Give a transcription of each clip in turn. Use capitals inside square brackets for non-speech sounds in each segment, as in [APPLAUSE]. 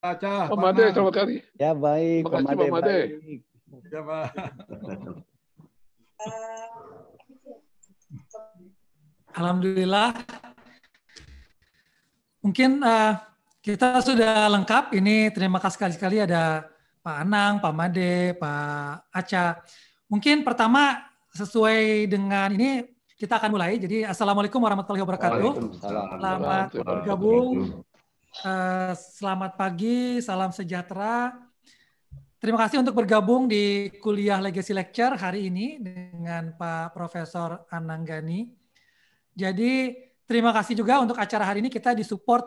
Caca. Pak Made, selamat Ya, baik. Terima kasih, Pak Made. Ya, eh, alhamdulillah. Mungkin uh, kita sudah lengkap. Ini terima kasih sekali-sekali ada Pak Anang, Pak Made, Pak Aca. Mungkin pertama sesuai dengan ini kita akan mulai. Jadi Assalamualaikum warahmatullahi wabarakatuh. Selamat bergabung Eh, selamat pagi, salam sejahtera. Terima kasih untuk bergabung di kuliah Legacy Lecture hari ini dengan Pak Profesor Ananggani. Jadi terima kasih juga untuk acara hari ini kita disupport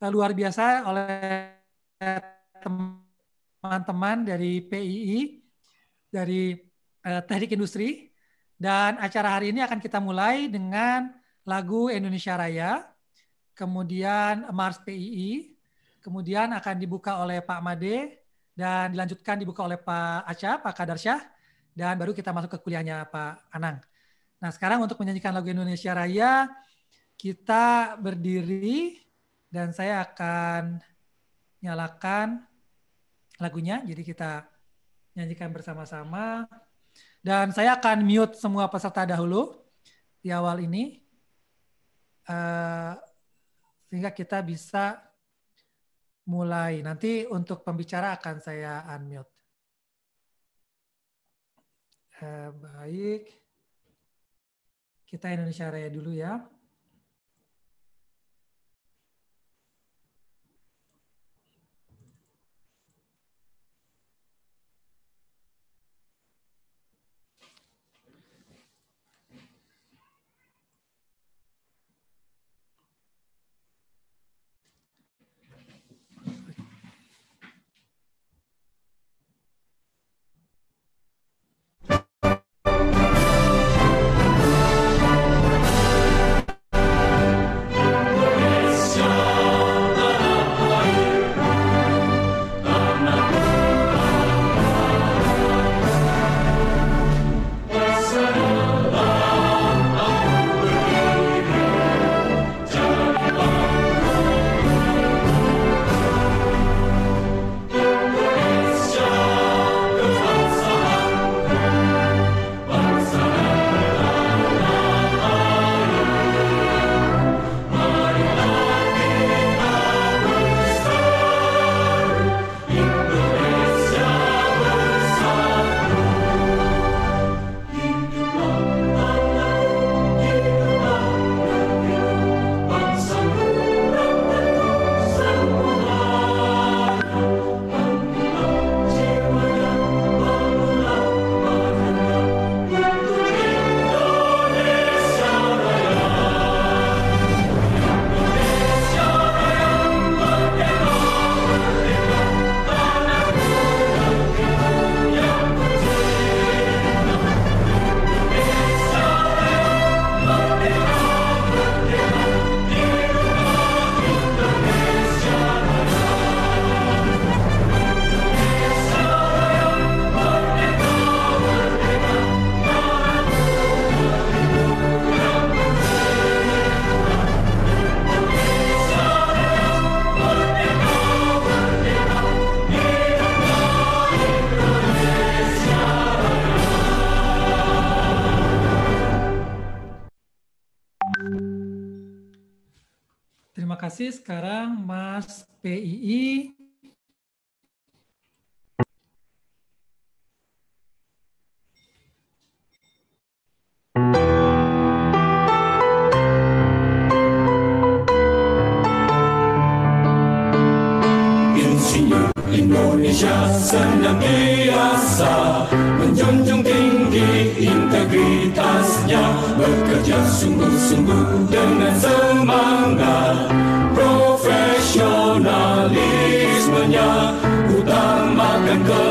eh, luar biasa oleh teman-teman dari PII, dari eh, Teknik Industri. Dan acara hari ini akan kita mulai dengan lagu Indonesia Raya kemudian Mars PII, kemudian akan dibuka oleh Pak Made, dan dilanjutkan dibuka oleh Pak Aca, Pak Kadarsyah, dan baru kita masuk ke kuliahnya Pak Anang. Nah sekarang untuk menyanyikan lagu Indonesia Raya, kita berdiri dan saya akan nyalakan lagunya, jadi kita nyanyikan bersama-sama. Dan saya akan mute semua peserta dahulu di awal ini. Uh, sehingga kita bisa mulai. Nanti untuk pembicara akan saya unmute. Eh, baik. Kita Indonesia Raya dulu ya.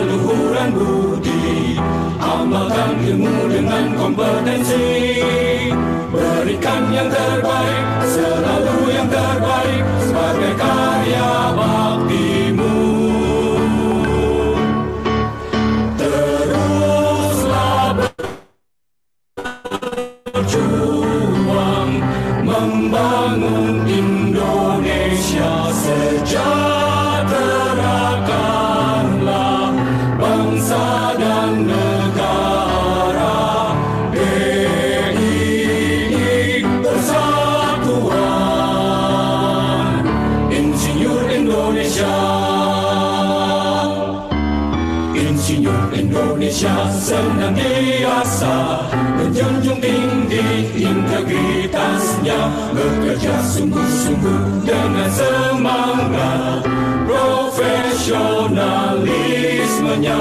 Luhuran budi Amalkan ilmu dengan kompetensi Berikan yang terbaik dengan semangat profesionalismenya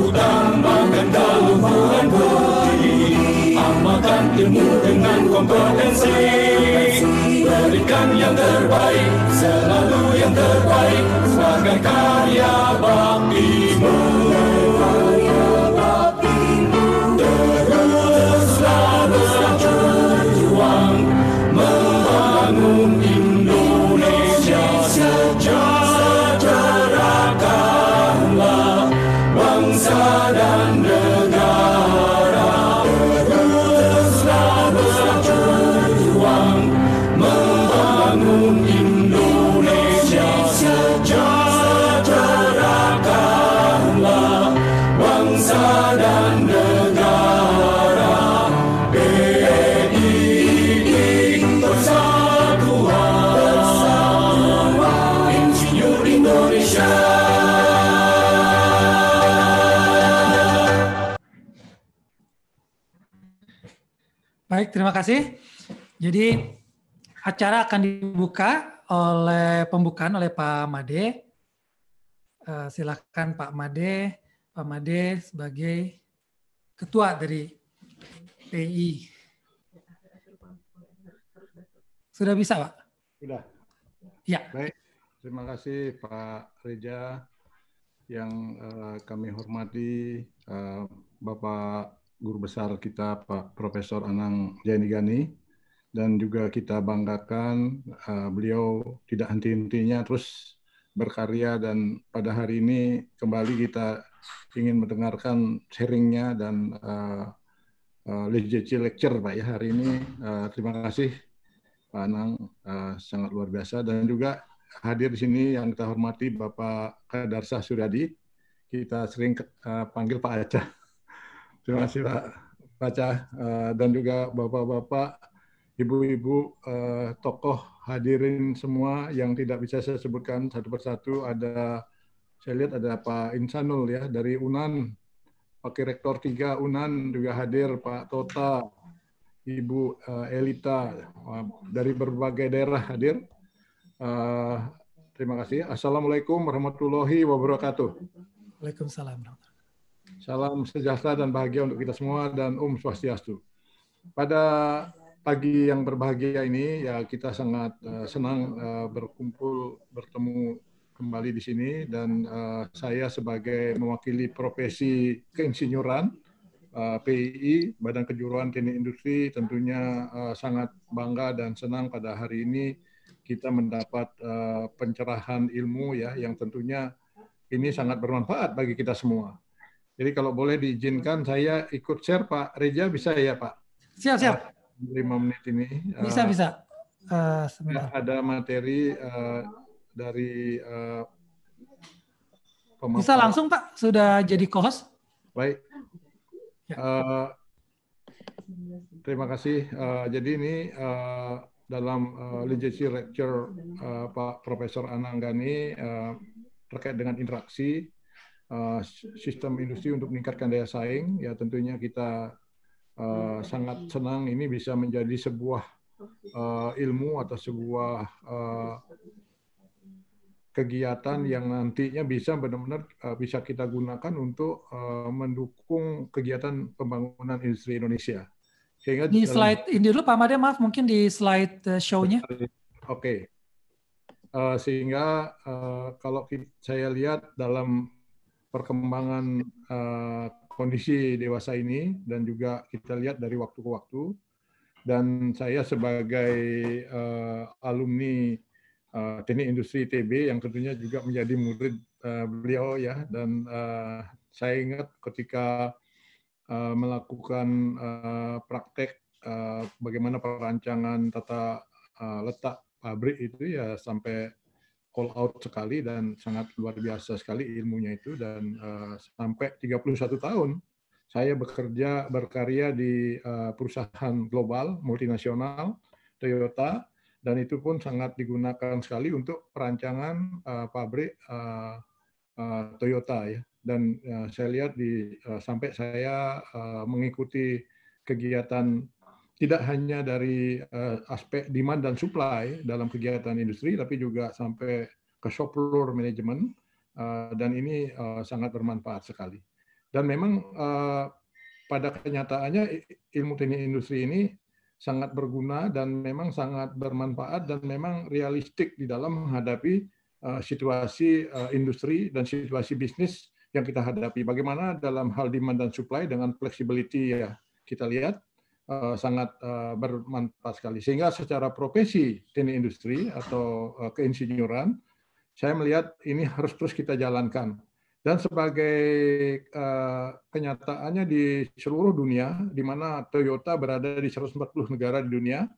utamakan hubungan budi amalkan ilmu dengan kompetensi berikan yang terbaik selalu yang terbaik sebagai karya bakti terima kasih. Jadi acara akan dibuka oleh pembukaan oleh Pak Made. Uh, eh, silahkan Pak Made, Pak Made sebagai ketua dari PI. Sudah bisa, Pak? Sudah. Ya. Baik. Terima kasih Pak Reja yang uh, kami hormati uh, Bapak guru besar kita Pak Profesor Anang Jainigani dan juga kita banggakan uh, beliau tidak henti-hentinya terus berkarya dan pada hari ini kembali kita ingin mendengarkan sharingnya dan uh, uh, lecture Pak ya hari ini uh, terima kasih Pak Anang uh, sangat luar biasa dan juga hadir di sini yang kita hormati Bapak Kadarsa Suryadi kita sering uh, panggil Pak Aceh Terima kasih Pak Baca eh, dan juga Bapak-bapak, Ibu-ibu, eh, tokoh hadirin semua yang tidak bisa saya sebutkan satu persatu ada saya lihat ada Pak Insanul ya dari Unan, Pak Rektor 3 Unan juga hadir Pak Tota, Ibu eh, Elita dari berbagai daerah hadir. terima kasih. Assalamualaikum warahmatullahi wabarakatuh. Waalaikumsalam. Salam sejahtera dan bahagia untuk kita semua dan Om Swastiastu. Pada pagi yang berbahagia ini ya kita sangat uh, senang uh, berkumpul bertemu kembali di sini dan uh, saya sebagai mewakili profesi keinsinyuran uh, PII Badan Kejuruan Teknik Industri tentunya uh, sangat bangga dan senang pada hari ini kita mendapat uh, pencerahan ilmu ya yang tentunya ini sangat bermanfaat bagi kita semua. Jadi kalau boleh diizinkan saya ikut share Pak Reja bisa ya Pak? Siap siap. Lima menit ini. Bisa uh, bisa. Uh, Ada materi uh, dari uh, pemaparan. Bisa langsung Pak sudah jadi kohos. Baik. Uh, terima kasih. Uh, jadi ini uh, dalam uh, legacy lecture uh, Pak Profesor Gani uh, terkait dengan interaksi Eh, sistem industri untuk meningkatkan daya saing, ya tentunya kita uh, sangat senang ini bisa menjadi sebuah uh, ilmu atau sebuah uh, kegiatan yang nantinya bisa benar-benar uh, bisa kita gunakan untuk uh, mendukung kegiatan pembangunan industri Indonesia. Sehingga di slide dalam, ini dulu Pak Made maaf mungkin di slide show-nya. Oke. Okay. Uh, sehingga uh, kalau saya lihat dalam perkembangan uh, kondisi dewasa ini dan juga kita lihat dari waktu ke waktu. Dan saya sebagai uh, alumni uh, teknik industri TB yang tentunya juga menjadi murid uh, beliau ya. Dan uh, saya ingat ketika uh, melakukan uh, praktek uh, bagaimana perancangan tata uh, letak pabrik itu ya sampai call out sekali dan sangat luar biasa sekali ilmunya itu dan uh, sampai 31 tahun saya bekerja berkarya di uh, perusahaan global multinasional Toyota dan itu pun sangat digunakan sekali untuk perancangan uh, pabrik uh, uh, Toyota ya dan uh, saya lihat di uh, sampai saya uh, mengikuti kegiatan tidak hanya dari uh, aspek demand dan supply dalam kegiatan industri, tapi juga sampai ke shop floor management. uh, dan ini uh, sangat bermanfaat sekali. Dan memang uh, pada kenyataannya ilmu teknik industri ini sangat berguna dan memang sangat bermanfaat dan memang realistik di dalam menghadapi uh, situasi uh, industri dan situasi bisnis yang kita hadapi. Bagaimana dalam hal demand dan supply dengan flexibility ya kita lihat Eh, sangat eh, bermanfaat sekali. Sehingga secara profesi teknik industri atau eh, keinsinyuran, saya melihat ini [LAUGHS] harus terus kita jalankan. Dan sebagai kenyataannya di seluruh dunia, di mana Toyota berada di 140 negara di dunia,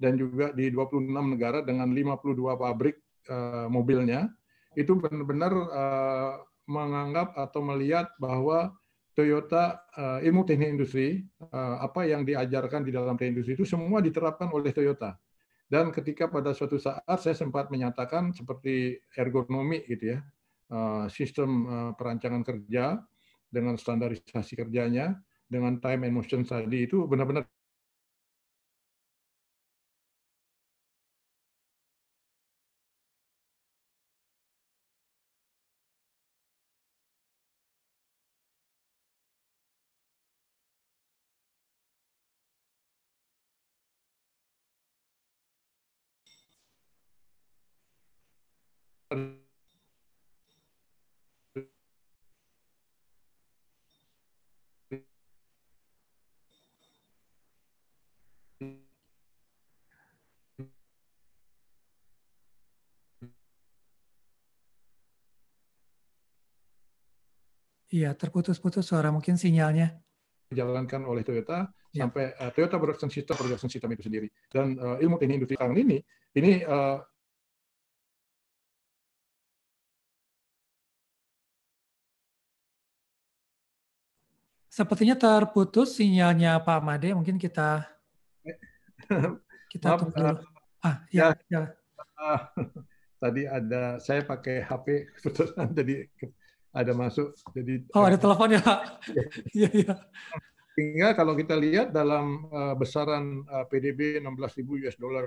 dan juga di 26 negara dengan 52 pabrik mobilnya, itu benar-benar menganggap atau melihat bahwa Toyota uh, ilmu teknik industri, uh, apa yang diajarkan di dalam teknik industri itu semua diterapkan oleh Toyota. Dan ketika pada suatu saat saya sempat menyatakan seperti ergonomi gitu ya, uh, sistem uh, perancangan kerja dengan standarisasi kerjanya, dengan time and motion tadi itu benar-benar Iya, terputus-putus suara mungkin sinyalnya. Dijalankan oleh Toyota ya. sampai uh, Toyota Production System Production System itu sendiri. Dan uh, ilmu teknik industri tangan ini ini uh, Sepertinya terputus sinyalnya Pak Made. Mungkin kita [LAUGHS] kita Maaf, tunggu dulu. Uh, ah, iya, ya. ya. Uh, [LAUGHS] tadi ada saya pakai HP kebetulan jadi ada masuk. Jadi Oh, ada teleponnya, ya. Iya, Sehingga [LAUGHS] iya, iya. kalau kita lihat dalam uh, besaran uh, PDB 16.000 US dollar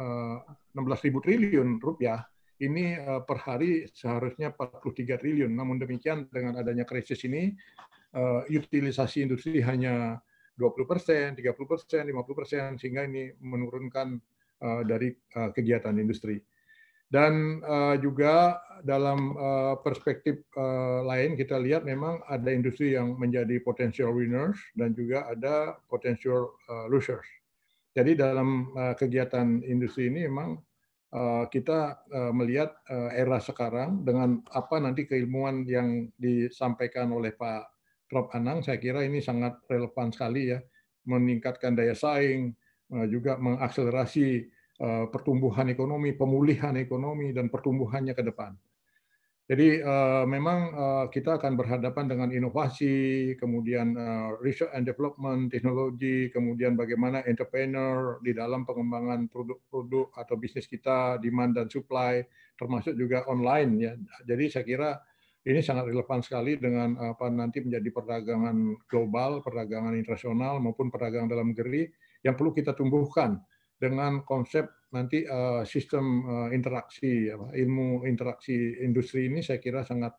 uh, eh, 16.000 triliun rupiah ini eh, per hari seharusnya 43 triliun. Namun demikian dengan adanya krisis ini utilisasi industri hanya 20 persen, 30 persen, 50 persen sehingga ini menurunkan dari kegiatan industri. Dan uh, juga dalam uh, perspektif uh, lain kita lihat memang ada industri yang menjadi potential winners dan juga ada potential uh, losers. Jadi dalam uh, kegiatan industri ini memang uh, kita uh, melihat uh, era sekarang dengan apa nanti keilmuan yang disampaikan oleh Pak Prof Anang, saya kira ini sangat relevan sekali ya, meningkatkan daya saing, uh, juga mengakselerasi Eh, pertumbuhan ekonomi, pemulihan ekonomi dan pertumbuhannya ke depan. Jadi eh, memang eh, kita akan berhadapan dengan inovasi, kemudian research and development, teknologi, kemudian bagaimana entrepreneur di dalam pengembangan produk-produk atau bisnis kita, demand dan supply, termasuk juga online ya. Jadi saya kira ini sangat relevan sekali dengan apa nanti menjadi perdagangan global, perdagangan internasional maupun perdagangan dalam negeri yang perlu kita tumbuhkan dengan konsep nanti eh, sistem eh, interaksi ilmu interaksi industri ini saya kira sangat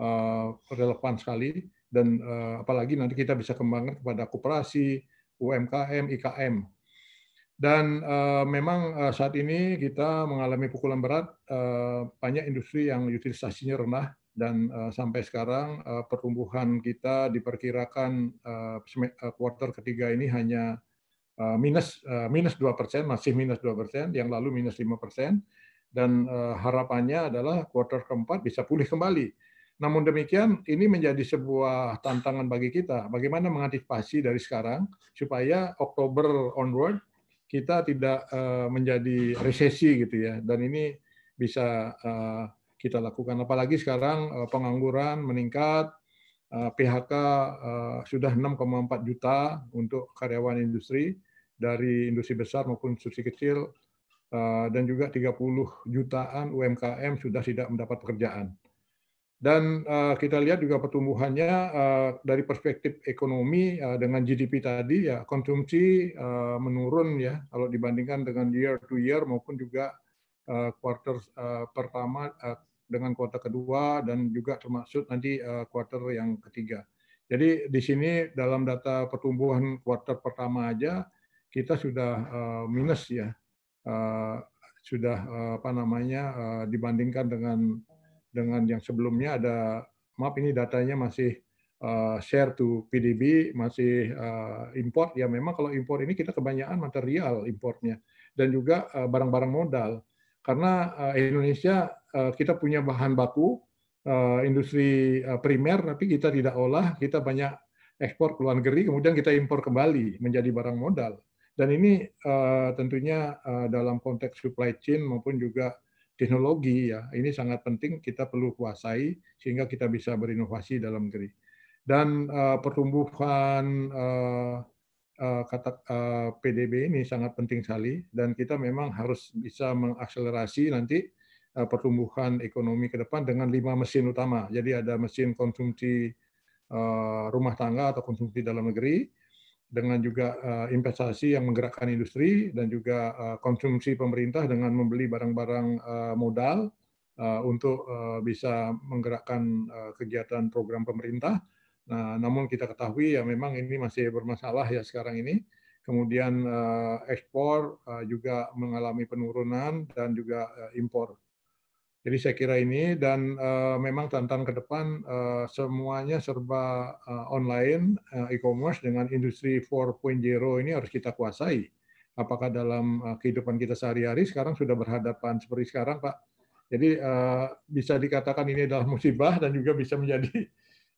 eh, relevan sekali dan apalagi nanti kita bisa kembangkan kepada koperasi, UMKM, IKM. Dan memang saat ini kita mengalami pukulan berat banyak industri yang utilisasinya rendah dan sampai sekarang pertumbuhan kita diperkirakan uh, quarter ketiga ini hanya Eh, minus eh, minus dua persen masih minus dua persen yang lalu minus lima persen dan eh, harapannya adalah kuartal keempat bisa pulih kembali. Namun demikian ini menjadi sebuah tantangan bagi kita bagaimana mengantisipasi dari sekarang supaya Oktober onward kita tidak menjadi resesi gitu ya dan ini bisa kita lakukan apalagi sekarang pengangguran meningkat PHK sudah 6,4 juta untuk karyawan industri dari industri besar maupun industri kecil eh, dan juga 30 jutaan UMKM sudah tidak mendapat pekerjaan. Dan eh, kita lihat juga pertumbuhannya eh, dari perspektif ekonomi dengan GDP tadi ya konsumsi menurun ya kalau dibandingkan dengan year to year maupun juga quarter pertama dengan kuartal kedua dan juga termasuk nanti quarter yang ketiga. Jadi di sini dalam data pertumbuhan kuartal pertama aja kita sudah eh, minus ya, eh, sudah eh, apa namanya dibandingkan dengan dengan yang sebelumnya ada maaf ini datanya masih share to PDB masih import ya memang kalau import ini kita kebanyakan material importnya dan juga barang-barang modal karena Indonesia kita punya bahan baku industri primer tapi kita tidak olah kita banyak ekspor ke luar negeri kemudian kita impor kembali menjadi barang modal dan ini uh, tentunya uh, dalam konteks supply chain maupun juga teknologi ya, ini sangat penting kita perlu kuasai sehingga kita bisa berinovasi dalam negeri. Dan uh, pertumbuhan uh, uh, kata uh, PDB ini sangat penting sekali dan kita memang harus bisa mengakselerasi nanti uh, pertumbuhan ekonomi ke depan dengan lima mesin utama. Jadi ada mesin konsumsi uh, rumah tangga atau konsumsi dalam negeri, dengan juga eh, investasi yang menggerakkan industri dan juga eh, konsumsi pemerintah dengan membeli barang-barang eh, modal untuk bisa menggerakkan kegiatan program pemerintah. Nah, namun kita ketahui ya memang ini masih bermasalah ya sekarang ini. Kemudian ekspor juga mengalami penurunan dan juga impor. Jadi saya kira ini dan uh, memang tantangan ke depan uh, semuanya serba uh, online uh, e-commerce dengan industri 4.0 ini harus kita kuasai. Apakah dalam uh, kehidupan kita sehari-hari sekarang sudah berhadapan seperti sekarang, Pak? Jadi uh, bisa dikatakan ini adalah musibah dan juga bisa menjadi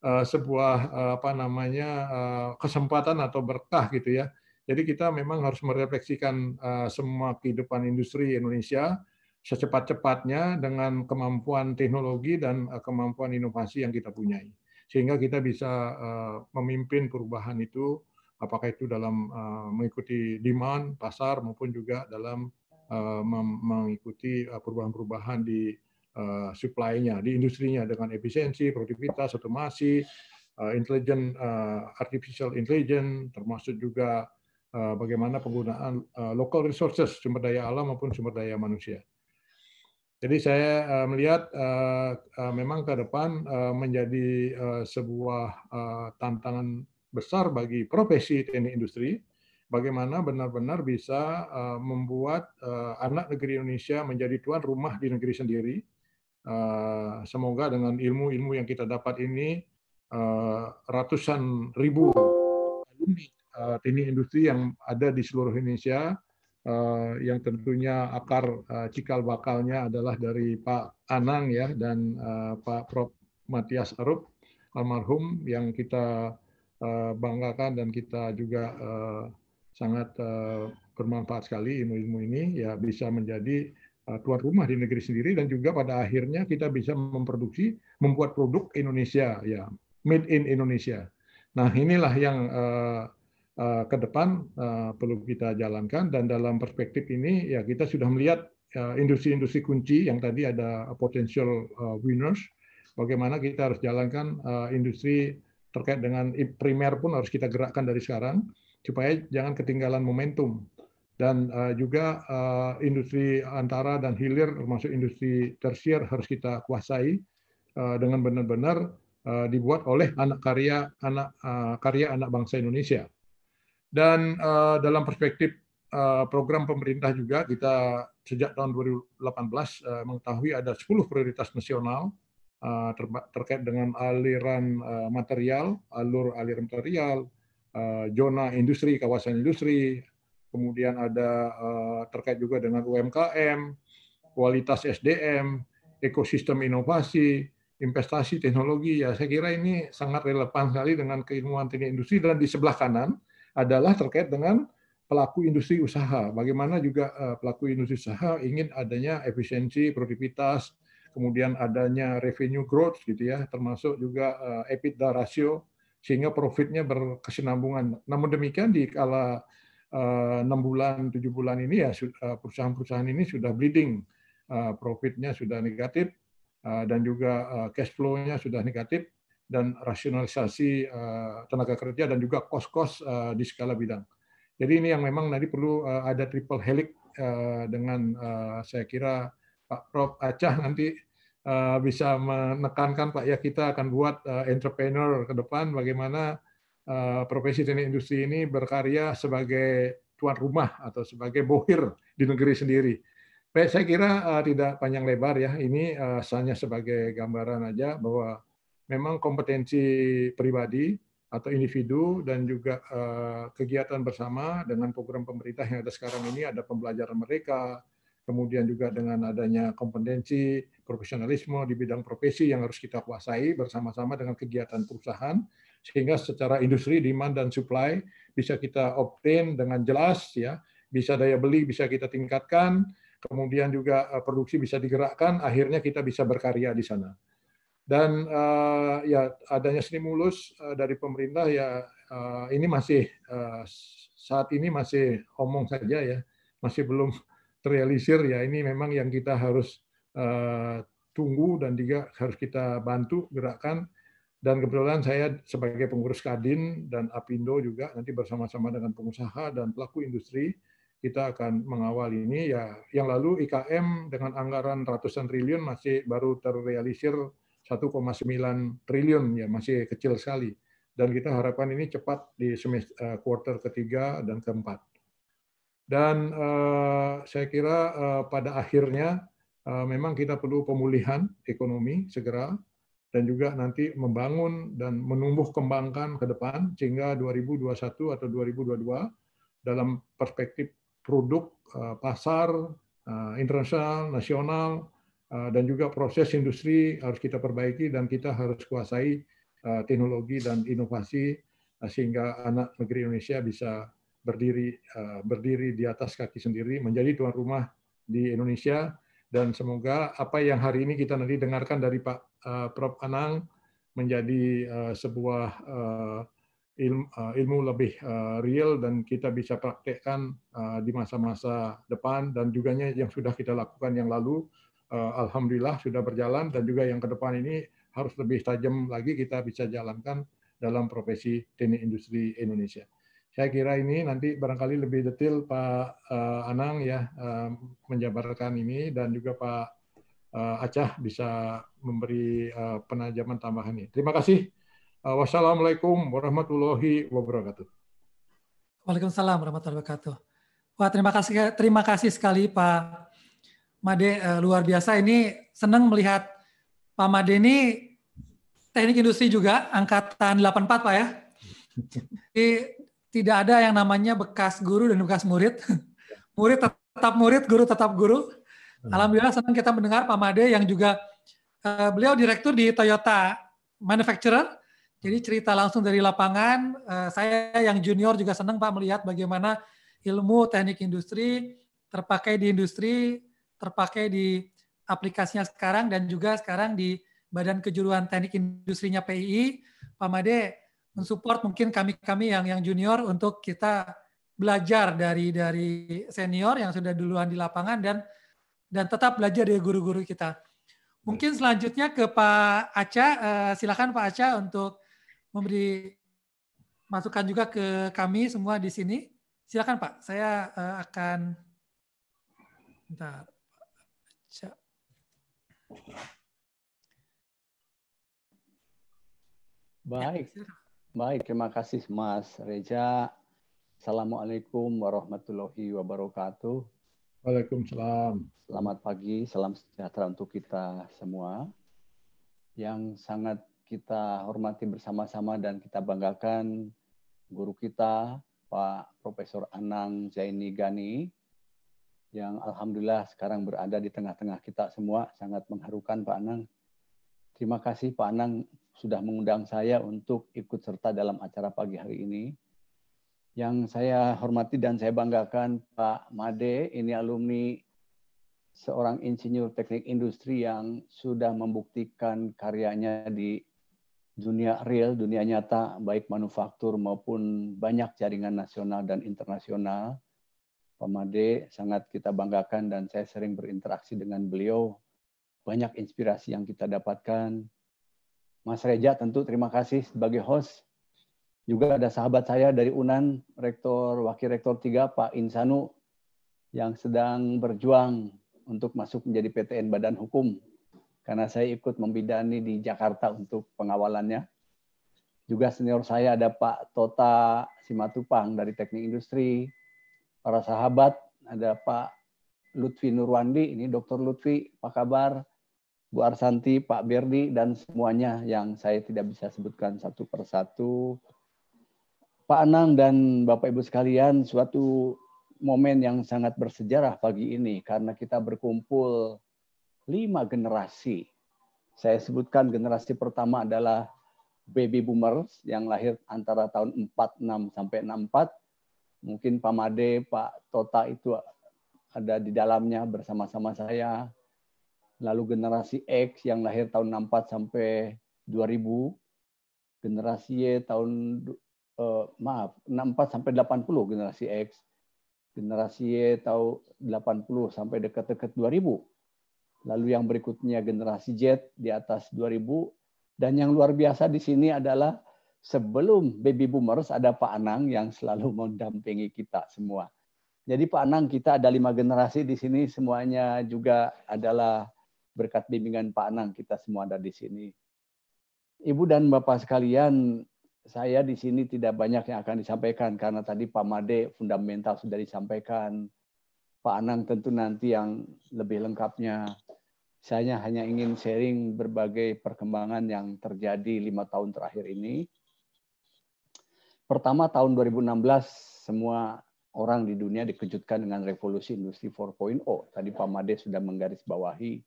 uh, sebuah uh, apa namanya uh, kesempatan atau berkah gitu ya. Jadi kita memang harus merefleksikan uh, semua kehidupan industri Indonesia secepat-cepatnya dengan kemampuan teknologi dan eh, kemampuan inovasi yang kita punyai. Sehingga kita bisa eh, memimpin perubahan itu, apakah itu dalam eh, mengikuti demand, pasar, maupun juga dalam mengikuti perubahan-perubahan di supply-nya, di industrinya dengan efisiensi, produktivitas, otomasi, intelligent, artificial intelligence, termasuk juga bagaimana penggunaan local resources, sumber daya alam maupun sumber daya manusia. Jadi saya eh, melihat eh, eh, memang ke depan menjadi sebuah tantangan besar bagi profesi teknik industri bagaimana benar-benar bisa membuat anak negeri Indonesia menjadi tuan rumah di negeri sendiri. Semoga dengan ilmu-ilmu yang kita dapat ini ratusan ribu alumni teknik industri yang ada di seluruh Indonesia Eh, yang tentunya akar eh, cikal bakalnya adalah dari Pak Anang ya dan eh, Pak Prof Matias Arup almarhum yang kita banggakan dan kita juga sangat bermanfaat sekali ilmu-ilmu ini ya bisa menjadi tuan rumah di negeri sendiri dan juga pada akhirnya kita bisa memproduksi membuat produk Indonesia ya made in Indonesia. Nah inilah yang uh, uh, ke depan eh, perlu kita jalankan dan dalam perspektif ini ya kita sudah melihat eh, industri-industri kunci yang tadi ada potential winners bagaimana kita harus jalankan industri terkait dengan primer pun harus kita gerakkan dari sekarang supaya jangan ketinggalan momentum dan juga industri antara dan hilir termasuk industri tersier harus kita kuasai dengan benar-benar dibuat oleh anak karya anak karya anak bangsa Indonesia dan uh, dalam perspektif uh, program pemerintah juga kita sejak tahun 2018 uh, eh, mengetahui ada 10 prioritas nasional uh, ter terkait dengan aliran uh, material, alur aliran material, uh, zona industri, kawasan industri, kemudian ada uh, terkait juga dengan UMKM, kualitas SDM, ekosistem inovasi, investasi teknologi ya saya kira ini sangat relevan sekali dengan keilmuan teknik industri dan di sebelah kanan adalah terkait dengan pelaku industri usaha. Bagaimana juga eh, pelaku industri usaha ingin adanya efisiensi, produktivitas, kemudian adanya revenue growth gitu ya, termasuk juga eh, EBITDA ratio sehingga profitnya berkesinambungan. Namun demikian di kala eh, enam bulan tujuh bulan ini ya perusahaan-perusahaan ini sudah bleeding profitnya sudah negatif dan juga cash flow-nya sudah negatif dan rasionalisasi eh, tenaga kerja dan juga kos-kos eh, di skala bidang. Jadi ini yang memang nanti perlu eh, ada triple helix dengan saya kira Pak Prof Acah nanti bisa menekankan Pak ya kita akan buat entrepreneur ke depan bagaimana profesi teknik industri ini berkarya sebagai tuan rumah atau sebagai bohir di negeri sendiri. Baik, saya kira uh, tidak panjang lebar ya. Ini uh, hanya sebagai gambaran aja bahwa memang kompetensi pribadi atau individu dan juga uh, kegiatan bersama dengan program pemerintah yang ada sekarang ini ada pembelajaran mereka kemudian juga dengan adanya kompetensi profesionalisme di bidang profesi yang harus kita kuasai bersama-sama dengan kegiatan perusahaan sehingga secara industri demand dan supply bisa kita obtain dengan jelas ya bisa daya beli bisa kita tingkatkan kemudian juga eh, produksi bisa digerakkan akhirnya kita bisa berkarya di sana dan uh, ya adanya stimulus uh, eh, dari pemerintah ya uh, ini masih uh, saat ini masih omong saja ya masih belum [LAUGHS] terrealisir ya ini memang yang kita harus uh, tunggu dan juga harus kita bantu gerakan dan kebetulan saya sebagai pengurus Kadin dan Apindo juga nanti bersama-sama dengan pengusaha dan pelaku industri kita akan mengawal ini ya yang lalu IKM dengan anggaran ratusan triliun masih baru terrealisir 1,9 triliun ya masih kecil sekali dan kita harapkan ini cepat di semester eh, quarter ketiga dan keempat. Dan eh, saya kira eh, pada akhirnya memang kita perlu pemulihan ekonomi segera dan juga nanti membangun dan menumbuh kembangkan ke depan sehingga 2021 atau 2022 dalam perspektif produk pasar internasional, nasional, Eh, dan juga proses industri harus kita perbaiki dan kita harus kuasai eh, teknologi dan inovasi eh, sehingga anak negeri Indonesia bisa berdiri berdiri di atas kaki sendiri menjadi tuan rumah di Indonesia dan semoga apa yang hari ini kita nanti dengarkan dari Pak Prof Anang menjadi sebuah ilmu lebih real dan kita bisa praktekkan di masa-masa depan dan juga yang sudah kita lakukan yang lalu Eh, alhamdulillah sudah berjalan dan juga yang ke depan ini harus lebih tajam lagi kita bisa jalankan dalam profesi teknik industri Indonesia. Saya kira ini nanti barangkali lebih detail Pak eh, Anang ya eh, menjabarkan ini dan juga Pak Acah bisa memberi penajaman tambahan ini. Terima kasih. Wassalamualaikum warahmatullahi wabarakatuh. Waalaikumsalam warahmatullahi wabarakatuh. Wah, terima kasih terima kasih sekali Pak Made eh, luar biasa ini senang melihat Pak Made ini teknik industri juga angkatan 84 Pak ya. Jadi tidak ada yang namanya bekas guru dan bekas murid. [LAUGHS] Murid tetap murid, guru tetap guru. Hmm. Alhamdulillah senang kita mendengar Pak Made yang juga eh, beliau direktur di Toyota manufacturer. Jadi cerita langsung dari lapangan. Eh, saya yang junior juga senang Pak melihat bagaimana ilmu teknik industri terpakai di industri terpakai di aplikasinya sekarang dan juga sekarang di Badan Kejuruan Teknik Industrinya PII, Pak Made mensupport mungkin kami-kami yang yang junior untuk kita belajar dari dari senior yang sudah duluan di lapangan dan dan tetap belajar dari guru-guru kita. Mungkin selanjutnya ke Pak Aca, eh, silakan Pak Aca untuk memberi masukan juga ke kami semua di sini. Silakan Pak, saya eh, akan bentar. Baik. Baik, terima kasih Mas Reja. Assalamualaikum warahmatullahi wabarakatuh. Waalaikumsalam. Selamat pagi, salam sejahtera untuk kita semua. Yang sangat kita hormati bersama-sama dan kita banggakan guru kita, Pak Profesor Anang Zaini Gani, yang alhamdulillah sekarang berada di tengah-tengah kita semua sangat mengharukan Pak Anang. Terima kasih Pak Anang sudah mengundang saya untuk ikut serta dalam acara pagi hari ini. Yang saya hormati dan saya banggakan Pak Made, ini alumni seorang insinyur teknik industri yang sudah membuktikan karyanya di dunia real, dunia nyata, baik manufaktur maupun banyak jaringan nasional dan internasional Pamade sangat kita banggakan dan saya sering berinteraksi dengan beliau. Banyak inspirasi yang kita dapatkan. Mas Reja tentu terima kasih sebagai host. Juga ada sahabat saya dari UNAN, Rektor Wakil Rektor 3 Pak Insanu yang sedang berjuang untuk masuk menjadi PTN Badan Hukum karena saya ikut membidani di Jakarta untuk pengawalannya. Juga senior saya ada Pak Tota Simatupang dari Teknik Industri, para sahabat, ada Pak Lutfi Nurwandi, ini Dr. Lutfi, apa kabar? Bu Arsanti, Pak Berdi, dan semuanya yang saya tidak bisa sebutkan satu persatu. Pak Anang dan Bapak Ibu sekalian, suatu momen yang sangat bersejarah pagi ini karena kita berkumpul lima generasi. Saya sebutkan generasi pertama adalah baby boomers yang lahir antara tahun 46 sampai 64 mungkin Pak Made, Pak Tota itu ada di dalamnya bersama-sama saya. Lalu generasi X yang lahir tahun 64 sampai 2000, generasi Y tahun eh, maaf 64 sampai 80 generasi X, generasi Y tahun 80 sampai dekat-dekat 2000. Lalu yang berikutnya generasi Z di atas 2000 dan yang luar biasa di sini adalah sebelum baby boomers ada Pak Anang yang selalu [LAUGHS] mendampingi kita semua. Jadi Pak Anang kita ada lima generasi di sini semuanya juga adalah berkat bimbingan Pak Anang kita semua ada di sini. Ibu dan Bapak sekalian, saya di sini tidak banyak yang akan disampaikan karena tadi Pak Made fundamental sudah disampaikan. Pak Anang tentu nanti yang lebih lengkapnya. Saya hanya ingin sharing berbagai perkembangan yang terjadi lima tahun terakhir ini Pertama tahun 2016 semua orang di dunia dikejutkan dengan revolusi industri 4.0. Tadi Pak Made sudah menggarisbawahi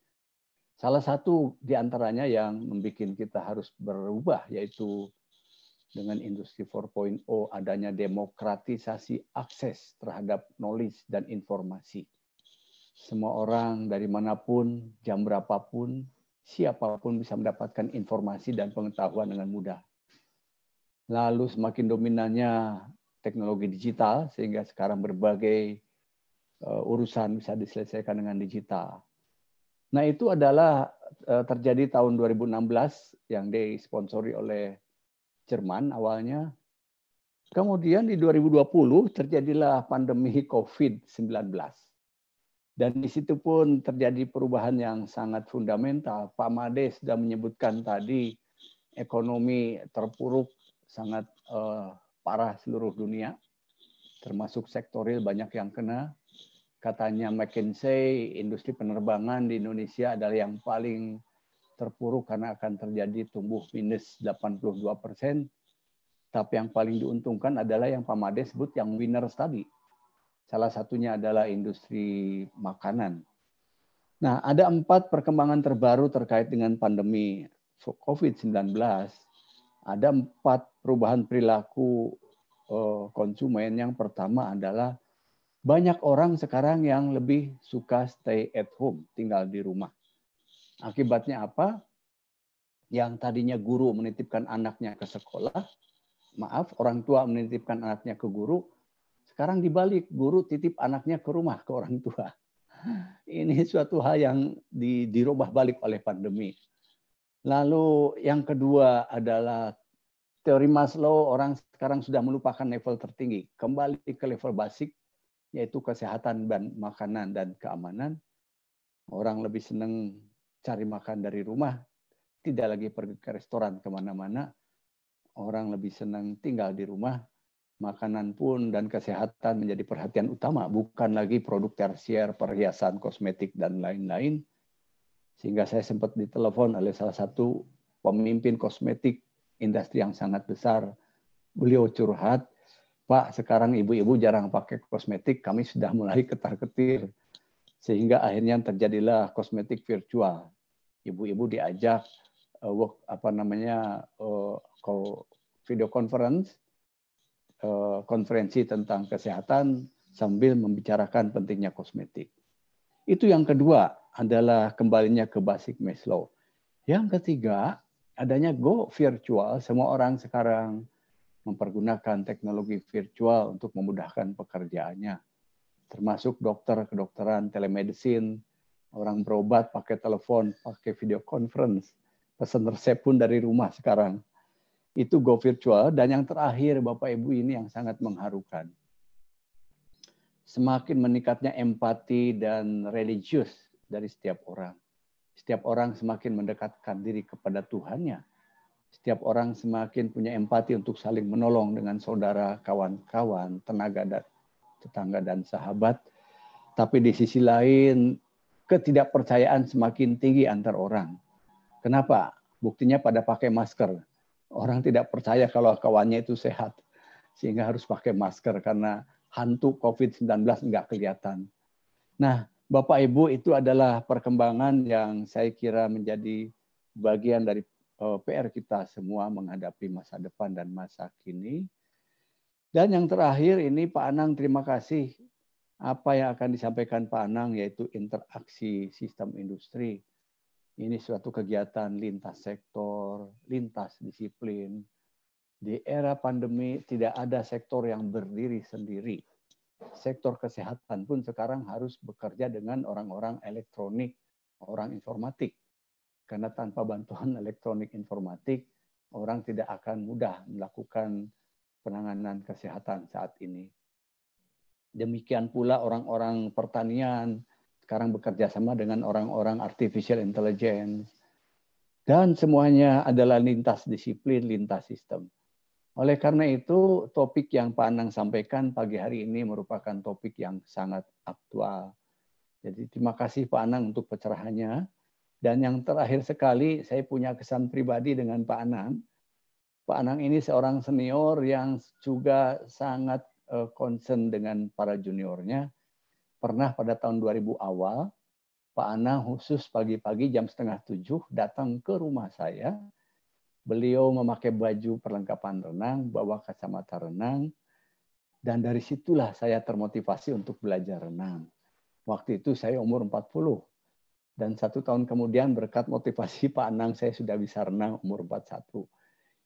salah satu di antaranya yang membuat kita harus berubah yaitu dengan industri 4.0 adanya demokratisasi akses terhadap knowledge dan informasi. Semua orang dari manapun, jam berapapun, siapapun bisa mendapatkan informasi dan pengetahuan dengan mudah lalu semakin dominannya teknologi digital sehingga sekarang berbagai eh, urusan bisa diselesaikan dengan digital. Nah, itu adalah eh, terjadi tahun 2016 yang disponsori oleh Jerman awalnya. Kemudian di 2020 terjadilah pandemi COVID-19. Dan di situ pun terjadi perubahan yang sangat fundamental. Pak Made sudah menyebutkan tadi ekonomi terpuruk sangat uh, parah seluruh dunia, termasuk sektoril banyak yang kena. Katanya McKinsey, industri penerbangan di Indonesia adalah yang paling terpuruk karena akan terjadi tumbuh minus 82 persen. Tapi yang paling diuntungkan adalah yang Pak Made sebut yang winners tadi. Salah satunya adalah industri makanan. Nah, ada empat perkembangan terbaru terkait dengan pandemi COVID-19. Ada empat perubahan perilaku eh, konsumen yang pertama adalah banyak orang sekarang yang lebih suka stay at home, tinggal di rumah. Akibatnya apa? Yang tadinya guru menitipkan anaknya ke sekolah, maaf, orang tua menitipkan anaknya ke guru, sekarang dibalik, guru titip anaknya ke rumah ke orang tua. [LAUGHS] Ini suatu hal yang di, dirubah balik oleh pandemi. Lalu yang kedua adalah teori Maslow orang sekarang sudah melupakan level tertinggi, kembali ke level basic yaitu kesehatan dan makanan dan keamanan. Orang lebih senang cari makan dari rumah, tidak lagi pergi ke restoran kemana-mana. Orang lebih senang tinggal di rumah, makanan pun dan kesehatan menjadi perhatian utama, bukan lagi produk tersier, perhiasan, kosmetik, dan lain-lain. Sehingga saya sempat ditelepon oleh salah satu pemimpin kosmetik industri yang sangat besar. Beliau curhat, Pak, sekarang ibu-ibu jarang pakai kosmetik, kami sudah mulai ketar-ketir. Sehingga akhirnya terjadilah kosmetik virtual. Ibu-ibu diajak uh, work, apa namanya uh, video conference, uh, konferensi tentang kesehatan sambil membicarakan pentingnya kosmetik. Itu yang kedua adalah kembalinya ke basic Maslow. Yang ketiga adanya go virtual, semua orang sekarang mempergunakan teknologi virtual untuk memudahkan pekerjaannya. Termasuk dokter, kedokteran, telemedicine, orang berobat pakai telepon, pakai video conference, pesan resep pun dari rumah sekarang. Itu go virtual dan yang terakhir Bapak Ibu ini yang sangat mengharukan. Semakin meningkatnya empati dan religius dari setiap orang setiap orang semakin mendekatkan diri kepada Tuhannya. Setiap orang semakin punya empati untuk saling menolong dengan saudara, kawan-kawan, tenaga dan tetangga dan sahabat. Tapi di sisi lain, ketidakpercayaan semakin tinggi antar orang. Kenapa? Buktinya pada pakai masker. Orang tidak percaya kalau kawannya itu sehat. Sehingga harus pakai masker karena hantu COVID-19 nggak kelihatan. Nah, Bapak Ibu itu adalah perkembangan yang saya kira menjadi bagian dari eh, PR kita semua menghadapi masa depan dan masa kini. Dan yang terakhir ini Pak Anang terima kasih apa yang akan disampaikan Pak Anang yaitu interaksi sistem industri. Ini suatu kegiatan lintas sektor, lintas disiplin. Di era pandemi tidak ada sektor yang berdiri sendiri sektor kesehatan pun sekarang harus bekerja dengan orang-orang elektronik, orang informatik. Karena tanpa bantuan elektronik informatik, orang tidak akan mudah melakukan penanganan kesehatan saat ini. Demikian pula orang-orang pertanian sekarang bekerja sama dengan orang-orang artificial intelligence. Dan semuanya adalah lintas disiplin, lintas sistem oleh karena itu, topik yang Pak Anang sampaikan pagi hari ini merupakan topik yang sangat aktual. Jadi terima kasih Pak Anang untuk pencerahannya. Dan yang terakhir sekali, saya punya kesan pribadi dengan Pak Anang. Pak Anang ini seorang senior yang juga sangat eh, concern dengan para juniornya. Pernah pada tahun 2000 awal, Pak Anang khusus pagi-pagi jam setengah tujuh datang ke rumah saya Beliau memakai baju perlengkapan renang, bawa kacamata renang, dan dari situlah saya termotivasi untuk belajar renang. Waktu itu saya umur 40. Dan satu tahun kemudian berkat motivasi Pak Anang, saya sudah bisa renang umur 41.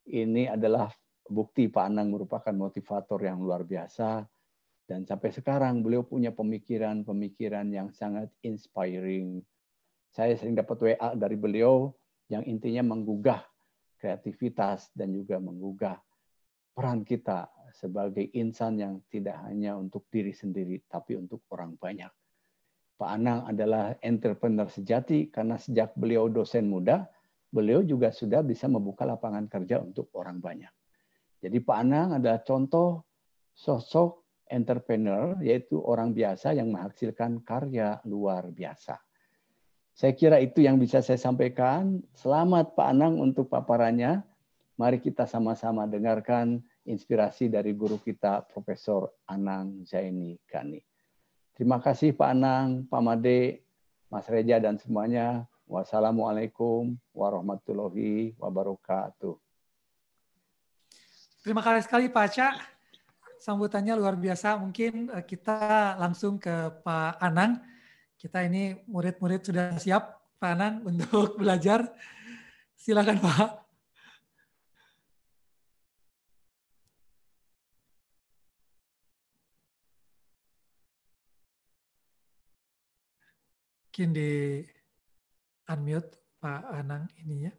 Ini adalah bukti Pak Anang merupakan motivator yang luar biasa. Dan sampai sekarang beliau punya pemikiran-pemikiran yang sangat inspiring. Saya sering dapat WA dari beliau yang intinya menggugah kreativitas dan juga menggugah peran kita sebagai insan yang tidak hanya untuk diri sendiri tapi untuk orang banyak. Pak Anang adalah entrepreneur sejati karena sejak beliau dosen muda, beliau juga sudah bisa membuka lapangan kerja untuk orang banyak. Jadi Pak Anang adalah contoh sosok entrepreneur yaitu orang biasa yang menghasilkan karya luar biasa. Saya kira itu yang bisa saya sampaikan. Selamat Pak Anang untuk paparannya. Mari kita sama-sama dengarkan inspirasi dari guru kita Profesor Anang Zaini Gani. Terima kasih Pak Anang, Pak Made, Mas Reja dan semuanya. Wassalamualaikum warahmatullahi wabarakatuh. Terima kasih sekali Pak Aca. Sambutannya luar biasa. Mungkin eh, kita langsung ke Pak Anang kita ini murid-murid sudah siap, Pak Anang, untuk [LAUGHS] belajar. Silakan Pak. Mungkin di unmute Pak Anang ini ya.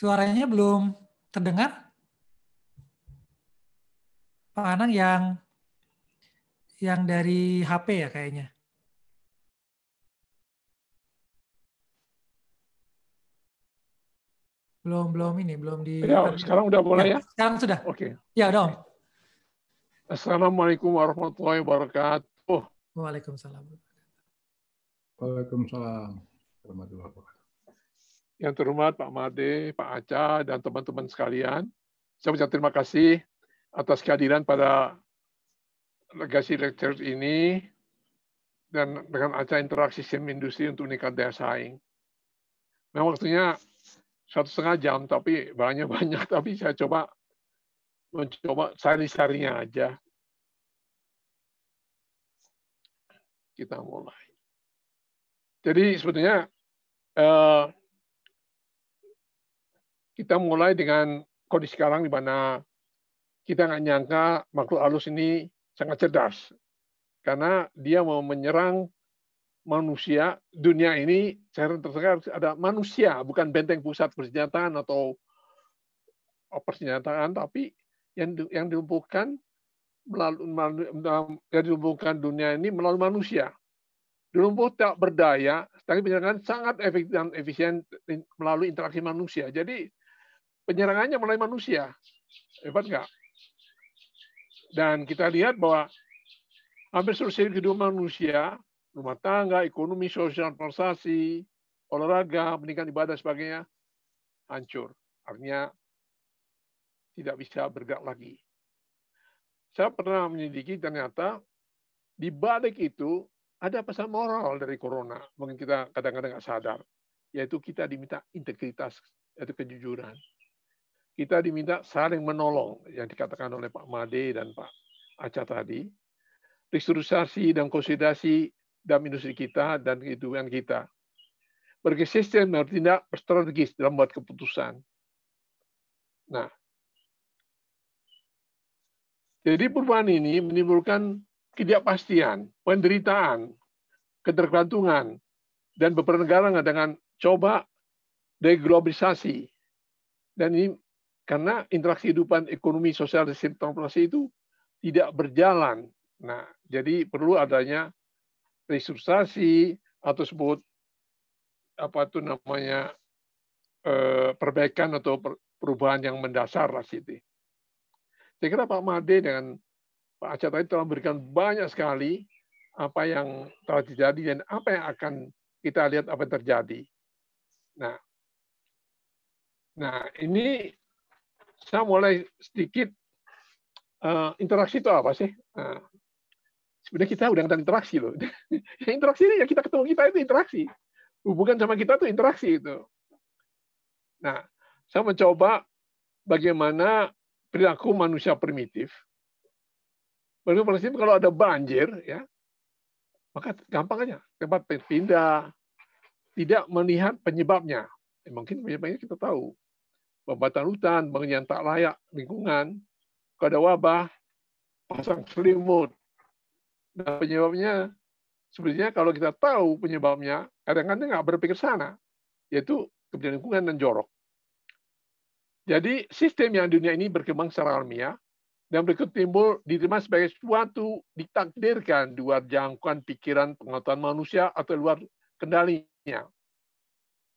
Suaranya belum terdengar? Pak Anang yang yang dari HP ya kayaknya. Belum belum ini belum di. Ya, sekarang udah boleh ya? ya? Sekarang sudah. Oke. Okay. Ya dong. Assalamualaikum warahmatullahi wabarakatuh. Waalaikumsalam. Waalaikumsalam. Warahmatullahi wabarakatuh yang terhormat Pak Made, Pak Aca, dan teman-teman sekalian. Saya ucapkan terima kasih atas kehadiran pada Legacy lecture ini dan dengan Aca interaksi sim industri untuk meningkat Daya Saing. Memang waktunya satu setengah jam, tapi banyak [LAUGHS] banyak, tapi saya coba mencoba sari-sarinya aja. Kita mulai. Jadi sebetulnya eh, kita mulai dengan kondisi sekarang di mana kita nggak nyangka makhluk halus ini sangat cerdas. Karena dia mau menyerang manusia, dunia ini saya tersegar ada manusia, bukan benteng pusat persenjataan atau oh, persenjataan, tapi yang yang dilumpuhkan melalui yang dilumpuhkan dunia ini melalui manusia. Dilumpuh tak berdaya, tapi penyerangan sangat efektif dan efisien melalui interaksi manusia. Jadi penyerangannya melalui manusia. Hebat nggak? Dan kita lihat bahwa hampir seluruh segi manusia, rumah tangga, ekonomi, sosial, transaksi, olahraga, meningkat ibadah, sebagainya, hancur. Artinya tidak bisa bergerak lagi. Saya pernah menyelidiki ternyata di balik itu ada pesan moral dari corona. Mungkin kita kadang-kadang nggak sadar. Yaitu kita diminta integritas, yaitu kejujuran kita diminta saling menolong yang dikatakan oleh Pak Made dan Pak Aca tadi, restrukturisasi dan konsolidasi dalam industri kita dan kehidupan kita. berkesesian dan bertindak strategis dalam membuat keputusan. Nah, jadi perubahan ini menimbulkan ketidakpastian, penderitaan, ketergantungan, dan beberapa negara dengan coba deglobalisasi. Dan ini karena interaksi kehidupan ekonomi, sosial, dan transportasi itu tidak berjalan. Nah, jadi perlu adanya restrukturisasi atau sebut apa itu namanya eh, perbaikan atau perubahan yang mendasar lah situ. Saya kira Pak Made dengan Pak Aceh tadi telah memberikan banyak sekali apa yang telah terjadi dan apa yang akan kita lihat apa yang terjadi. Nah, nah ini saya mulai sedikit uh, interaksi itu apa sih? Uh, sebenarnya kita udah nonton interaksi loh. [LAUGHS] Ya, interaksi ini ya kita ketemu kita itu interaksi. Hubungan sama kita itu interaksi itu. Nah, saya mencoba bagaimana perilaku manusia primitif. Perilaku primitif kalau ada banjir, ya, maka gampang aja tempat pindah, tidak melihat penyebabnya. Eh, mungkin penyebabnya kita tahu pembatan hutan, bangunan tak layak lingkungan, kada wabah, pasang selimut. Dan penyebabnya sebenarnya kalau kita tahu penyebabnya, kadang-kadang nggak berpikir sana, yaitu kepentingan lingkungan dan jorok. Jadi sistem yang dunia ini berkembang secara alamiah dan berikut timbul diterima sebagai suatu ditakdirkan di luar jangkauan pikiran pengetahuan manusia atau luar kendalinya.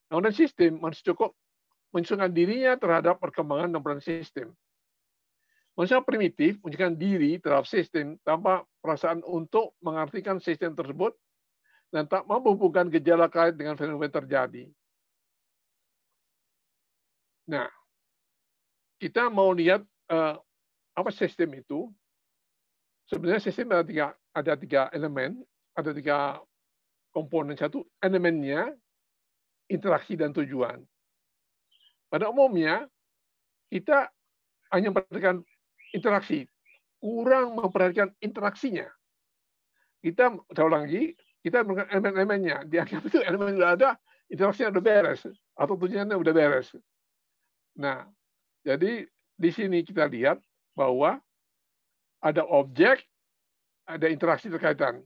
Namun sistem manusia cukup menunjukkan dirinya terhadap perkembangan dan sistem. Manusia primitif menunjukkan diri terhadap sistem tanpa perasaan untuk mengartikan sistem tersebut dan tak mampu bukan gejala kait dengan fenomena terjadi. Nah, kita mau lihat eh, apa sistem itu. Sebenarnya sistem ada tiga, ada tiga elemen, ada tiga komponen. Satu, elemennya, interaksi dan tujuan. Pada umumnya, kita hanya memperhatikan interaksi, kurang memperhatikan interaksinya. Kita, saya lagi, kita menggunakan elemen-elemennya. Dianggap itu elemen sudah ada, interaksinya sudah beres, atau tujuannya sudah beres. Nah, jadi di sini kita lihat bahwa ada objek, ada interaksi terkaitan.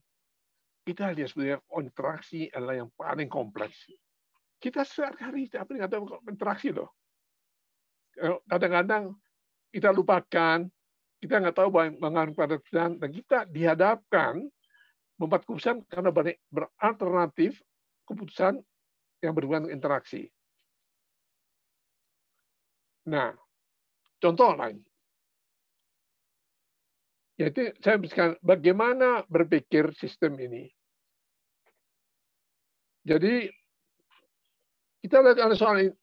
Kita lihat sebenarnya oh, interaksi adalah yang paling kompleks. Kita sehari-hari tapi nggak ada interaksi loh. Eh, kadang-kadang kita lupakan, kita nggak tahu mengarung pada pesan, dan kita dihadapkan membuat keputusan karena banyak beralternatif keputusan yang berhubungan dengan interaksi. Nah, contoh lain. Yaitu saya misalkan bagaimana berpikir sistem ini. Jadi kita lihat ada soal ini.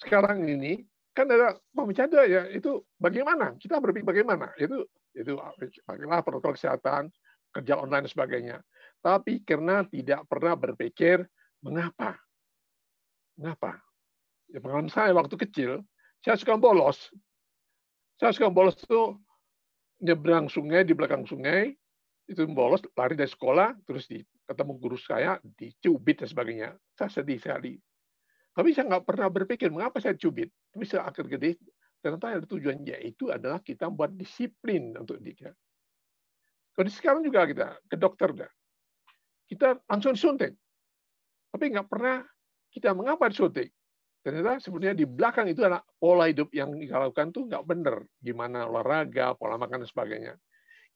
sekarang ini kan ada bercanda ya itu bagaimana kita berpikir bagaimana itu itu pakailah protokol kesehatan kerja online dan sebagainya tapi karena tidak pernah berpikir mengapa mengapa ya pengalaman saya waktu kecil saya suka bolos saya suka bolos itu nyebrang sungai di belakang sungai itu bolos lari dari sekolah terus di ketemu guru saya dicubit dan sebagainya. Saya sedih sekali. Tapi saya nggak pernah berpikir mengapa saya cubit. Tapi saya akhir gede ternyata ada tujuannya itu adalah kita buat disiplin untuk dia. Kondisi sekarang juga kita ke dokter dah. Kita langsung suntik. Tapi nggak pernah kita mengapa disuntik. Ternyata sebenarnya di belakang itu adalah pola hidup yang dilakukan tuh nggak benar. Gimana olahraga, pola makan dan sebagainya.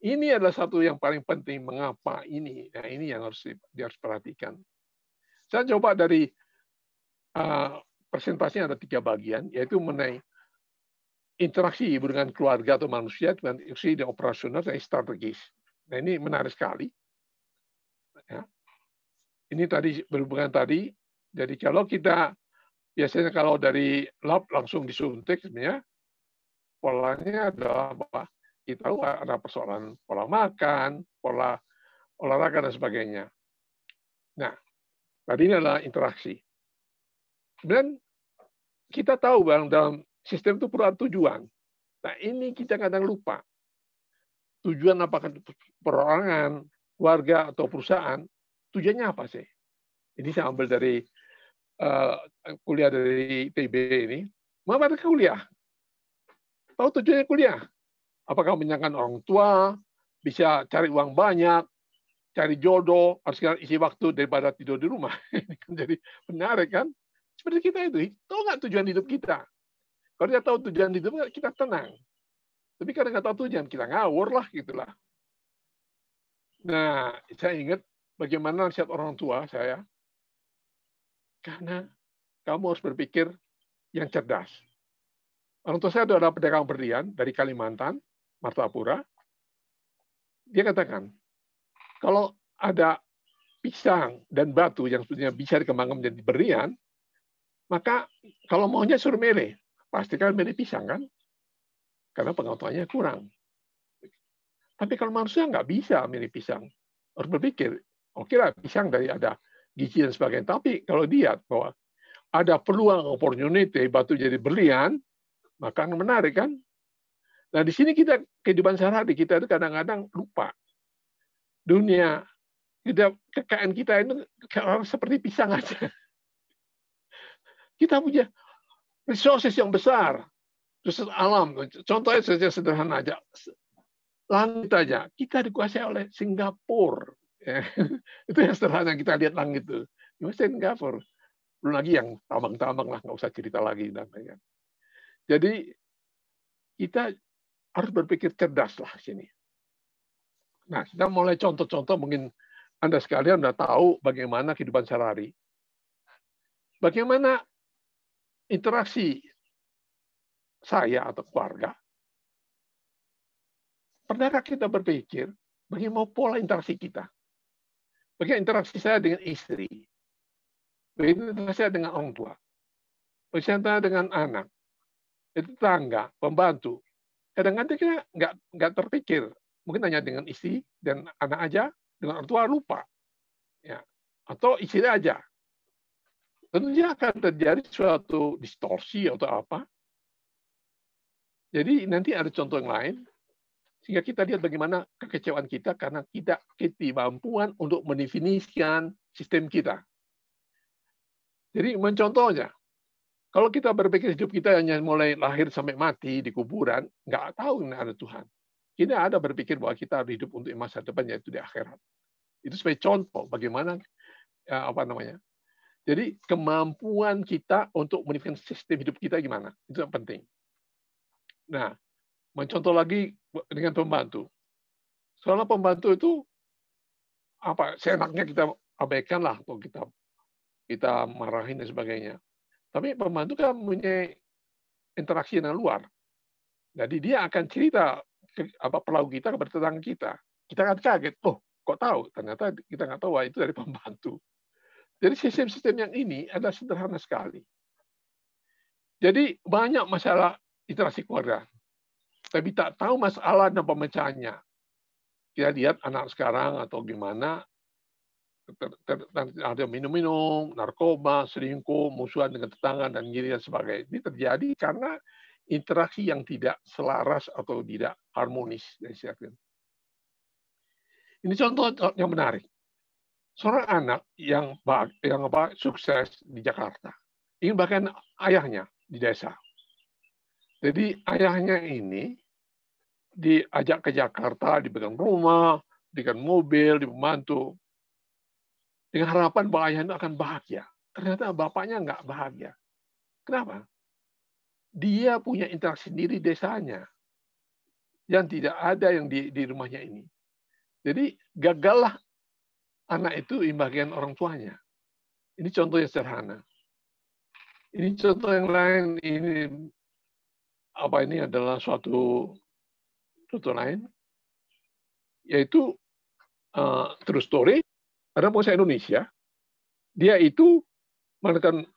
Ini adalah satu yang paling penting. Mengapa ini? Nah, ini yang harus diperhatikan. Saya coba dari uh, presentasinya ada tiga bagian, yaitu mengenai interaksi ibu dengan keluarga atau manusia, dengan interaksi dan operasional dan strategis. Nah, ini menarik sekali. Ya. Ini tadi berhubungan tadi. Jadi kalau kita biasanya kalau dari lab langsung disuntik sebenarnya polanya adalah bahwa kita tahu ada persoalan pola makan, pola olahraga, dan sebagainya. Nah, tadi ini adalah interaksi. Dan kita tahu bang dalam sistem itu perlu ada tujuan. Nah ini kita kadang lupa. Tujuan apakah perorangan, warga atau perusahaan, tujuannya apa sih? Ini saya ambil dari uh, kuliah dari TB ini. Mau kuliah? Tahu tujuannya kuliah? apakah menyenangkan orang tua, bisa cari uang banyak, cari jodoh, harus isi waktu daripada tidur di rumah. [LAUGHS] Kan jadi menarik kan? Seperti kita itu, tahu nggak tujuan hidup kita? Kalau kita tahu tujuan hidup, kita tenang. Tapi karena nggak tahu tujuan, kita ngawur lah gitulah. Nah, saya ingat bagaimana nasihat orang tua saya. Karena kamu harus berpikir yang cerdas. Orang tua saya adalah pedagang berlian dari Kalimantan. Martapura, dia katakan, kalau ada pisang dan batu yang sebenarnya bisa dikembangkan menjadi berlian maka kalau maunya suruh milih, pastikan milih pisang kan? Karena pengetahuannya kurang. Tapi kalau manusia nggak bisa milih pisang. Harus berpikir, oke lah pisang dari ada gizi dan sebagainya. Tapi kalau dia bahwa ada peluang opportunity batu jadi berlian, maka menarik kan? Nah, di sini kita kehidupan sehari-hari kita itu kadang-kadang lupa dunia kita kekayaan kita itu seperti pisang aja. [LAUGHS] Kita punya resources yang besar, resources alam. Contohnya saja sederhana aja, langit aja. Kita dikuasai oleh Singapura. Ya. [LAUGHS] itu yang sederhana kita lihat langit itu. Cuma Singapura. Belum lagi yang tambang-tambang lah, nggak usah cerita lagi nah, ya. Jadi kita harus berpikir cerdas lah sini. Nah, kita mulai contoh-contoh mungkin Anda sekalian sudah tahu bagaimana kehidupan sehari-hari. Bagaimana interaksi saya atau keluarga. Pernahkah kita berpikir bagaimana pola interaksi kita? Bagaimana interaksi saya dengan istri? Bagaimana interaksi saya dengan orang tua? Bagaimana dengan anak? Tetangga, pembantu, kadang-kadang kita nggak nggak terpikir mungkin hanya dengan istri dan anak aja dengan orang tua lupa ya atau istri aja tentunya akan terjadi suatu distorsi atau apa jadi nanti ada contoh yang lain sehingga kita lihat bagaimana kekecewaan kita karena kita ketidakmampuan untuk mendefinisikan sistem kita. Jadi mencontohnya, kalau kita berpikir hidup kita hanya mulai lahir sampai mati di kuburan, nggak tahu ada Tuhan. Kita ada berpikir bahwa kita harus hidup untuk masa depan, yaitu di akhirat. Itu sebagai contoh bagaimana eh, apa namanya. Jadi kemampuan kita untuk menyiapkan sistem hidup kita gimana? Itu yang penting. Nah, mencontoh lagi dengan pembantu. Soalnya pembantu itu apa seenaknya kita abaikan lah atau kita kita marahin dan sebagainya. Tapi pembantu kan punya interaksi dengan luar. Jadi dia akan cerita ke, apa pelaku kita kepada tetangga kita. Kita akan kaget, oh kok tahu? Ternyata kita nggak tahu, itu dari pembantu. Jadi sistem-sistem yang ini ada sederhana sekali. Jadi banyak masalah interaksi keluarga. Tapi tak tahu masalah dan pemecahannya. Kita lihat anak sekarang atau gimana, ada minum-minum, narkoba, selingkuh, musuhan dengan tetangga dan gini dan sebagainya. Ini terjadi karena interaksi yang tidak selaras atau tidak harmonis. Ini contoh yang menarik. Seorang anak yang yang apa sukses di Jakarta ingin bahkan ayahnya di desa. Jadi ayahnya ini diajak ke Jakarta, dipegang rumah, dipegang mobil, dibantu dengan harapan bahwa ayahnya akan bahagia. Ternyata bapaknya nggak bahagia. Kenapa? Dia punya interaksi sendiri desanya yang tidak ada yang di, di rumahnya ini. Jadi gagallah anak itu imbagian orang tuanya. Ini contoh yang sederhana. Ini contoh yang lain. Ini apa ini adalah suatu contoh lain, yaitu uh, true story ada pengusaha Indonesia, dia itu melakukan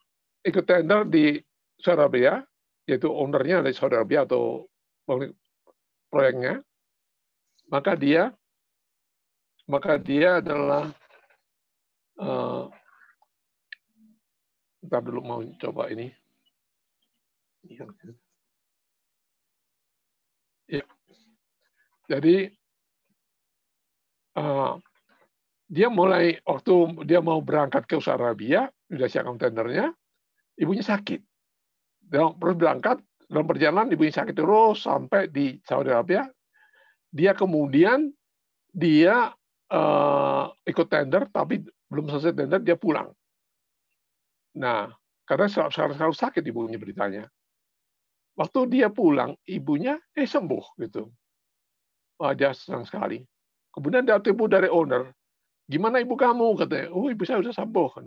ikut tender di Saudi Arabia, yaitu ownernya dari Saudi Arabia atau proyeknya, maka dia maka dia adalah uh, dulu mau coba ini. Ya. Jadi uh, dia mulai waktu dia mau berangkat ke Saudi Arabia, sudah siapkan tendernya, ibunya sakit. Dan terus berangkat dalam perjalanan ibunya sakit terus sampai di Saudi Arabia. Dia kemudian dia uh, ikut tender tapi belum selesai tender dia pulang. Nah, karena selalu selalu sakit ibunya beritanya. Waktu dia pulang, ibunya eh sembuh gitu. wajah senang sekali. Kemudian dia tipu dari owner, gimana ibu kamu katanya oh ibu saya udah sembuh kan,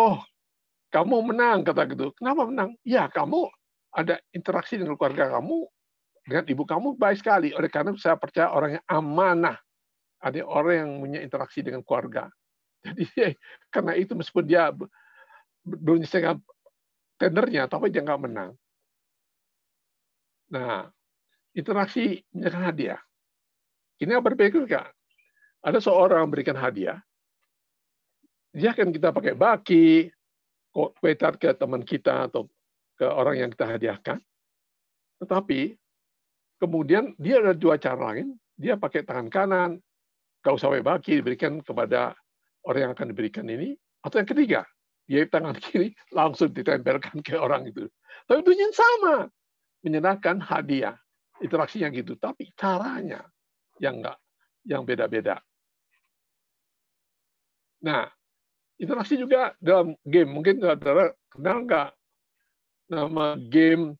oh kamu menang kata gitu kenapa menang ya kamu ada interaksi dengan keluarga kamu dengan ibu kamu baik sekali oleh karena saya percaya orang yang amanah ada orang yang punya interaksi dengan keluarga jadi [LAUGHS] ya, karena itu meskipun dia belum nyelesaikan tendernya tapi dia nggak menang nah interaksi menyerahkan hadiah ini berbeda juga ada seorang memberikan hadiah, dia akan kita pakai baki, kue tart ke teman kita atau ke orang yang kita hadiahkan. Tetapi kemudian dia ada dua cara lain, dia pakai tangan kanan, kau sampai baki diberikan kepada orang yang akan diberikan ini, atau yang ketiga, dia tangan kiri langsung ditempelkan ke orang itu. Tapi tujuan sama, menyenangkan hadiah, interaksinya gitu. Tapi caranya yang enggak, yang beda-beda. Nah, interaksi juga dalam game. Mungkin saudara kenal nggak nama game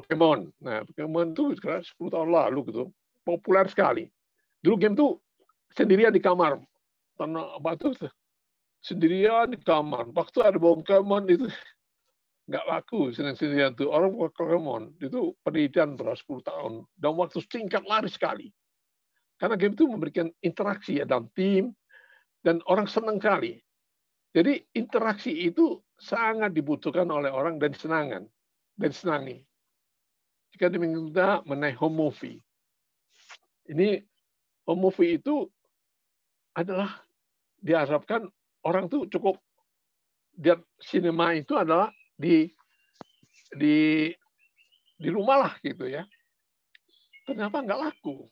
Pokemon? Nah, Pokemon itu sekarang 10 tahun lalu gitu. Populer sekali. Dulu game itu sendirian di kamar. Karena apa itu Sendirian di kamar. Waktu ada Pokemon itu [LAUGHS] nggak laku sendirian tuh. Orang Pokemon itu penelitian berapa 10 tahun. Dan waktu singkat lari sekali. Karena game itu memberikan interaksi ya dalam tim, dan orang senang sekali. Jadi interaksi itu sangat dibutuhkan oleh orang dan senangan dan senangi. Jika diminta mengenai movie, ini home movie itu adalah diharapkan orang tuh cukup lihat sinema itu adalah di di di rumah lah gitu ya. Ternyata nggak laku.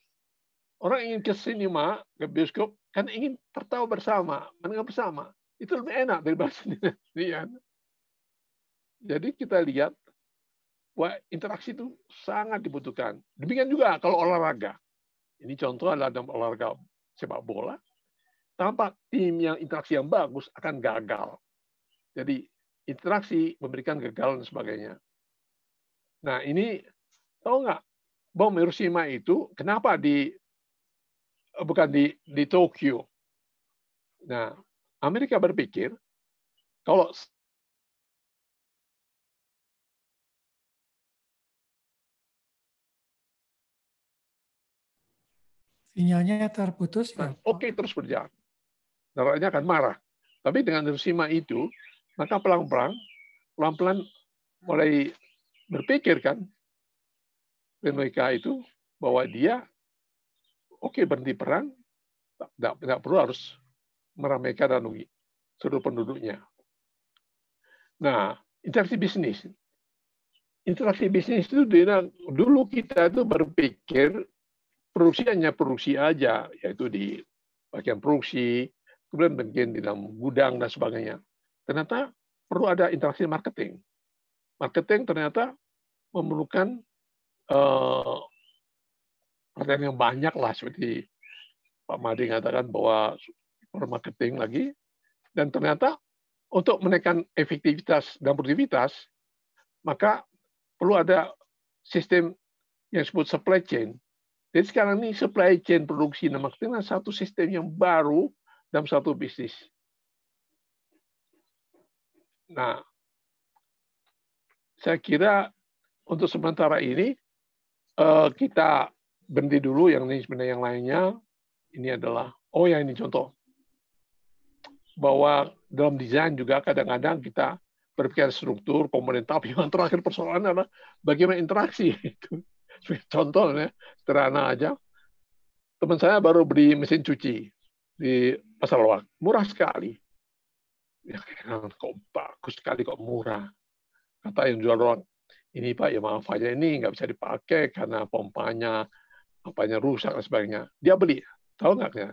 Orang ingin ke sinema, ke bioskop, karena ingin tertawa bersama, mendengar bersama. Itu lebih enak daripada sendirian. [LAUGHS] Jadi kita lihat bahwa interaksi itu sangat dibutuhkan. Demikian juga kalau olahraga. Ini contoh adalah dalam olahraga sepak bola. Tampak tim yang interaksi yang bagus akan gagal. Jadi interaksi memberikan gagal dan sebagainya. Nah ini tahu nggak bom Hiroshima itu kenapa di Eh, bukan di di Tokyo. Nah, Amerika berpikir kalau sinyalnya terputus nah, Oke, okay, terus berjalan. Darahnya akan marah. Tapi dengan Hiroshima itu, maka pelan-pelan pelan-pelan mulai berpikir kan mereka itu bahwa dia oke okay, berhenti perang, tidak perlu harus meramaikan Ranui, seluruh penduduknya. Nah, interaksi bisnis. Interaksi bisnis itu dulu kita itu berpikir produksi hanya produksi aja, yaitu di bagian produksi, kemudian bagian di dalam gudang dan sebagainya. Ternyata perlu ada interaksi marketing. Marketing ternyata memerlukan uh, pertanyaan yang banyak lah seperti Pak Madi mengatakan bahwa marketing lagi dan ternyata untuk menekan efektivitas dan produktivitas maka perlu ada sistem yang disebut supply chain. Jadi sekarang ini supply chain produksi dan marketing adalah satu sistem yang baru dalam satu bisnis. Nah, saya kira untuk sementara ini eh, kita berhenti dulu yang ini sebenarnya yang lainnya ini adalah oh ya ini contoh bahwa dalam desain juga kadang-kadang kita berpikir struktur komponen tapi [LAUGHS] yang terakhir persoalan adalah bagaimana interaksi itu [LAUGHS] contohnya sederhana aja teman saya baru beli mesin cuci di pasar luar murah sekali ya [LAUGHS] kok bagus sekali kok murah kata yang jual ini pak ya maaf aja ini nggak bisa dipakai karena pompanya apanya rusak dan sebagainya. Dia beli. Tahu nggak ya?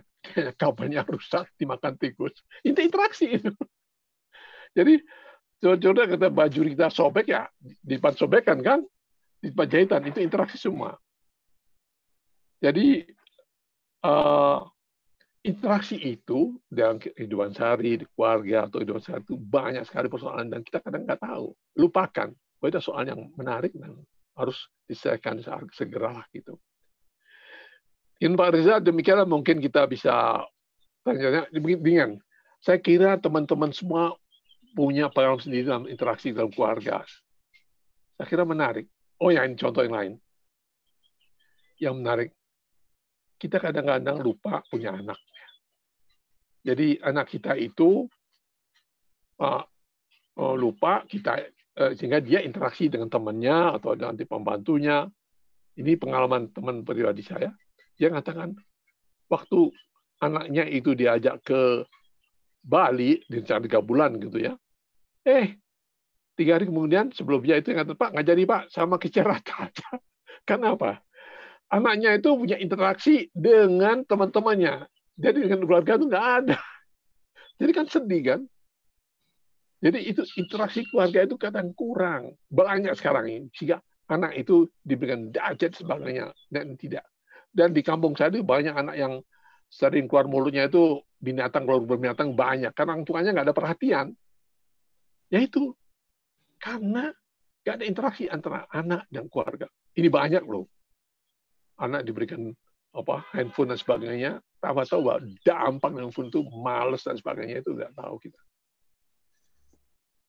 Kabelnya rusak, dimakan tikus. Itu interaksi itu. Jadi coba-coba kata baju kita sobek ya, di depan sobekan kan, di depan jahitan itu interaksi semua. Jadi uh, interaksi itu dalam kehidupan sehari, di keluarga atau kehidupan sehari itu banyak sekali persoalan dan kita kadang nggak tahu, lupakan. Bahwa oh, itu soal yang menarik dan harus diselesaikan segeralah gitu. In Pak Riza, demikianlah mungkin kita bisa tanya dengan saya kira teman-teman semua punya pengalaman sendiri dalam interaksi dalam keluarga. Saya kira menarik. Oh ya, ini contoh yang lain. Yang menarik, kita kadang-kadang lupa punya anak. Jadi anak kita itu uh, uh, lupa kita uh, sehingga dia interaksi dengan temannya atau dengan pembantunya. Ini pengalaman teman pribadi saya dia katakan waktu anaknya itu diajak ke Bali di tiga bulan gitu ya. Eh, tiga hari kemudian sebelumnya itu yang kata Pak nggak jadi Pak sama kecerahan Cerata. [LAUGHS] Karena apa? Anaknya itu punya interaksi dengan teman-temannya. Jadi dengan keluarga itu nggak ada. [LAUGHS] Jadi kan sedih kan? Jadi itu interaksi keluarga itu kadang kurang. Banyak sekarang ini. jika anak itu diberikan gadget sebagainya dan tidak dan di kampung saya itu banyak anak yang sering keluar mulutnya itu binatang keluar binatang banyak karena orang tuanya nggak ada perhatian Ya itu karena nggak ada interaksi antara anak dan keluarga ini banyak loh anak diberikan apa handphone dan sebagainya Tahu tahu bahwa hmm. dampak handphone itu males dan sebagainya itu nggak tahu kita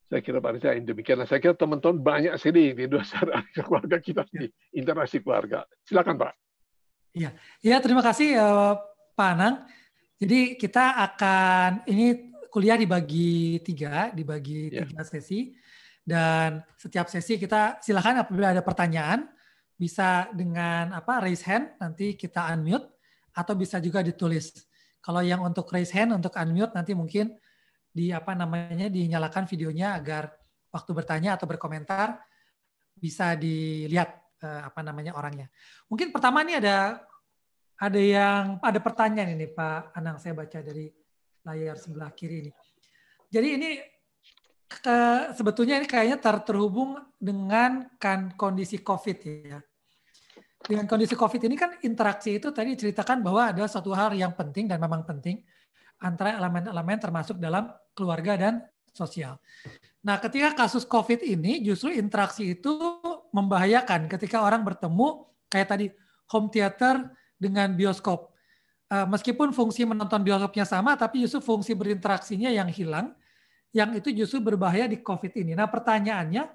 saya kira pada saya demikian. Saya kira teman-teman banyak sini di dua [LAUGHS] keluarga kita di interaksi keluarga. Silakan Pak. Iya, ya terima kasih uh, Pak Anang. Jadi kita akan ini kuliah dibagi tiga, dibagi ya. tiga sesi dan setiap sesi kita silakan apabila ada pertanyaan bisa dengan apa raise hand nanti kita unmute atau bisa juga ditulis. Kalau yang untuk raise hand untuk unmute nanti mungkin di apa namanya dinyalakan videonya agar waktu bertanya atau berkomentar bisa dilihat uh, apa namanya orangnya. Mungkin pertama ini ada ada yang ada pertanyaan ini Pak Anang saya baca dari layar sebelah kiri ini. Jadi ini ke, sebetulnya ini kayaknya ter, terhubung dengan kan kondisi COVID ya. Dengan kondisi COVID ini kan interaksi itu tadi ceritakan bahwa ada satu hal yang penting dan memang penting antara elemen-elemen termasuk dalam keluarga dan sosial. Nah, ketika kasus COVID ini justru interaksi itu membahayakan ketika orang bertemu kayak tadi home theater dengan bioskop. Eh, meskipun fungsi menonton bioskopnya sama, tapi justru fungsi berinteraksinya yang hilang, yang itu justru berbahaya di COVID ini. Nah pertanyaannya,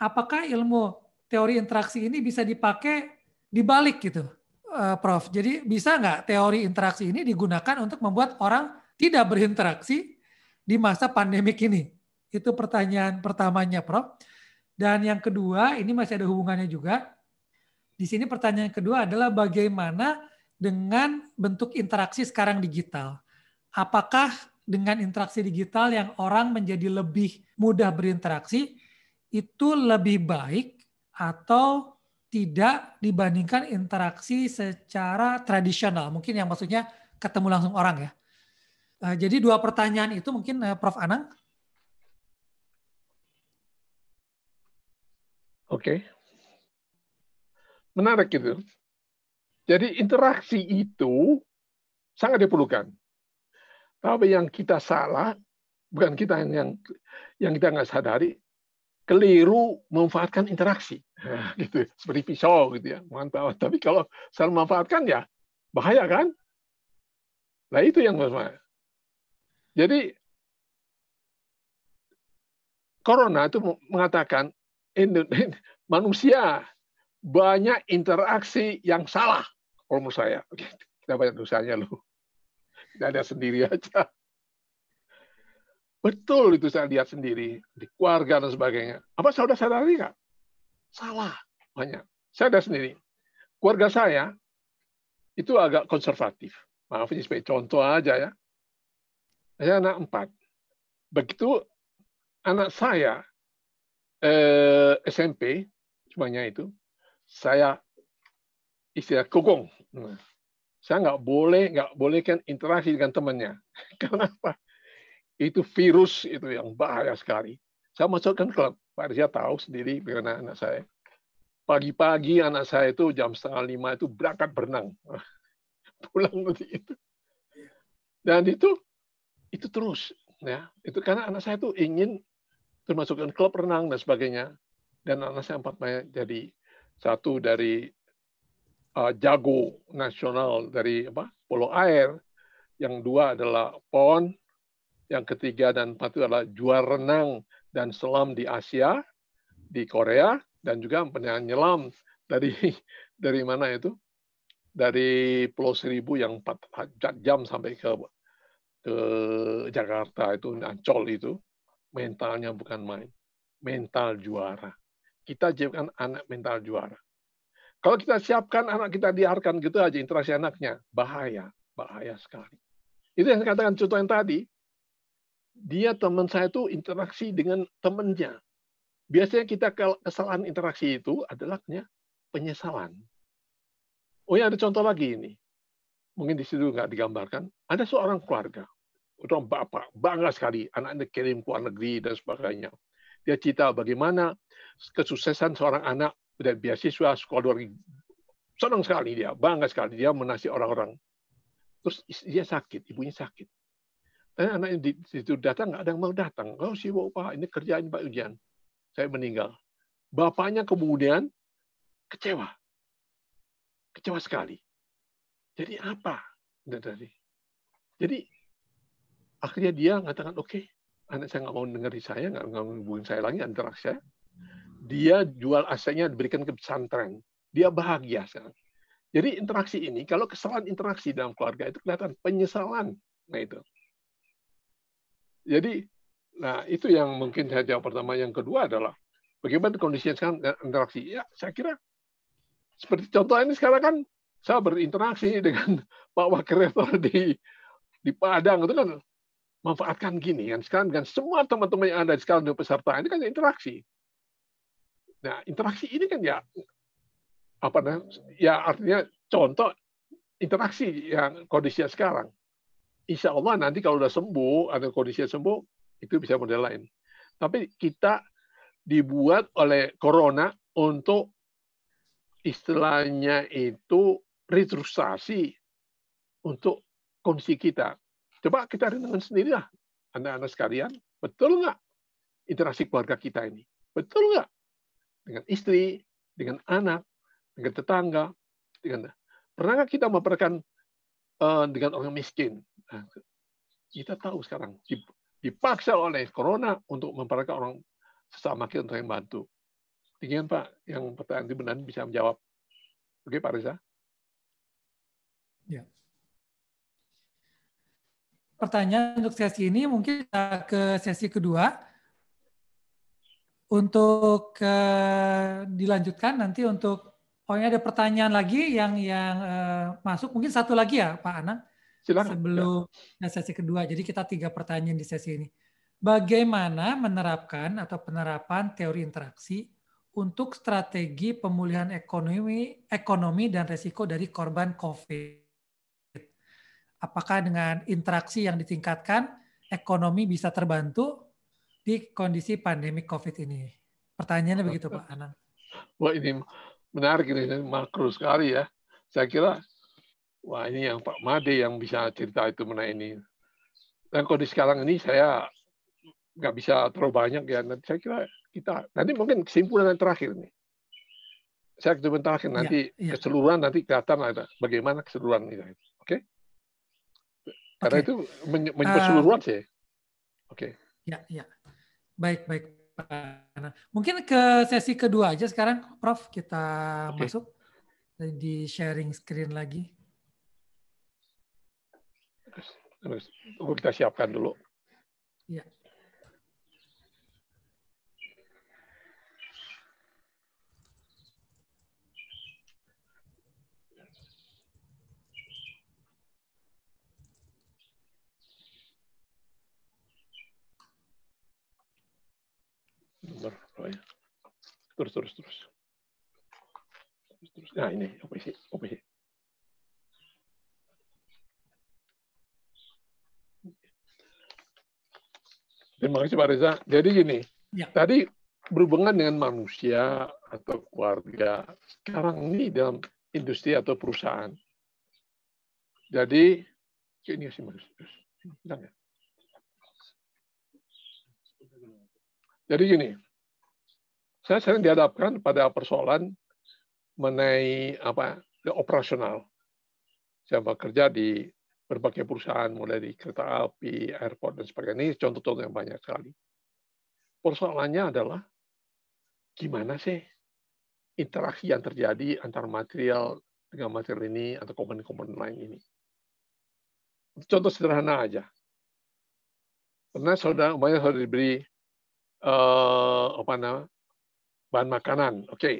apakah ilmu teori interaksi ini bisa dipakai dibalik gitu, eh, Prof? Jadi bisa nggak teori interaksi ini digunakan untuk membuat orang tidak berinteraksi di masa pandemik ini? Itu pertanyaan pertamanya, Prof. Dan yang kedua, ini masih ada hubungannya juga. Di sini pertanyaan kedua adalah bagaimana dengan bentuk interaksi sekarang digital? Apakah dengan interaksi digital yang orang menjadi lebih mudah berinteraksi itu lebih baik atau tidak dibandingkan interaksi secara tradisional? Mungkin yang maksudnya ketemu langsung orang ya. Eh, jadi dua pertanyaan itu mungkin eh, Prof. Anang Oke. Okay. Menarik gitu. Jadi interaksi itu sangat diperlukan. Tapi yang kita salah, bukan kita yang yang, yang kita nggak sadari, keliru memanfaatkan interaksi. Nah, [LAUGHS] gitu, ya. seperti pisau gitu ya, mantap. Tapi kalau salah memanfaatkan ya bahaya kan? Nah itu yang masalah. Jadi Corona itu mengatakan [LAUGHS] manusia banyak interaksi yang salah kalau menurut saya. [LAUGHS] kita banyak dosanya loh. Kita lihat sendiri aja. Betul itu saya lihat sendiri di keluarga dan sebagainya. Apa saudara sadari nggak? Salah banyak. Saya lihat sendiri. Keluarga saya itu agak konservatif. Maaf ini sebagai contoh aja ya. Saya anak empat. Begitu anak saya eh, SMP, semuanya itu, saya istilah kokong. Saya nggak boleh nggak boleh kan interaksi dengan temannya. [LAUGHS] Kenapa? Itu virus itu yang bahaya sekali. Saya masukkan klub. Pak Rizia tahu sendiri karena anak saya. Pagi-pagi anak saya itu jam setengah lima itu berangkat berenang. [LAUGHS] Pulang nanti itu. Dan itu itu terus ya. Itu karena anak saya itu ingin termasuk klub renang dan sebagainya. Dan anak saya empat jadi satu dari uh, jago nasional dari apa polo air, yang dua adalah pon, yang ketiga dan empat adalah juara renang dan selam di Asia, di Korea, dan juga penyelam dari dari mana itu? Dari Pulau Seribu yang 4 jam sampai ke ke Jakarta itu Ancol itu mentalnya bukan main, mental juara. Kita jadikan anak mental juara. Kalau kita siapkan anak kita diarkan gitu aja interaksi anaknya, bahaya, bahaya sekali. Itu yang saya katakan contoh yang tadi. Dia teman saya itu interaksi dengan temannya. Biasanya kita kesalahan interaksi itu adalah penyesalan. Oh ya ada contoh lagi ini. Mungkin di situ nggak digambarkan. Ada seorang keluarga, Orang bapak bangga sekali anaknya kirim ke luar negeri dan sebagainya. Dia cerita bagaimana kesuksesan seorang anak dan beasiswa sekolah luar negeri. Senang sekali dia, bangga sekali dia menasi orang-orang. Terus dia sakit, ibunya sakit. Dan anak di situ datang, nggak ada yang mau datang. Kalau oh, si Pak, ini kerjaan Pak Ujian. Saya meninggal. Bapaknya kemudian kecewa. Kecewa sekali. Jadi apa? Jadi akhirnya dia mengatakan oke okay, anak saya nggak mau dengar saya nggak mau hubungin saya lagi antarak saya dia jual asetnya diberikan ke pesantren dia bahagia sekarang jadi interaksi ini kalau kesalahan interaksi dalam keluarga itu kelihatan penyesalan nah itu jadi nah itu yang mungkin saya jawab pertama yang kedua adalah bagaimana kondisi sekarang eh, interaksi ya saya kira seperti contoh ini sekarang kan saya berinteraksi [LAUGHS] dengan Pak Wakil Rektor di di Padang itu kan manfaatkan gini kan sekarang dengan semua teman-teman yang ada di sekarang di peserta ini kan interaksi. Nah, interaksi ini kan ya apa namanya? Ya artinya contoh interaksi yang kondisinya sekarang. Insya Allah nanti kalau sudah sembuh atau kondisinya sembuh itu bisa model lain. Tapi kita dibuat oleh corona untuk istilahnya itu retrusasi untuk kondisi kita Coba kita renungkan sendirilah, anak-anak sekalian, betul nggak interaksi keluarga kita ini? Betul nggak? Dengan istri, dengan anak, dengan tetangga, dengan pernah nggak kita memperkenalkan eh, dengan orang miskin? Nah, kita tahu sekarang dipaksa oleh corona untuk memperkenalkan orang sesama kita untuk yang bantu. Pak, yang pertanyaan di benar bisa menjawab. Oke Pak Reza. Ya, pertanyaan untuk sesi ini mungkin ke sesi kedua untuk uh, dilanjutkan nanti untuk pokoknya oh, ada pertanyaan lagi yang yang uh, masuk mungkin satu lagi ya Pak Anang Silahkan. Ya. sebelum ya. sesi kedua jadi kita tiga pertanyaan di sesi ini bagaimana menerapkan atau penerapan teori interaksi untuk strategi pemulihan ekonomi ekonomi dan resiko dari korban COVID apakah dengan interaksi yang ditingkatkan ekonomi bisa terbantu di kondisi pandemi COVID ini? Pertanyaannya begitu Pak Anang. Wah ini menarik ini makro sekali ya. Saya kira wah ini yang Pak Made yang bisa cerita itu mengenai ini. Dan kondisi sekarang ini saya nggak bisa terlalu banyak ya. Nanti saya kira kita nanti mungkin kesimpulan yang terakhir nih. Saya kesimpulan terakhir iya, nanti ya, ya. keseluruhan nanti kelihatan bagaimana keseluruhan ini. Karena okay. itu men menyebut uh, sih. Oke. Okay. Ya, ya. Baik, baik. Mungkin ke sesi kedua aja sekarang, Prof. Kita okay. masuk di sharing screen lagi. Terus, terus. kita siapkan dulu. Ya. apa ya terus terus terus terus terus nah ini apa sih apa sih Terima kasih Pak Reza. Jadi gini, ya. tadi berhubungan dengan manusia atau keluarga. Sekarang ini dalam industri atau perusahaan. Jadi ini sih ya. Jadi gini, saya sering dihadapkan pada persoalan mengenai apa operasional. Saya bekerja di berbagai perusahaan, mulai di kereta api, airport, dan sebagainya. Ini contoh-contoh yang banyak sekali. Persoalannya adalah gimana sih interaksi yang terjadi antar material dengan material ini atau komponen-komponen lain ini. Contoh sederhana aja. Pernah saudara, umumnya saudara diberi uh, apa namanya, bahan makanan. Oke, okay.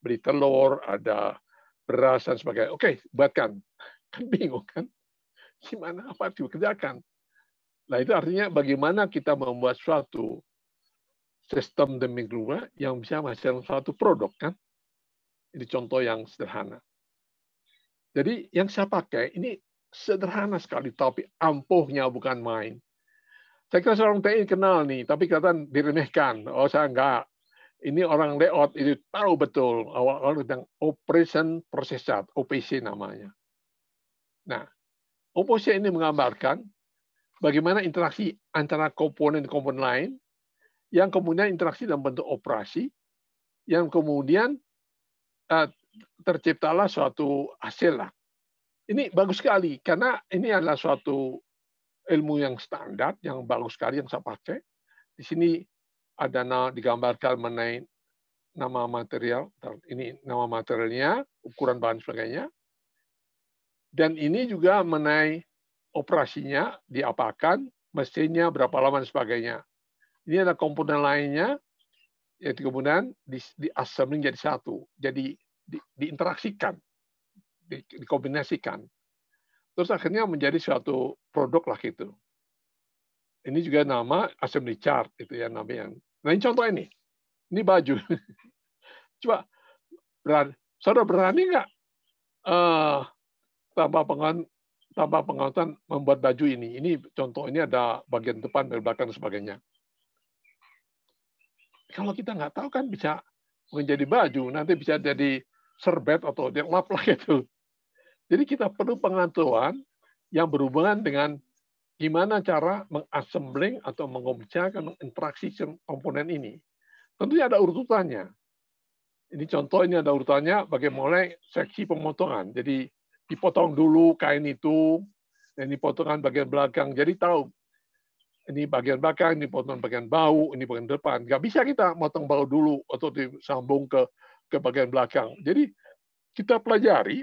beli telur, ada beras dan sebagainya. Oke, okay, buatkan. [LAUGHS] Kan bingung kan? Gimana apa dikerjakan? Nah itu artinya bagaimana kita membuat suatu sistem demi global yang bisa menghasilkan suatu produk kan? Ini contoh yang sederhana. Jadi yang saya pakai ini sederhana sekali tapi ampuhnya bukan main. Saya kira seorang TNI kenal nih, tapi kelihatan diremehkan. Oh saya enggak, ini orang layout itu tahu betul awal-awal tentang operation process chart, OPC namanya. Nah, OPC ini menggambarkan bagaimana interaksi antara komponen-komponen lain yang kemudian interaksi dalam bentuk operasi yang kemudian eh, terciptalah suatu hasil lah. Ini bagus sekali karena ini adalah suatu ilmu yang standar yang bagus sekali yang saya pakai. Di sini ada digambarkan mengenai nama material. Ini nama materialnya, ukuran bahan sebagainya. Dan ini juga mengenai operasinya, diapakan, mesinnya, berapa lama, dan sebagainya. Ini ada komponen lainnya, yaitu kemudian di, di assembling jadi satu. Jadi diinteraksikan, di, dikombinasikan. Terus akhirnya menjadi suatu produk lah gitu. Ini juga nama assembly chart, itu ya nama yang Nah ini contoh ini, ini baju. [LAUGHS] Coba berani, saudara berani nggak uh, eh, tanpa pengon tanpa pengawasan membuat baju ini. Ini contoh ini ada bagian depan dari belakang dan sebagainya. Kalau kita nggak tahu kan bisa menjadi baju, nanti bisa jadi serbet atau yang lap lah gitu. Jadi kita perlu pengantuan yang berhubungan dengan gimana cara mengassembling atau mengobjakan interaksi komponen ini. Tentunya ada urutannya. Ini contoh ini ada urutannya bagaimana seksi pemotongan. Jadi dipotong dulu kain itu, dan potongan bagian belakang. Jadi tahu ini bagian belakang, ini potongan bagian bau, ini bagian depan. Gak bisa kita motong bau dulu atau disambung ke ke bagian belakang. Jadi kita pelajari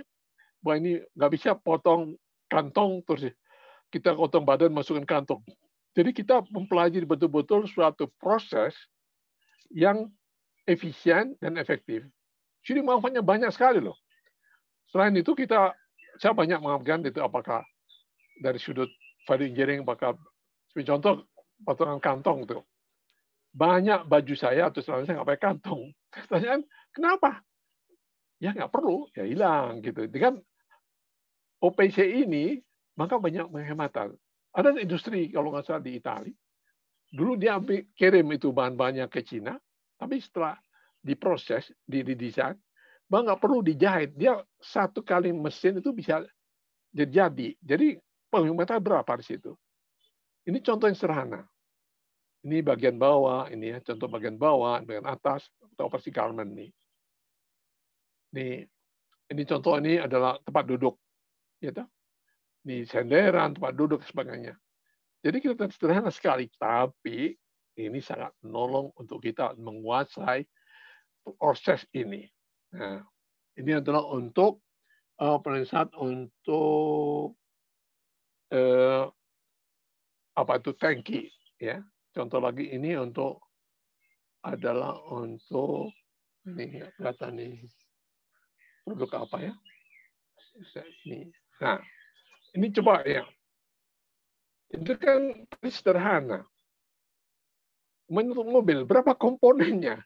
bahwa ini nggak bisa potong kantong terus kita gotong badan masukkan kantong. Jadi kita mempelajari betul-betul suatu proses yang efisien dan efektif. Jadi manfaatnya banyak sekali loh. Selain itu kita saya banyak mengambilkan itu apakah dari sudut value engineering apakah contoh potongan kantong tuh banyak baju saya atau selain saya nggak pakai kantong. [LAUGHS] Pertanyaan, kenapa? Ya nggak perlu, ya hilang gitu. Dengan OPC ini maka banyak penghematan. Ada industri kalau nggak salah di Italia, dulu dia ambil, kirim itu bahan-bahannya ke Cina, tapi setelah diproses, didesain, bang nggak perlu dijahit, dia satu kali mesin itu bisa jadi. Jadi penghematan berapa di situ? Ini contoh yang sederhana. Ini bagian bawah, ini ya contoh bagian bawah, bagian atas, atau operasi garment nih. Ini, ini contoh ini adalah tempat duduk. Ya, gitu di senderan, tempat duduk, sebagainya. Jadi kita sederhana sekali, tapi ini sangat menolong untuk kita menguasai proses ini. Nah, ini adalah untuk uh, untuk uh, apa itu tangki, ya. Contoh lagi ini untuk adalah untuk ini nggak nih produk apa ya? Ini. Nah, ini coba ya. Itu kan sederhana. Menurut mobil, berapa komponennya?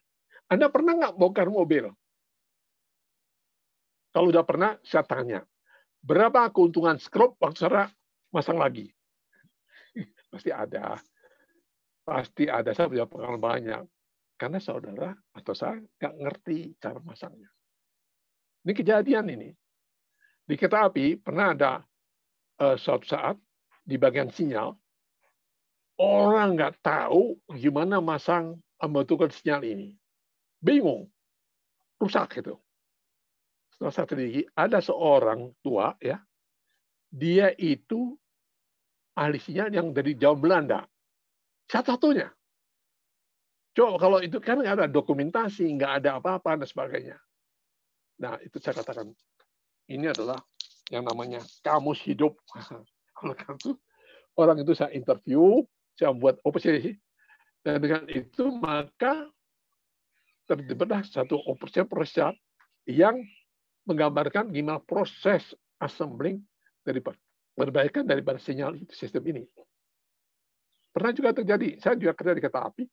Anda pernah nggak bongkar mobil? Kalau udah pernah, saya tanya. Berapa keuntungan skrup waktu saya masang lagi? [LAUGHS] Pasti ada. Pasti ada. Saya punya pengalaman banyak. Karena saudara atau saya nggak ngerti cara masangnya. Ini kejadian ini. Di kereta api pernah ada uh, suatu saat di bagian sinyal, orang nggak tahu gimana masang eh, membutuhkan sinyal ini. Bingung. Rusak itu. Setelah strategi, ada seorang tua, ya dia itu ahli sinyal yang dari jauh Belanda. Satu-satunya. Coba kalau itu kan nggak ada dokumentasi, nggak ada apa-apa dan sebagainya. Nah, itu saya katakan. Ini adalah yang namanya kamus hidup. Oleh [LAUGHS] karena itu, orang itu saya interview, saya buat opsi. Dan dengan itu maka terdebatlah satu opsi proses yang menggambarkan gimana proses assembling dari perbaikan daripada sinyal sistem ini. Pernah juga terjadi, saya juga kerja di kereta api,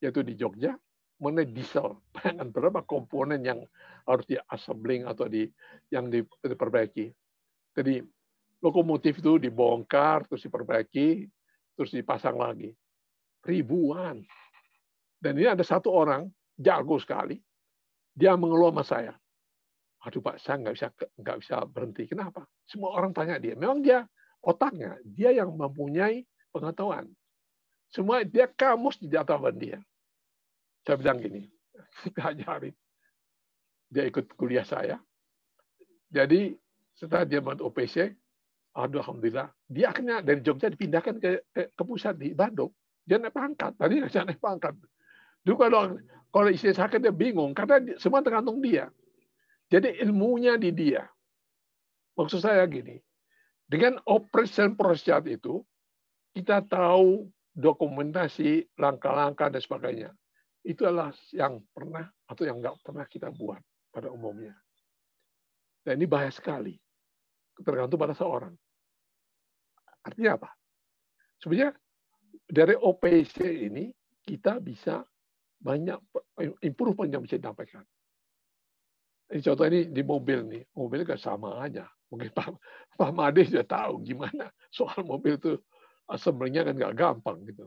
yaitu di Jogja, mengenai diesel. Bayangkan [LAUGHS] berapa komponen yang harus di assembling atau di yang diperbaiki. Jadi lokomotif itu dibongkar, terus diperbaiki, terus dipasang lagi. Ribuan. Dan ini ada satu orang, jago sekali, dia mengeluh sama saya. Aduh Pak, saya nggak bisa nggak bisa berhenti. Kenapa? Semua orang tanya dia. Memang dia otaknya, dia yang mempunyai pengetahuan. Semua dia kamus di pengetahuan dia. Saya bilang gini, [LAUGHS] kita ajarin. Dia ikut kuliah saya. Jadi setelah dia buat OPC, aduh alhamdulillah, dia akhirnya dari Jogja dipindahkan ke, ke, ke pusat di Bandung. Dia naik pangkat, tadi [LAUGHS] saya naik pangkat. Dulu kalau kalau istri sakit dia bingung karena semua tergantung dia. Jadi ilmunya di dia. Maksud saya gini, dengan operasi prostat itu kita tahu dokumentasi langkah-langkah dan sebagainya. Itu adalah yang pernah atau yang nggak pernah kita buat pada umumnya. Dan ini bahaya sekali tergantung pada seorang. Artinya apa? Sebenarnya dari OPC ini kita bisa banyak improve yang bisa disampaikan. Ini contoh ini di mobil nih, mobil kan sama aja. Mungkin Pak, Pak Made sudah tahu gimana soal mobil itu assemblingnya kan nggak gampang gitu.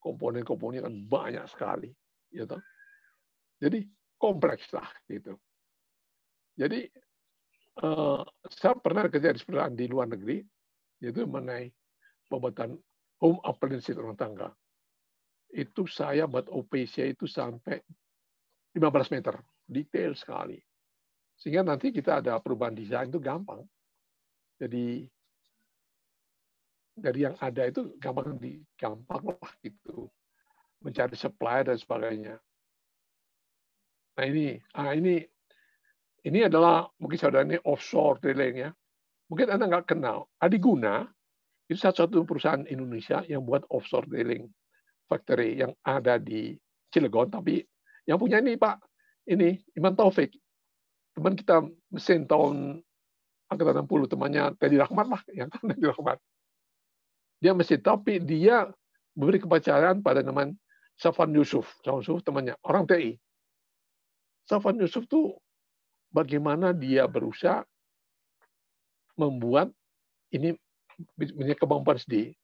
Komponen-komponennya kan banyak sekali, gitu. Jadi kompleks lah gitu. Jadi Eh, saya pernah kerja di perusahaan di luar negeri, yaitu mengenai pembuatan home appliances rumah tangga. Itu saya buat OPC itu sampai 15 meter, detail sekali. Sehingga nanti kita ada perubahan desain itu gampang. Jadi dari yang ada itu gampang di gampang lah gitu mencari supply dan sebagainya. Nah ini, ah ini ini adalah mungkin saudara ini offshore drilling ya. Mungkin Anda nggak kenal. Adiguna itu satu-satu perusahaan Indonesia yang buat offshore drilling factory yang ada di Cilegon. Tapi yang punya ini Pak, ini Iman Taufik. Teman kita mesin tahun angkatan 60, temannya Teddy Rahmat lah. Ya, [LAUGHS] Teddy Rahmat. Dia mesin, tapi dia memberi kepercayaan pada teman Safan Yusuf. Safan Yusuf temannya, orang TI. Safan Yusuf tuh bagaimana dia berusaha membuat ini punya kemampuan sendiri.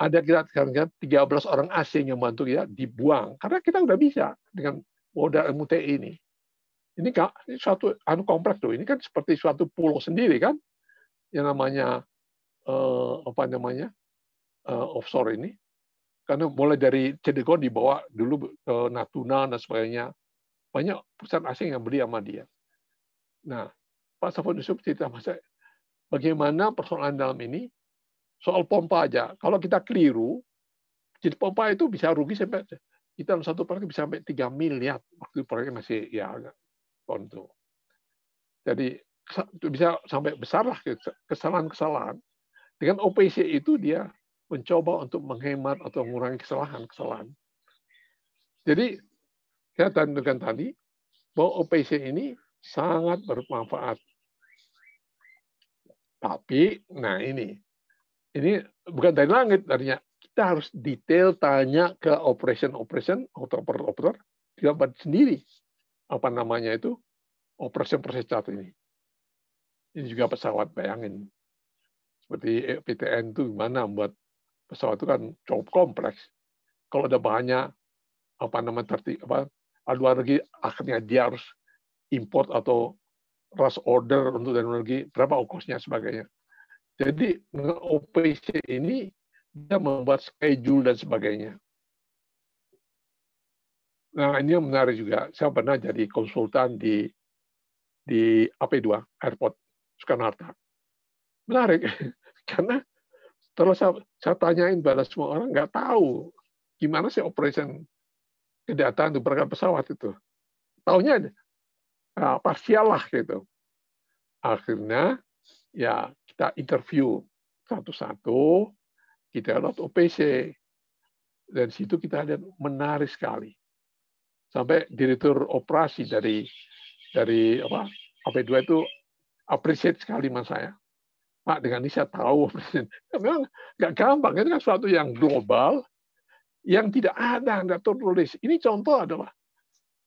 Ada kita tiga 13 orang asing yang bantu kita dibuang karena kita udah bisa dengan modal ilmu TI ini. Ini, ini suatu anu kompleks tuh. Ini kan seperti suatu pulau sendiri kan yang namanya uh, apa namanya uh, offshore ini. Karena mulai dari cedegon dibawa dulu ke eh, Natuna dan sebagainya. Banyak perusahaan asing yang beli sama dia. Nah, Pak Safon Yusuf cerita masa bagaimana persoalan dalam ini, soal pompa aja. Kalau kita keliru, jadi pompa itu bisa rugi sampai kita dalam satu proyek bisa sampai 3 miliar waktu proyek masih ya tahun itu. Jadi bisa sampai besar lah kesalahan-kesalahan. Dengan OPC itu dia mencoba untuk menghemat atau mengurangi kesalahan-kesalahan. Jadi saya tanyakan tadi bahwa OPC ini sangat bermanfaat. Tapi, nah ini, ini bukan dari langit, artinya kita harus detail tanya ke operation operation, operator operator, kita buat sendiri apa namanya itu operation proses chart ini. Ini juga pesawat bayangin. Seperti PTN itu gimana buat pesawat itu kan cukup kompleks. Kalau ada banyak apa namanya tertik apa ada lagi akhirnya dia harus import atau rush order untuk teknologi, berapa ongkosnya sebagainya. Jadi OPC ini dia membuat schedule dan sebagainya. Nah ini yang menarik juga. Saya pernah jadi konsultan di di AP2 Airport Soekarno Hatta. Menarik [LAUGHS] karena terus saya, saya tanyain pada semua orang nggak tahu gimana sih operation kedatangan untuk berangkat pesawat itu. Taunya uh, parsial lah gitu. Akhirnya ya kita interview satu-satu, kita lihat OPC. Dan situ kita lihat menarik sekali. Sampai direktur operasi dari dari apa AP2 itu appreciate sekali mas saya. Pak, dengan ini saya tahu [LAUGHS] Memang nggak gampang, itu kan suatu yang global, yang tidak ada, nggak tertulis. Ini contoh adalah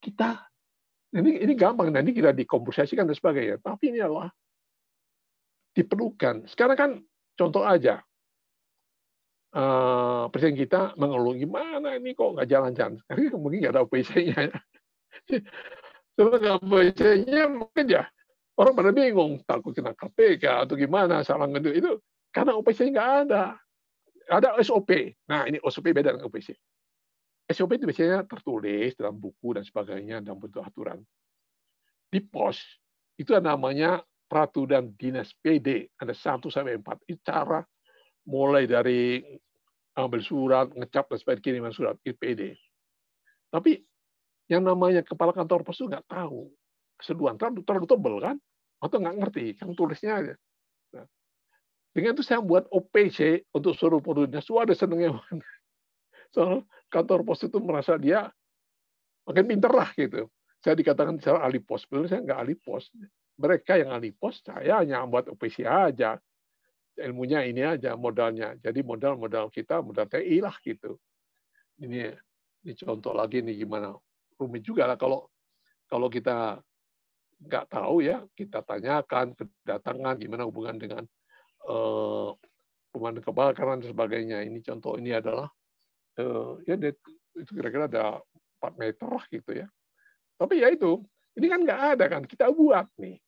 kita ini ini gampang nanti kita dikomposisikan dan sebagainya. Tapi ini adalah diperlukan. Sekarang kan contoh aja uh, presiden kita mengeluh gimana ini kok nggak jalan-jalan. Kan mungkin nggak ada PC-nya. Sebenarnya [LAUGHS] PC-nya mungkin ya orang pada bingung takut kena KPK atau gimana salah ngedul itu karena OPC nggak ada. Ada SOP. Nah ini SOP beda dengan OPC. SOP itu biasanya tertulis dalam buku dan sebagainya dalam bentuk aturan. Di pos itu ada namanya dan dinas PD ada satu sampai empat. cara mulai dari ambil surat, ngecap dan sebagainya kiriman surat itu PD. Tapi yang namanya kepala kantor pos itu nggak tahu keseluruhan terlalu, terlalu tebel kan atau nggak ngerti kan tulisnya aja. Nah, dengan itu saya buat OPC untuk seluruh produknya. suara senengnya so, kantor pos itu merasa dia makin pinter lah gitu. Saya dikatakan secara ahli pos, sebenarnya saya nggak ahli pos. Mereka yang ahli pos, saya hanya buat OPC aja. Ilmunya ini aja modalnya. Jadi modal-modal kita, modal TI lah gitu. Ini, ini contoh lagi nih gimana. Rumit juga lah kalau kalau kita nggak tahu ya, kita tanyakan kedatangan, gimana hubungan dengan uh, eh, pemandu kebakaran dan sebagainya. Ini contoh ini adalah Eh, ya itu kira-kira ada 4 meter gitu ya. Tapi ya itu, ini kan nggak ada kan, kita buat nih.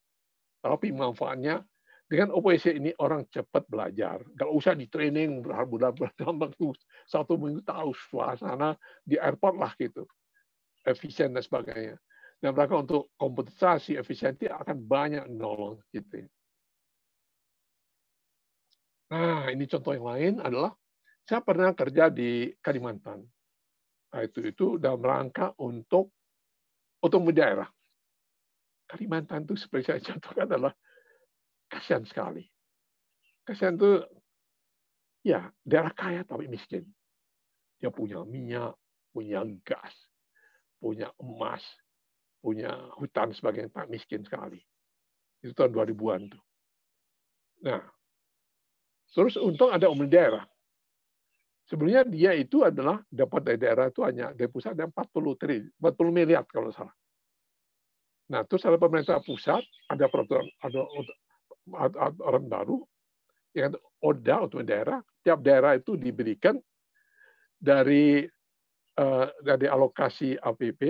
Tapi manfaatnya dengan OPC ini orang cepat belajar. kalau usah di training berbulan-bulan waktu satu minggu tahu suasana di airport lah gitu. Efisien dan sebagainya. Dan mereka untuk kompensasi efisiensi akan banyak nolong gitu. Ya. Nah, ini contoh yang lain adalah saya pernah kerja di Kalimantan. Nah, itu itu dalam rangka untuk otomotif daerah. Kalimantan itu seperti saya contohkan adalah kasihan sekali. Kasihan itu ya daerah kaya tapi miskin. Dia punya minyak, punya gas, punya emas, punya hutan sebagainya tak miskin sekali. Itu tahun 2000-an tuh. Nah, terus untung ada umum daerah. Sebenarnya dia itu adalah dapat dari daerah itu hanya dari pusat ada 40 tri, 40 miliar kalau salah. Nah, terus ada pemerintah pusat, ada peraturan ada orang baru yang ODA untuk daerah, tiap daerah itu diberikan dari uh, dari alokasi APP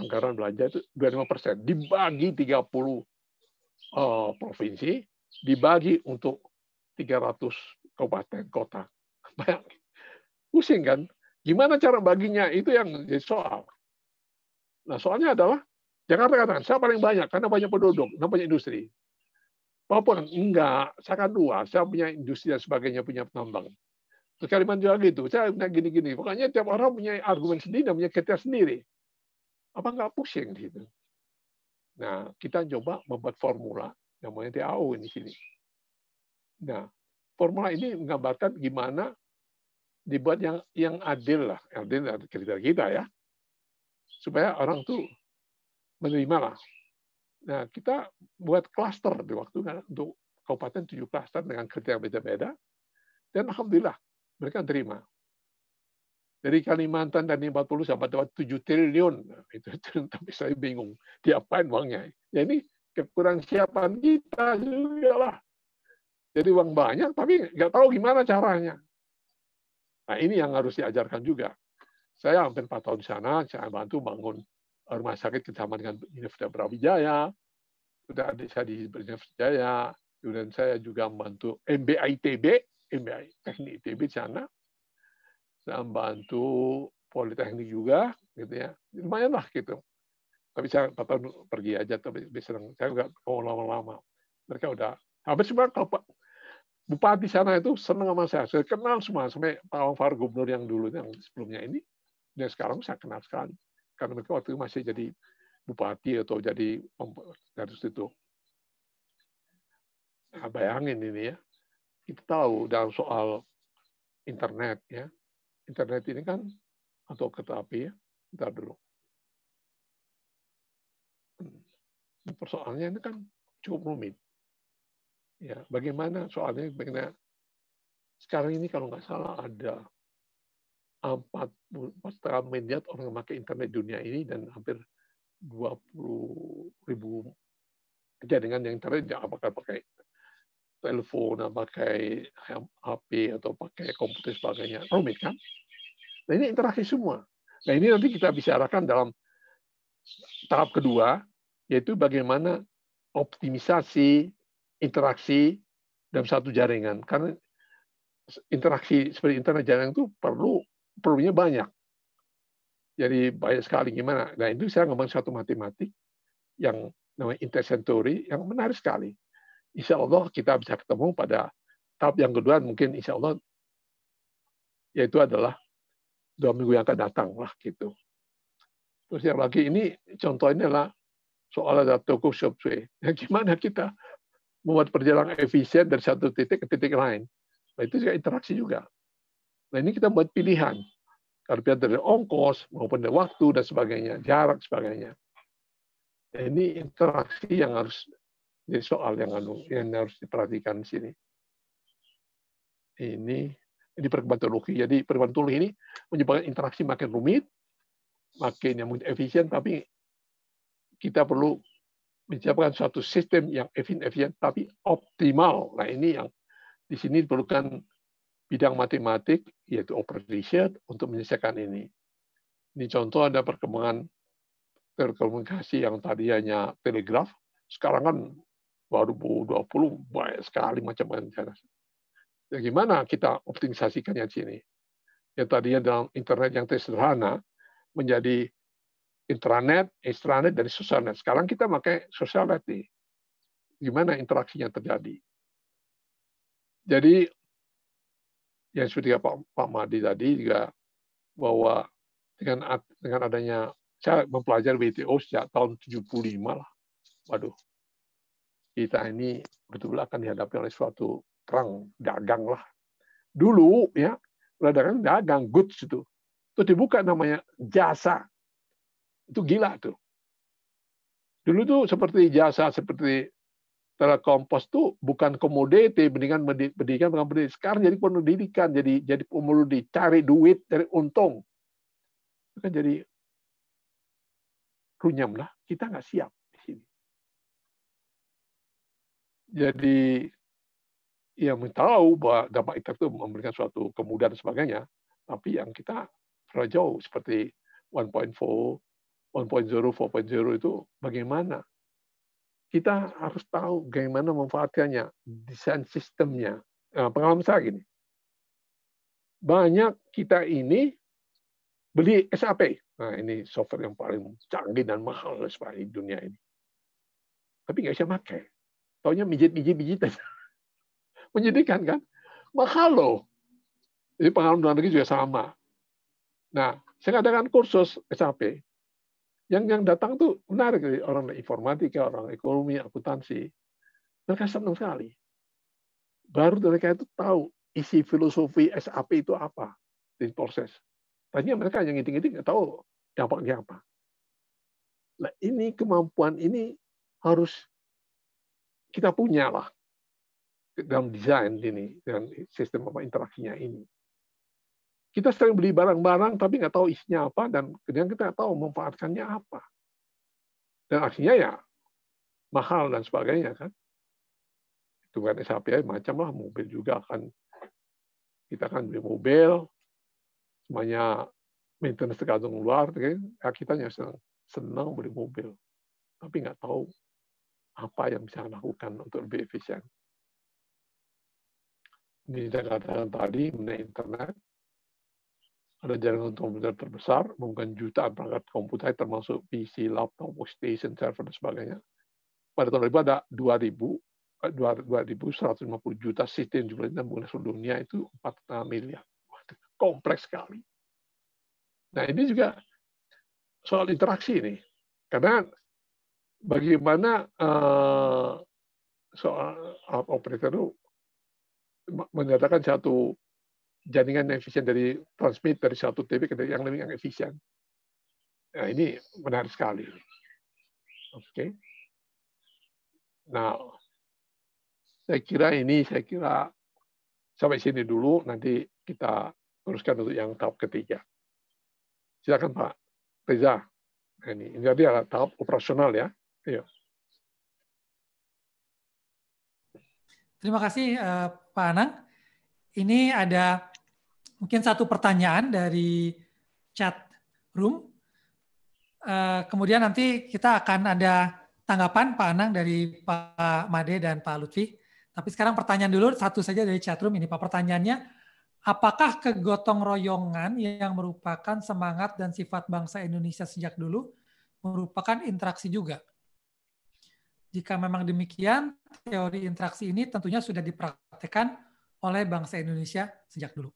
anggaran belanja itu 25 persen dibagi 30 uh, eh, provinsi dibagi untuk 300 kabupaten kota. banyak Pusing kan? Gimana cara baginya? Itu yang jadi soal. Nah, soalnya adalah Jakarta katakan, saya paling banyak karena banyak penduduk, karena banyak industri. Papua enggak, saya kan dua. saya punya industri dan sebagainya, punya penambang. Terus Kalimantan juga gitu, saya punya gini-gini. Pokoknya tiap orang punya argumen sendiri dan punya kriteria sendiri. Apa enggak pusing gitu? Nah, kita coba membuat formula namanya TAO ini sini. Nah, formula ini menggambarkan gimana dibuat yang yang adil lah, adil kriteria kita ya, supaya orang tuh menerima lah. Nah kita buat klaster di waktu kan untuk kabupaten tujuh klaster dengan kerja yang beda-beda, dan alhamdulillah mereka terima. Dari Kalimantan dan 40 sampai dapat 7 triliun. Nah, itu, [LAUGHS] tapi saya bingung, diapain uangnya. Ya ini kekurang siapan kita juga lah. Jadi uang banyak, tapi nggak tahu gimana caranya. Nah ini yang harus diajarkan juga. Saya hampir 4 tahun di sana, saya bantu bangun rumah sakit kerjasama dengan Universitas Brawijaya, sudah ada saya di Universitas Jaya, kemudian saya juga membantu MBITB MBI Teknik ITB di sana, saya membantu Politeknik juga, gitu ya. Lumayan lah gitu. Tapi saya empat tahun pergi aja, tapi Saya nggak mau lama-lama. Mereka udah, habis semua kalau bupati sana itu senang sama saya. Saya kenal semua sampai Pak Wafar Gubernur yang dulu yang sebelumnya ini dan sekarang saya kenal sekali karena mereka waktu itu masih jadi bupati atau jadi dari situ. Nah, bayangin ini ya, kita tahu dalam soal internet ya, internet ini kan atau kereta api ya, kita dulu. Hmm. Persoalannya ini kan cukup rumit Ya, bagaimana soalnya bagaimana sekarang ini kalau nggak salah ada 40 miliar orang yang pakai internet dunia ini dan hampir 20 ribu jaringan yang internet ya, apakah pakai telepon, pakai HP atau pakai komputer sebagainya, rumit kan? Nah ini interaksi semua. Nah ini nanti kita bicarakan dalam tahap kedua, yaitu bagaimana optimisasi interaksi dalam satu jaringan. Karena interaksi seperti internet jaringan itu perlu perlunya banyak. Jadi banyak sekali gimana. Nah itu saya ngomong satu matematik yang namanya intercentury yang menarik sekali. Insya Allah kita bisa ketemu pada tahap yang kedua mungkin insya Allah yaitu adalah dua minggu yang akan datang lah gitu. Terus yang lagi ini contohnya lah soal ada toko subway. Ya, [LAUGHS] gimana kita membuat perjalanan efisien dari satu titik ke titik lain. Nah, itu juga interaksi juga. Nah, ini kita buat pilihan. Karena dari ongkos, maupun dari waktu, dan sebagainya, jarak, sebagainya. Nah, ini interaksi yang harus jadi soal yang, anu, yang harus diperhatikan di sini. Ini ini perkembangan teknologi. Jadi perkembangan teknologi ini menyebabkan interaksi makin rumit, makin yang efisien, tapi kita perlu menyiapkan suatu sistem yang efisien tapi optimal. Nah ini yang di sini diperlukan bidang matematik yaitu operation untuk menyelesaikan ini. Ini contoh ada perkembangan telekomunikasi yang tadi hanya telegraf, sekarang kan baru 2020 banyak sekali macam-macam. Ya gimana kita optimisasikannya di sini? Ya tadinya dalam internet yang sederhana menjadi intranet, extranet, dari sosial net. Sekarang kita pakai sosial net nih. Gimana interaksinya terjadi? Jadi yang seperti Pak, Pak Madi tadi juga bahwa dengan dengan adanya saya mempelajari WTO sejak tahun 75 lah. Waduh, kita ini betul-betul akan dihadapi oleh suatu perang dagang lah. Dulu ya, dagang dagang goods itu. Itu dibuka namanya jasa. Itu gila tuh. Dulu tuh seperti jasa, seperti telekompos tuh bukan komoditi, mendingan pendidikan bukan pendidikan. Sekarang jadi pendidikan, jadi jadi perlu dicari duit, dari untung. Itu kan jadi runyam lah. Kita nggak siap di sini. Jadi yang tahu bahwa dampak itu itu memberikan suatu kemudahan dan sebagainya, tapi yang kita terlalu jauh seperti 1.4, 1.0, 4.0 itu bagaimana? Kita harus tahu bagaimana memanfaatkannya, desain sistemnya. Nah, pengalaman saya gini, banyak kita ini beli SAP. Nah, ini software yang paling canggih dan mahal di dunia ini. Tapi nggak bisa pakai. Taunya mijit mijit mijit [LAUGHS] Menyedihkan kan? Mahal loh. Jadi pengalaman dalam negeri juga sama. Nah, saya katakan kursus SAP yang yang datang tuh menarik orang informatika, orang ekonomi, akuntansi. Mereka senang sekali. Baru mereka itu tahu isi filosofi SAP itu apa di proses. Tadinya mereka yang ngiting-ngiting nggak tahu dampaknya apa. Nah ini kemampuan ini harus kita punya lah dalam desain ini dan sistem apa interaksinya ini. Kita sering beli barang-barang tapi nggak tahu isinya apa dan kemudian kita nggak tahu memanfaatkannya apa. Dan akhirnya ya mahal dan sebagainya kan. Itu kan SAPI macam lah mobil juga akan kita kan beli mobil semuanya maintenance tergantung luar, ya kita yang senang, senang beli mobil, tapi nggak tahu apa yang bisa dilakukan untuk lebih efisien. Ini saya katakan tadi mengenai internet, ada jaringan komputer terbesar, mungkin jutaan perangkat komputer termasuk PC, laptop, workstation, server, dan sebagainya. Pada tahun 2000 ada 2000, 2150 eh, juta sistem jumlahnya menggunakan seluruh dunia itu 4 miliar. Kompleks sekali. Nah ini juga soal interaksi ini. Karena bagaimana uh, soal eh, operator itu menyatakan satu jaringan yang efisien dari transmit dari satu TV ke yang lebih yang efisien. Nah, ini benar sekali. Oke. Okay. Nah, saya kira ini saya kira sampai sini dulu nanti kita teruskan untuk yang tahap ketiga. Silakan Pak Reza. Nah, ini ini tadi adalah tahap operasional ya. Ayo. Terima kasih eh, Pak Anang. Ini ada mungkin satu pertanyaan dari chat room. Eh, kemudian nanti kita akan ada tanggapan Pak Anang dari Pak Made dan Pak Lutfi. Tapi sekarang pertanyaan dulu satu saja dari chat room ini Pak. Pertanyaannya, apakah kegotong royongan yang merupakan semangat dan sifat bangsa Indonesia sejak dulu merupakan interaksi juga? Jika memang demikian, teori interaksi ini tentunya sudah dipraktekkan oleh bangsa Indonesia sejak dulu.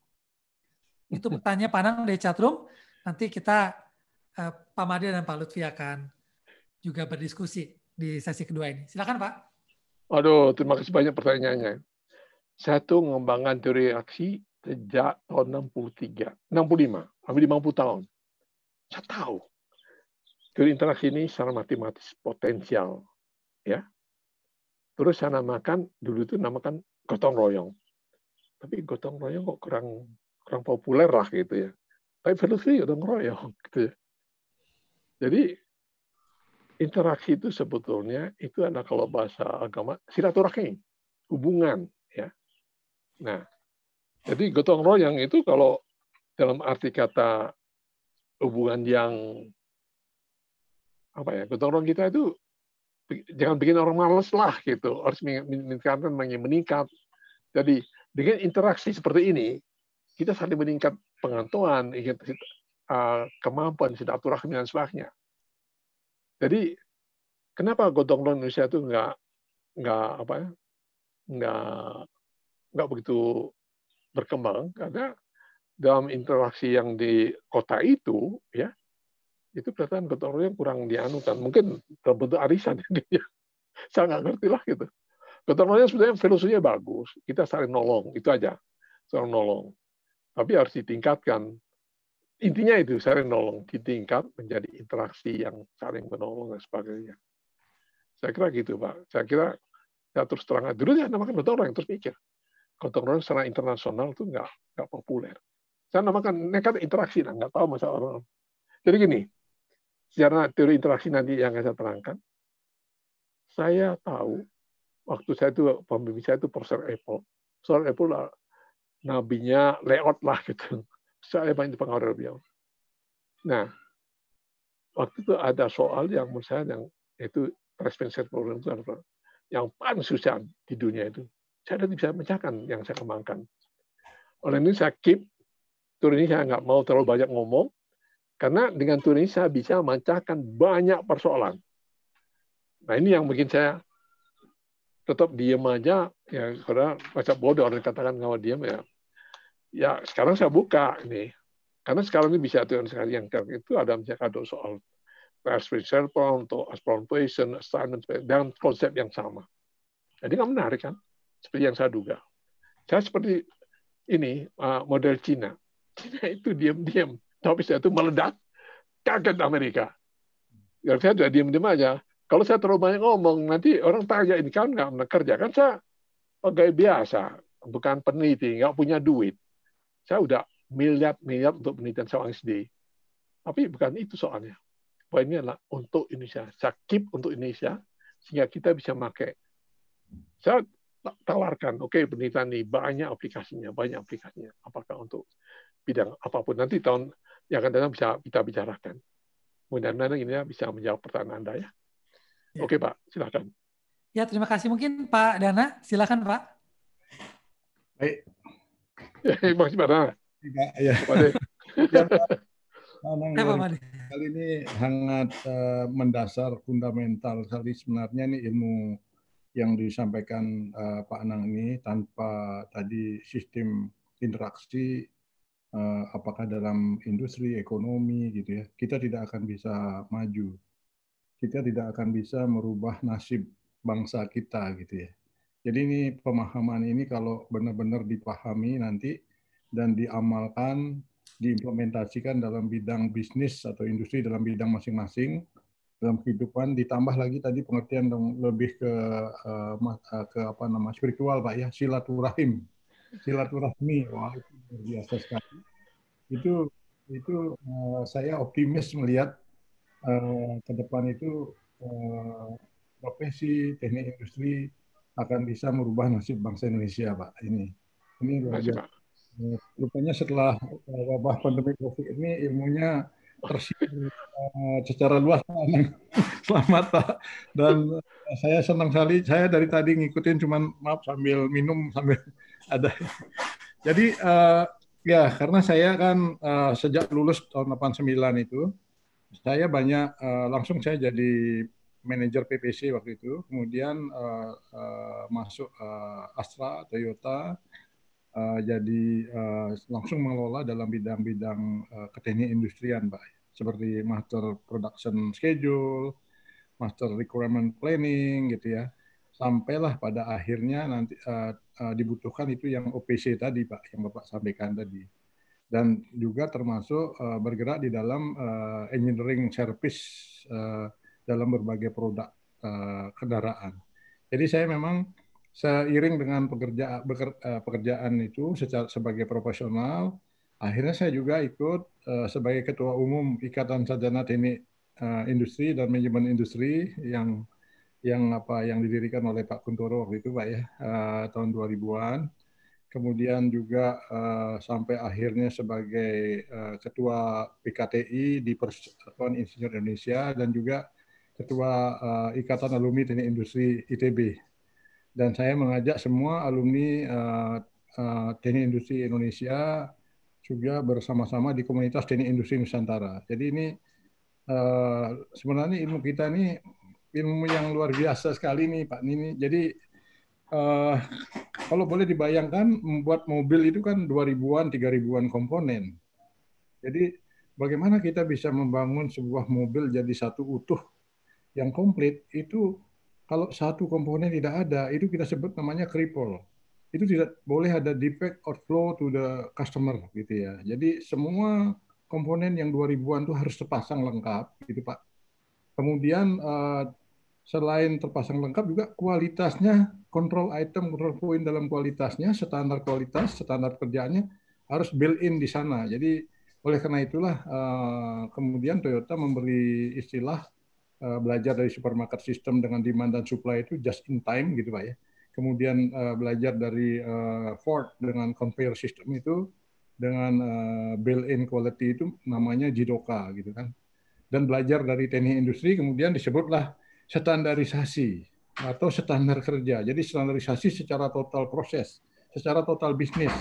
Itu bertanya Panang dari chatroom. Nanti kita eh, Pak Made dan Pak Lutfi akan juga berdiskusi di sesi kedua ini. Silakan Pak. Aduh, terima kasih banyak pertanyaannya. Saya tuh mengembangkan teori aksi sejak tahun 63, 65, hampir 50 tahun. Saya tahu. Teori interaksi ini secara matematis potensial. ya. Terus saya namakan, dulu itu namakan gotong royong. Tapi gotong royong kok kurang kurang populer lah gitu ya. Tapi filosofi udah ngeroyong [LAUGHS] gitu ya. Jadi interaksi itu sebetulnya itu ada kalau bahasa agama silaturahim, hubungan ya. Nah, jadi gotong royong itu kalau dalam arti kata hubungan yang apa ya gotong royong kita itu jangan bikin orang males lah gitu harus meningkatkan meningkat jadi dengan interaksi seperti ini kita saling meningkat pengantuan ah, kemampuan silaturahmi dan sebagainya. Jadi kenapa gotong royong Indonesia itu nggak nggak apa ya nggak nggak begitu berkembang karena dalam interaksi yang di kota itu ya itu kelihatan gotong royong kurang dianukan mungkin terbentuk arisan [LAUGHS] ya. saya nggak ngerti lah gitu gotong royong sebenarnya filosofinya bagus kita saling nolong itu aja saling nolong tapi harus ditingkatkan. Intinya itu saling nolong, ditingkat menjadi interaksi yang saling menolong dan sebagainya. Saya kira gitu, Pak. Saya kira saya terus terang dulu ya namakan gotong royong terus mikir gotong royong secara internasional itu nggak nggak populer. Saya namakan nekat interaksi, lah, nggak tahu masa orang. Jadi gini, secara teori interaksi nanti yang saya terangkan, saya tahu waktu saya itu pembimbing saya itu Profesor Apple. Profesor Apple nabinya layout lah gitu. [LAUGHS] Saya banyak pengaruh beliau. Nah, waktu itu ada soal yang menurut saya yang itu responsive problem itu yang paling susah di dunia itu. Saya tidak bisa mencakan yang saya kembangkan. Oleh ini saya keep tur ini saya nggak mau terlalu banyak ngomong karena dengan tur ini saya bisa mencahkan banyak persoalan. Nah ini yang bikin saya tetap diem aja ya karena macam bodoh orang katakan kalau diem ya ya sekarang saya buka ini karena sekarang ini bisa tuh sekali yang itu ada misalnya kado soal transfer research untuk exploration dan konsep yang sama jadi nggak menarik kan seperti yang saya duga saya seperti ini eh, model Cina Cina itu diam-diam tapi saya itu meledak kaget Amerika yang saya sudah diam-diam aja kalau saya terlalu banyak ngomong, nanti orang tanya ini kan nggak kerja. Kan saya pegawai biasa, bukan peneliti, nggak punya duit. Saya udah miliar-miliar untuk penelitian saya SD. Tapi bukan itu soalnya. Poinnya adalah untuk Indonesia. Saya keep untuk Indonesia, sehingga kita bisa pakai. Saya tawarkan, oke okay, penelitian ini banyak aplikasinya, banyak aplikasinya. Apakah untuk bidang apapun. Nanti tahun yang akan datang bisa kita bicarakan. Mudah-mudahan ini bisa menjawab pertanyaan Anda ya. Oke ya. Oke Pak, silahkan. Ya terima kasih mungkin Pak Dana, silahkan Pak. Baik. Ya, Pak Dana. Iya, iya. ya. Pak nah, Made. Kali ini hangat eh, mendasar fundamental sekali sebenarnya ini ilmu yang disampaikan uh, Pak Anang ini tanpa tadi sistem interaksi uh, apakah dalam industri ekonomi gitu ya kita tidak akan bisa maju kita tidak akan bisa merubah nasib bangsa kita gitu ya. Jadi ini pemahaman ini kalau benar-benar dipahami nanti dan diamalkan, diimplementasikan dalam bidang bisnis atau industri dalam bidang masing-masing dalam kehidupan ditambah lagi tadi pengertian lebih ke eh, eh, ke apa nama spiritual Pak ya silaturahim silaturahmi wah itu biasa sekali itu itu eh, saya optimis melihat Eh, ke depan itu eh, profesi teknik industri akan bisa merubah nasib bangsa Indonesia, Pak. Ini ini luar biasa. Rupanya setelah eh, wabah pandemi COVID ini ilmunya tersiar secara luas [LAUGHS] selamat Pak dan saya senang sekali saya dari tadi ngikutin cuman maaf sambil minum sambil [LAUGHS] ada jadi ya karena saya kan sejak lulus tahun 89 itu saya banyak uh, langsung saya jadi manajer PPC waktu itu, kemudian uh, uh, masuk uh, Astra Toyota uh, jadi uh, langsung mengelola dalam bidang-bidang uh, keteknik industrian, Pak, Seperti master production schedule, master requirement planning gitu ya. Sampailah pada akhirnya nanti uh, uh, dibutuhkan itu yang OPC tadi, Pak, yang Bapak sampaikan tadi dan juga termasuk uh, bergerak di dalam uh, engineering service uh, dalam berbagai produk uh, kendaraan. Jadi saya memang seiring dengan pekerja, beker, uh, pekerjaan itu secara sebagai profesional, akhirnya saya juga ikut uh, sebagai ketua umum Ikatan Sarjana Teknik uh, Industri dan Manajemen Industri yang yang apa yang didirikan oleh Pak Kuntoro waktu itu Pak ya uh, tahun 2000-an kemudian juga uh, sampai akhirnya sebagai uh, ketua PKTI di Persatuan Insinyur Indonesia dan juga ketua uh, Ikatan Alumni Teknik Industri ITB. Dan saya mengajak semua alumni uh, uh, Teknik Industri Indonesia juga bersama-sama di komunitas Teknik Industri Nusantara. Jadi ini uh, sebenarnya ilmu kita ini ilmu yang luar biasa sekali nih Pak Nini. Jadi uh, kalau boleh dibayangkan membuat mobil itu kan 2000-an, 3000-an komponen. Jadi bagaimana kita bisa membangun sebuah mobil jadi satu utuh yang komplit itu kalau satu komponen tidak ada itu kita sebut namanya cripple. Itu tidak boleh ada defect or flow to the customer gitu ya. Jadi semua komponen yang 2000-an itu harus terpasang lengkap gitu Pak. Kemudian uh, selain terpasang lengkap juga kualitasnya, kontrol item, kontrol poin dalam kualitasnya, standar kualitas, standar kerjanya harus built-in di sana. Jadi oleh karena itulah eh, kemudian Toyota memberi istilah eh, belajar dari supermarket system dengan demand dan supply itu just in time gitu Pak ya. Kemudian eh, belajar dari Ford dengan conveyor system itu dengan built-in quality itu namanya Jidoka gitu kan. Dan belajar dari teknik industri kemudian disebutlah standarisasi atau standar kerja. Jadi standarisasi secara total proses, secara total bisnis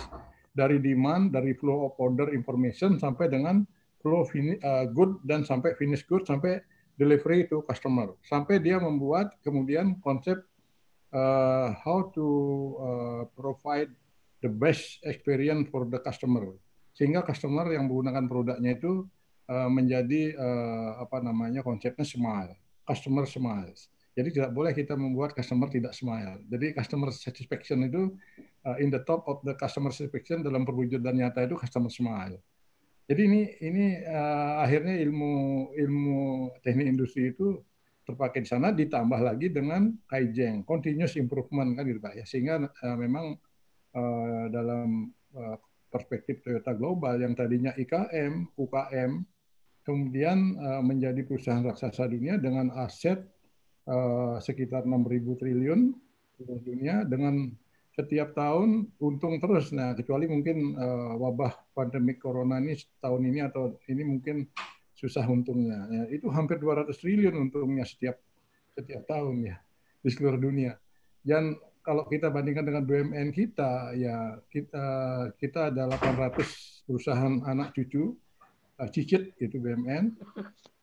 dari demand, dari flow of order information sampai dengan flow finish, eh, uh, good dan sampai finish good sampai delivery to customer. Sampai dia membuat kemudian konsep uh, how to uh, provide the best experience for the customer. Sehingga customer yang menggunakan produknya itu menjadi apa namanya konsepnya smile customer smiles. Jadi tidak boleh kita membuat customer tidak smile. Jadi customer satisfaction itu uh, in the top of the customer satisfaction dalam perwujudan nyata itu customer smile. Jadi ini ini uh, akhirnya ilmu ilmu teknik industri itu terpakai di sana ditambah lagi dengan kaizen, continuous improvement kan gitu Pak ya. Sehingga uh, memang uh, dalam uh, perspektif Toyota global yang tadinya IKM, UKM kemudian uh, menjadi perusahaan raksasa dunia dengan aset uh, sekitar 6.000 triliun dunia dengan setiap tahun untung terus. Nah, kecuali mungkin uh, wabah pandemi corona ini tahun ini atau ini mungkin susah untungnya. Ya, itu hampir 200 triliun untungnya setiap setiap tahun ya di seluruh dunia. Dan kalau kita bandingkan dengan BUMN kita, ya kita kita ada 800 perusahaan anak cucu Eh, cicit itu Bumn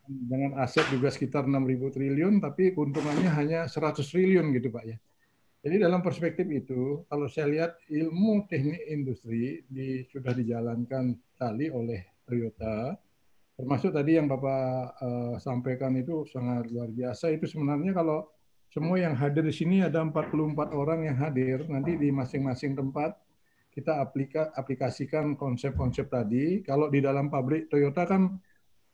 dengan aset juga sekitar 6.000 triliun tapi keuntungannya hanya 100 triliun gitu Pak ya. Jadi dalam perspektif itu kalau saya lihat ilmu teknik industri di, sudah dijalankan tali oleh Toyota termasuk tadi yang Bapak uh, sampaikan itu sangat luar biasa itu sebenarnya kalau semua yang hadir di sini ada 44 orang yang hadir nanti di masing-masing tempat kita aplika, aplikasikan konsep-konsep tadi. Kalau di dalam pabrik Toyota kan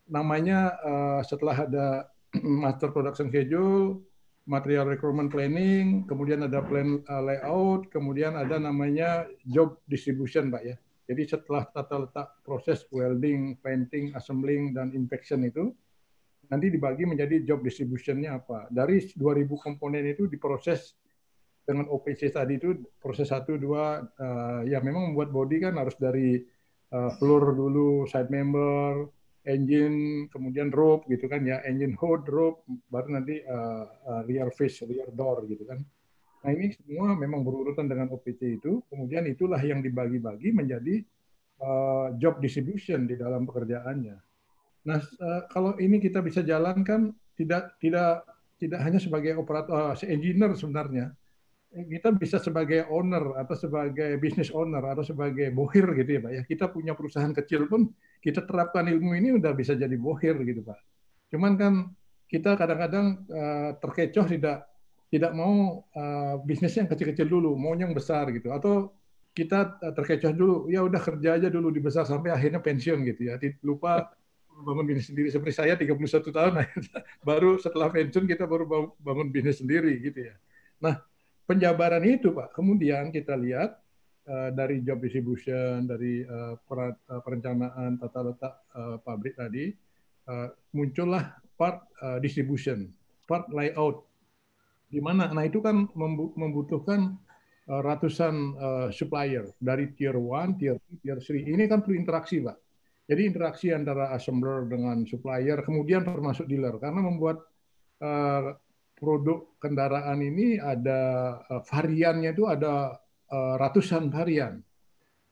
namanya uh, setelah ada [CLEARS THROAT] master production schedule, material recruitment planning, kemudian ada plan uh, layout, kemudian ada namanya job distribution, Pak ya. Jadi setelah tata letak proses welding, painting, assembling, dan inspection itu, nanti dibagi menjadi job distribution-nya apa. Dari 2.000 komponen itu diproses dengan OPC tadi itu proses satu dua uh, ya memang membuat body kan harus dari uh, floor dulu side member engine kemudian rope gitu kan ya engine hood rope baru nanti uh, uh, rear face rear door gitu kan nah ini semua memang berurutan dengan OPC itu kemudian itulah yang dibagi-bagi menjadi uh, job distribution di dalam pekerjaannya nah uh, kalau ini kita bisa jalankan tidak tidak tidak hanya sebagai operator uh, engineer sebenarnya kita bisa sebagai owner atau sebagai business owner atau sebagai bohir gitu ya Pak ya. Kita punya perusahaan kecil pun kita terapkan ilmu ini udah bisa jadi bohir gitu Pak. Cuman kan kita kadang-kadang uh, terkecoh tidak tidak mau uh, bisnis yang kecil-kecil dulu, mau yang besar gitu atau kita eh, terkecoh dulu, ya udah kerja aja dulu di besar sampai akhirnya pensiun gitu ya. Lupa bangun bisnis sendiri seperti saya 31 tahun [LAUGHS] baru setelah pensiun kita baru bangun bisnis sendiri gitu ya. Nah, penjabaran itu Pak. Kemudian kita lihat eh, dari job distribution, dari eh, eh, perencanaan tata letak pabrik tadi, muncullah part distribution, part layout. Di mana? Nah itu kan membutuhkan ratusan supplier dari tier 1, tier 2, tier 3. Ini kan interaksi, Pak. Jadi interaksi antara assembler dengan supplier, kemudian termasuk dealer, karena membuat produk kendaraan ini ada eh, variannya itu ada eh, ratusan varian.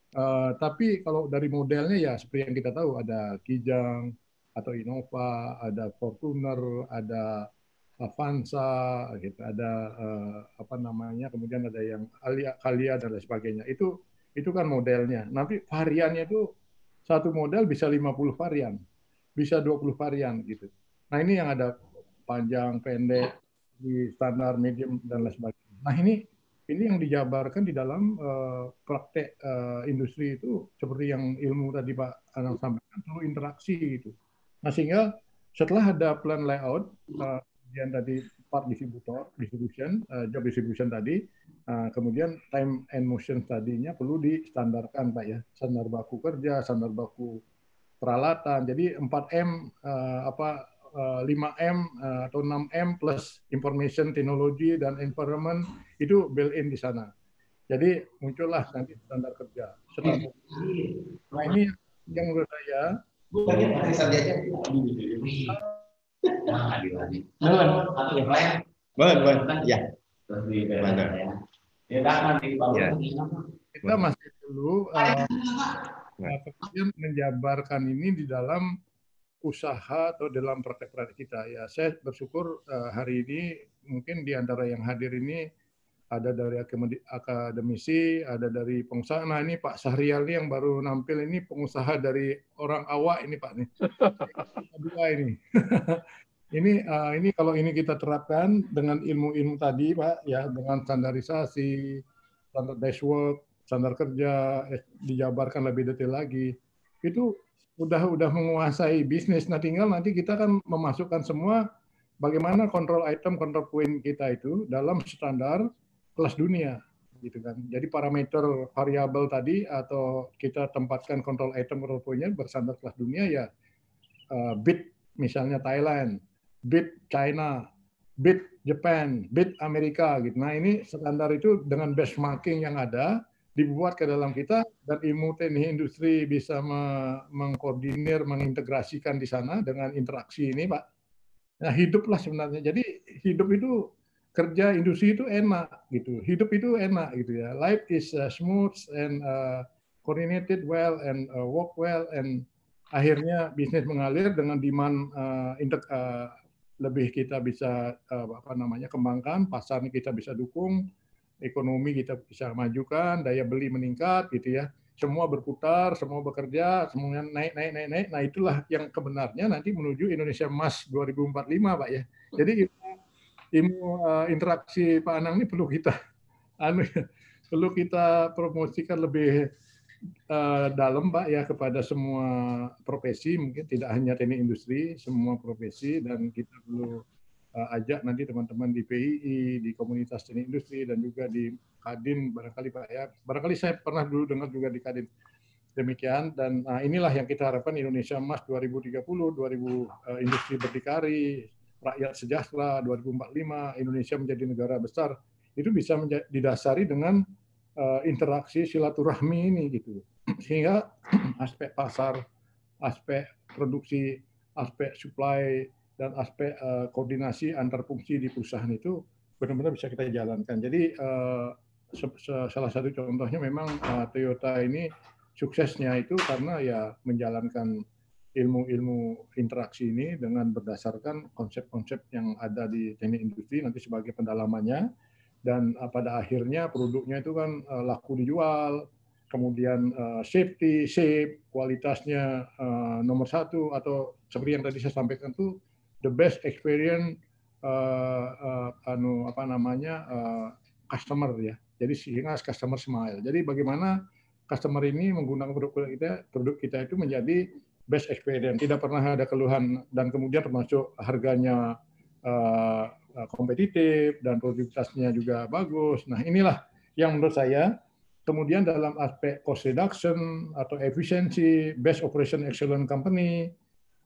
Uh, tapi kalau dari modelnya ya seperti yang kita tahu ada Kijang atau Innova, ada Fortuner, ada Avanza, gitu, ada uh, apa namanya, kemudian ada yang Alia, Kalia dan lain sebagainya. Itu itu kan modelnya. Nanti variannya itu satu model bisa 50 varian, bisa 20 varian gitu. Nah ini yang ada panjang, pendek, di standar medium dan lain sebagainya. Nah ini ini yang dijabarkan di dalam uh, praktek uh, industri itu seperti yang ilmu tadi Pak Anang sampaikan perlu interaksi itu. Nah sehingga setelah ada plan layout uh, kemudian tadi part distributor distribution uh, job distribution tadi uh, kemudian time and motion tadinya perlu distandarkan Pak ya standar baku kerja standar baku peralatan jadi 4 M uh, apa uh, eh, 5M eh, atau 6M plus information technology dan environment itu built-in di sana. Jadi muncullah nanti standar kerja. Standar. Hmm. Nah ini yang menurut saya. Ya. Nah, iya. ya iya. Kita masih perlu uh, menjabarkan ini di dalam usaha atau dalam praktek-praktek kita. Ya, saya bersyukur eh, hari ini mungkin di antara yang hadir ini ada dari akademisi, ada dari pengusaha. Nah ini Pak Sahrial yang baru nampil ini pengusaha dari orang awak ini Pak nih. [LAUGHS] Dua ini. [LAUGHS] ini uh, ini kalau ini kita terapkan dengan ilmu-ilmu tadi Pak ya dengan standarisasi, standar dashboard, standar kerja eh, dijabarkan lebih detail lagi itu udah udah menguasai bisnis. Nah tinggal nanti kita akan memasukkan semua bagaimana kontrol item, kontrol point kita itu dalam standar kelas dunia gitu kan. Jadi parameter variabel tadi atau kita tempatkan kontrol item kontrol pointnya bersandar kelas dunia ya uh, bit misalnya Thailand, bit China, bit Japan, bit Amerika gitu. Nah ini standar itu dengan benchmarking yang ada dibuat ke dalam kita dan ilmu teknik industri bisa me mengkoordinir, mengintegrasikan di sana dengan interaksi ini, Pak. Nah, hiduplah sebenarnya. Jadi hidup itu kerja industri itu enak gitu. Hidup itu enak gitu ya. Life is uh, smooth and uh, coordinated well and uh, work well and akhirnya bisnis mengalir dengan demand uh, inter, uh, lebih kita bisa uh, apa namanya kembangkan, pasarnya kita bisa dukung, ekonomi kita bisa majukan, daya beli meningkat gitu ya. Semua berputar, semua bekerja, semuanya naik, naik, naik, naik. Nah itulah yang kebenarnya nanti menuju Indonesia Emas 2045 Pak ya. Hmm. Jadi ilmu, eh, interaksi Pak Anang ini perlu kita [LAUGHS] anu, ya, perlu kita promosikan lebih uh, dalam Pak ya kepada semua profesi mungkin tidak hanya teknik industri, semua profesi dan kita perlu Eh, ajak nanti teman-teman di PII, di komunitas seni industri, dan juga di Kadin, barangkali Pak ya. Barangkali saya pernah dulu dengar juga di Kadin. Demikian, dan uh, inilah yang kita harapkan Indonesia Emas 2030, 2000 uh, industri berdikari, rakyat sejahtera 2045, Indonesia menjadi negara besar, itu bisa didasari dengan uh, interaksi silaturahmi ini gitu. Sehingga [CLEARS THROAT] aspek pasar, aspek produksi, aspek supply, dan aspek uh, koordinasi antar fungsi di perusahaan itu benar-benar bisa kita jalankan. Jadi uh, se -se salah satu contohnya memang uh, Toyota ini suksesnya itu karena ya menjalankan ilmu-ilmu interaksi ini dengan berdasarkan konsep-konsep yang ada di teknik industri nanti sebagai pendalamannya dan uh, pada akhirnya produknya itu kan uh, laku dijual kemudian uh, safety, safe, kualitasnya uh, nomor satu atau seperti yang tadi saya sampaikan tuh the best experience uh, uh, anu apa namanya uh, customer ya. Jadi sehingga customer smile. Jadi bagaimana customer ini menggunakan produk kita, produk kita itu menjadi best experience. Tidak pernah ada keluhan dan kemudian termasuk harganya uh, kompetitif dan produktivitasnya juga bagus. Nah inilah yang menurut saya kemudian dalam aspek cost reduction atau efisiensi, best operation excellent company,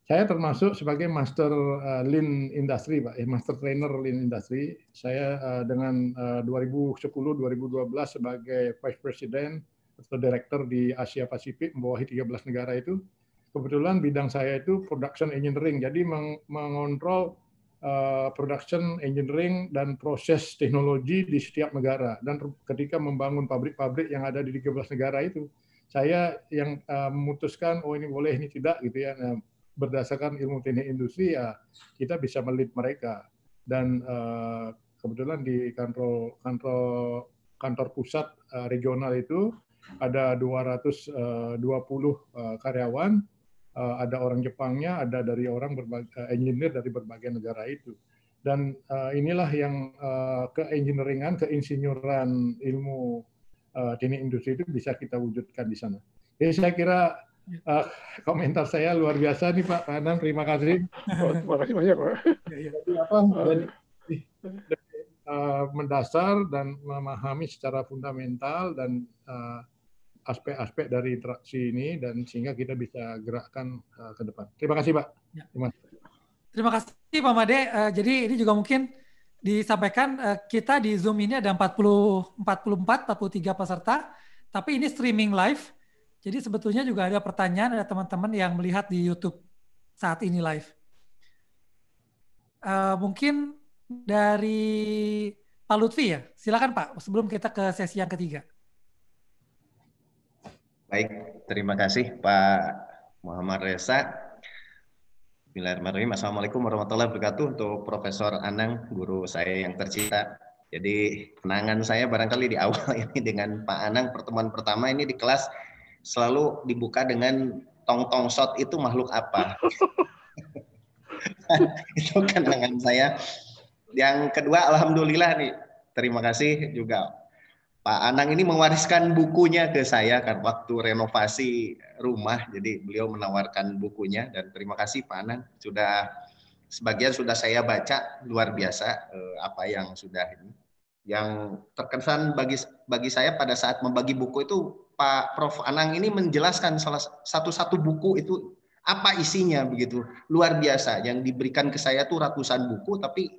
saya termasuk sebagai master uh, lean industry, Pak, eh, master trainer lean industry. Saya uh, dengan eh, uh, 2010-2012 sebagai vice president atau director di Asia Pasifik membawahi 13 negara itu. Kebetulan bidang saya itu production engineering, jadi meng mengontrol Uh, production engineering dan proses teknologi di setiap negara dan ketika membangun pabrik-pabrik yang ada di 13 negara itu saya yang uh, memutuskan oh ini boleh ini tidak gitu ya nah, berdasarkan ilmu teknik industri ya kita bisa melit mereka dan eh, kebetulan di kantor kantor kantor pusat eh, regional itu ada 220 eh, uh, karyawan ada orang Jepangnya ada dari orang berbagai, engineer dari berbagai negara itu dan inilah yang uh, keengineeringan keinsinyuran ilmu uh, teknik industri itu bisa kita wujudkan di sana jadi saya kira Uh, komentar saya luar biasa nih Pak Hanan, terima kasih. Oh, terima kasih banyak Pak. Ya, Jadi apa? dan, uh, eh. eh, mendasar dan memahami secara fundamental dan aspek aspek-aspek dari interaksi ini dan sehingga kita bisa gerakkan uh, ke depan. Terima kasih Pak. Ya. Terima kasih. Terima kasih Pak Made. Uh, jadi ini juga mungkin disampaikan uh, kita di Zoom ini ada 40 44 43 peserta, tapi ini streaming live. Jadi sebetulnya juga ada pertanyaan ada teman-teman yang melihat di YouTube saat ini live. Uh, mungkin dari Pak Lutfi ya, silakan Pak. Sebelum kita ke sesi yang ketiga. Baik, terima kasih Pak Muhammad Reza. Bismillahirrahmanirrahim. Assalamualaikum warahmatullahi wabarakatuh untuk Profesor Anang, guru saya yang tercinta. Jadi kenangan saya barangkali di awal [LAUGHS] ini dengan Pak Anang pertemuan pertama ini di kelas selalu dibuka dengan tong-tong shot itu makhluk apa. [LAUGHS] itu kenangan saya. Yang kedua, alhamdulillah nih, terima kasih juga Pak Anang ini mewariskan bukunya ke saya kan waktu renovasi rumah, jadi beliau menawarkan bukunya dan terima kasih Pak Anang sudah sebagian sudah saya baca luar biasa eh, apa yang sudah ini yang terkesan bagi bagi saya pada saat membagi buku itu Pak Prof Anang ini menjelaskan salah satu-satu buku itu apa isinya begitu luar biasa yang diberikan ke saya tuh ratusan buku tapi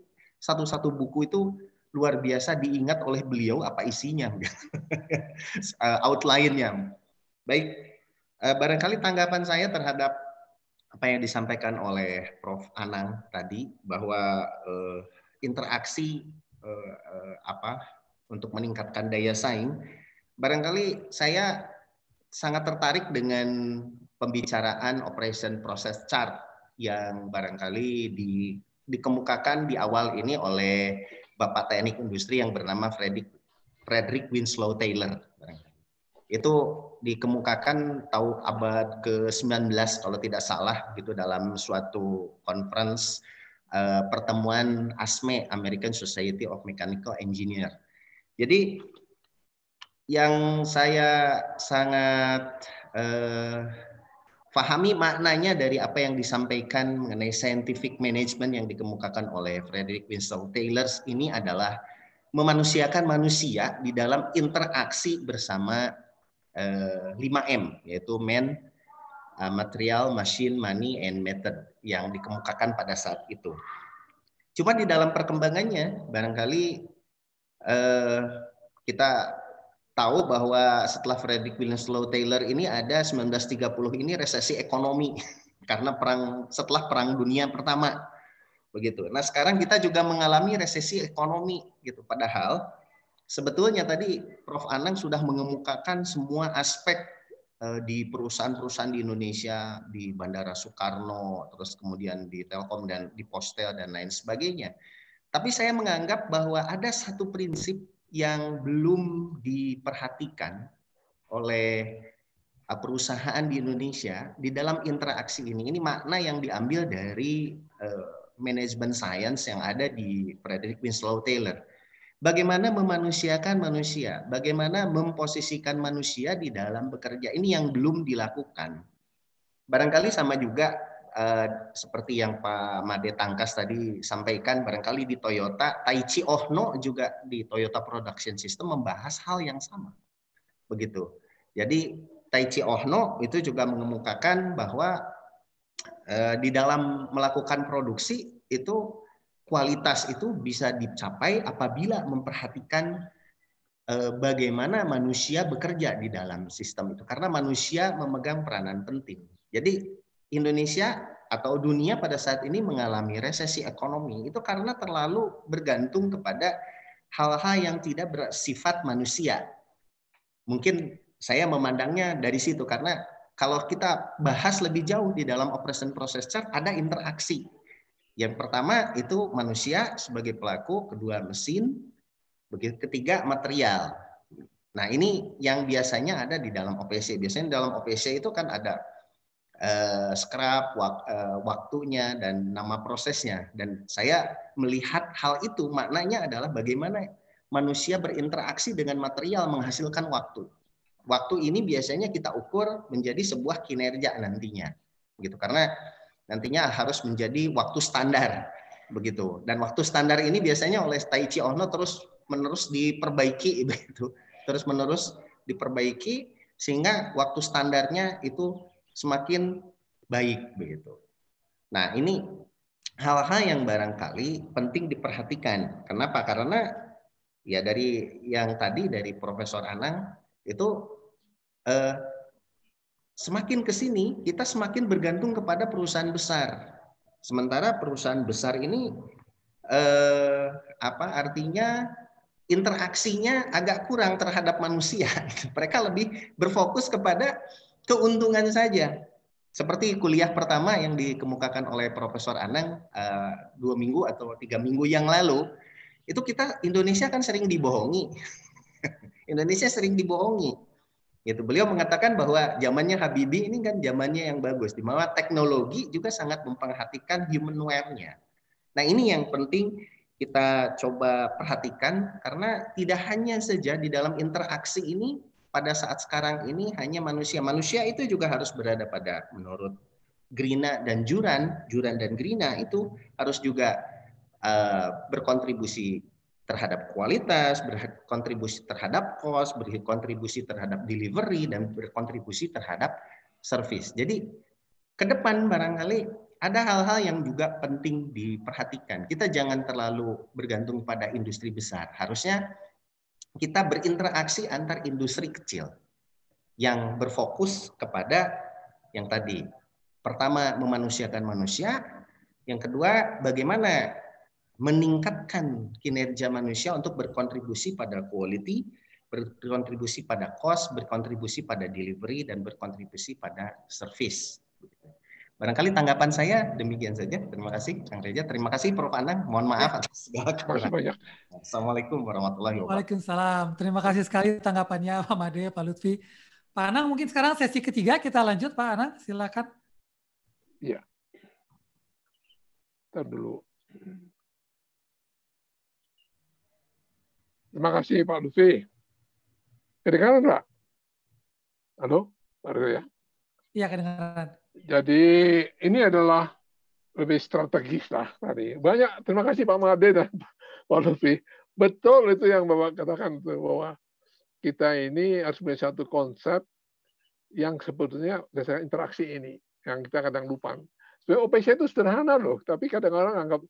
satu-satu buku itu luar biasa diingat oleh beliau apa isinya [LAUGHS] eh, outline-nya baik eh, barangkali tanggapan saya terhadap apa yang disampaikan oleh Prof Anang tadi bahwa eh, interaksi uh, uh, apa untuk meningkatkan daya saing, barangkali saya sangat tertarik dengan pembicaraan operation process chart yang barangkali di, dikemukakan di awal ini oleh Bapak Teknik Industri yang bernama Frederick, Frederick Winslow Taylor. Itu dikemukakan tahu abad ke-19 kalau tidak salah gitu dalam suatu conference Eh, pertemuan ASME American Society of Mechanical Engineer. Jadi yang saya sangat eh, fahami maknanya dari apa yang disampaikan mengenai scientific management yang dikemukakan oleh Frederick Winston Taylor ini adalah memanusiakan manusia di dalam interaksi bersama eh, 5M yaitu man, Uh, material, machine, money, and method yang dikemukakan pada saat itu. Cuma di dalam perkembangannya barangkali eh, kita tahu bahwa setelah Frederick Winslow Taylor ini ada 1930 ini resesi ekonomi [LAUGHS] karena perang setelah perang dunia pertama begitu. Nah, sekarang kita juga mengalami resesi ekonomi gitu padahal sebetulnya tadi Prof Anang sudah mengemukakan semua aspek Eh, di perusahaan-perusahaan di Indonesia, di Bandara Soekarno, terus kemudian di Telkom dan di Postel dan lain sebagainya. Tapi saya menganggap bahwa ada satu prinsip yang belum diperhatikan oleh eh, perusahaan di Indonesia di dalam interaksi ini. Ini makna yang diambil dari uh, manajemen science yang ada di Frederick Winslow Taylor Bagaimana memanusiakan manusia, bagaimana memposisikan manusia di dalam bekerja ini yang belum dilakukan. Barangkali sama juga eh, seperti yang Pak Made Tangkas tadi sampaikan, barangkali di Toyota, Taichi Ohno juga di Toyota Production System membahas hal yang sama. Begitu. Jadi Taichi Ohno itu juga mengemukakan bahwa eh, di dalam melakukan produksi itu kualitas itu bisa dicapai apabila memperhatikan eh, bagaimana manusia bekerja di dalam sistem itu karena manusia memegang peranan penting. Jadi Indonesia atau dunia pada saat ini mengalami resesi ekonomi itu karena terlalu bergantung kepada hal-hal yang tidak bersifat manusia. Mungkin saya memandangnya dari situ karena kalau kita bahas lebih jauh di dalam operation process chart ada interaksi yang pertama itu manusia sebagai pelaku, kedua mesin, ketiga material. Nah ini yang biasanya ada di dalam OPC. Biasanya dalam OPC itu kan ada eh, scrap, wak, eh, waktunya, dan nama prosesnya. Dan saya melihat hal itu maknanya adalah bagaimana manusia berinteraksi dengan material menghasilkan waktu. Waktu ini biasanya kita ukur menjadi sebuah kinerja nantinya. gitu Karena nantinya harus menjadi waktu standar begitu. Dan waktu standar ini biasanya oleh Taichi Ono terus menerus diperbaiki [LAUGHS] begitu, terus menerus diperbaiki sehingga waktu standarnya itu semakin baik begitu. Nah ini hal-hal yang barangkali penting diperhatikan. Kenapa? Karena ya dari yang tadi dari Profesor Anang itu eh, semakin ke sini kita semakin bergantung kepada perusahaan besar. Sementara perusahaan besar ini eh, apa artinya interaksinya agak kurang terhadap manusia. [LAUGHS] Mereka lebih berfokus kepada keuntungan saja. Seperti kuliah pertama yang dikemukakan oleh Profesor Anang eh, dua minggu atau tiga minggu yang lalu, itu kita Indonesia kan sering dibohongi. [LAUGHS] Indonesia sering dibohongi Gitu. Beliau mengatakan bahwa zamannya Habibi ini kan zamannya yang bagus, di mana teknologi juga sangat memperhatikan humanware-nya. Nah ini yang penting kita coba perhatikan karena tidak hanya saja di dalam interaksi ini pada saat sekarang ini hanya manusia. Manusia itu juga harus berada pada menurut Grina dan Juran, Juran dan Grina itu harus juga uh, berkontribusi terhadap kualitas, berkontribusi terhadap cost, berkontribusi terhadap delivery, dan berkontribusi terhadap service. Jadi ke depan barangkali ada hal-hal yang juga penting diperhatikan. Kita jangan terlalu bergantung pada industri besar. Harusnya kita berinteraksi antar industri kecil yang berfokus kepada yang tadi. Pertama, memanusiakan manusia. Yang kedua, bagaimana meningkatkan kinerja manusia untuk berkontribusi pada quality, berkontribusi pada cost, berkontribusi pada delivery, dan berkontribusi pada service. Barangkali tanggapan saya demikian saja. Terima kasih Kang Reja. Terima kasih Prof. Anang. Mohon maaf ya. atas segala kekurangan. Assalamualaikum warahmatullahi wabarakatuh. Waalaikumsalam. Terima kasih sekali tanggapannya Pak Made, Pak Lutfi. Pak Anang mungkin sekarang sesi ketiga kita lanjut Pak Anang. Silakan. Iya. Kita dulu. Terima kasih Pak Lutfi. Kedengaran Pak? Halo? Ada ya? Iya kedengaran. Jadi ini adalah lebih strategis lah tadi. Banyak terima kasih Pak Made dan [LAUGHS] Pak Lutfi. Betul itu yang Bapak katakan bahwa kita ini harus punya satu konsep yang sebetulnya dasar interaksi ini yang kita kadang lupa. Sebenarnya OPC itu sederhana loh, tapi kadang-kadang anggap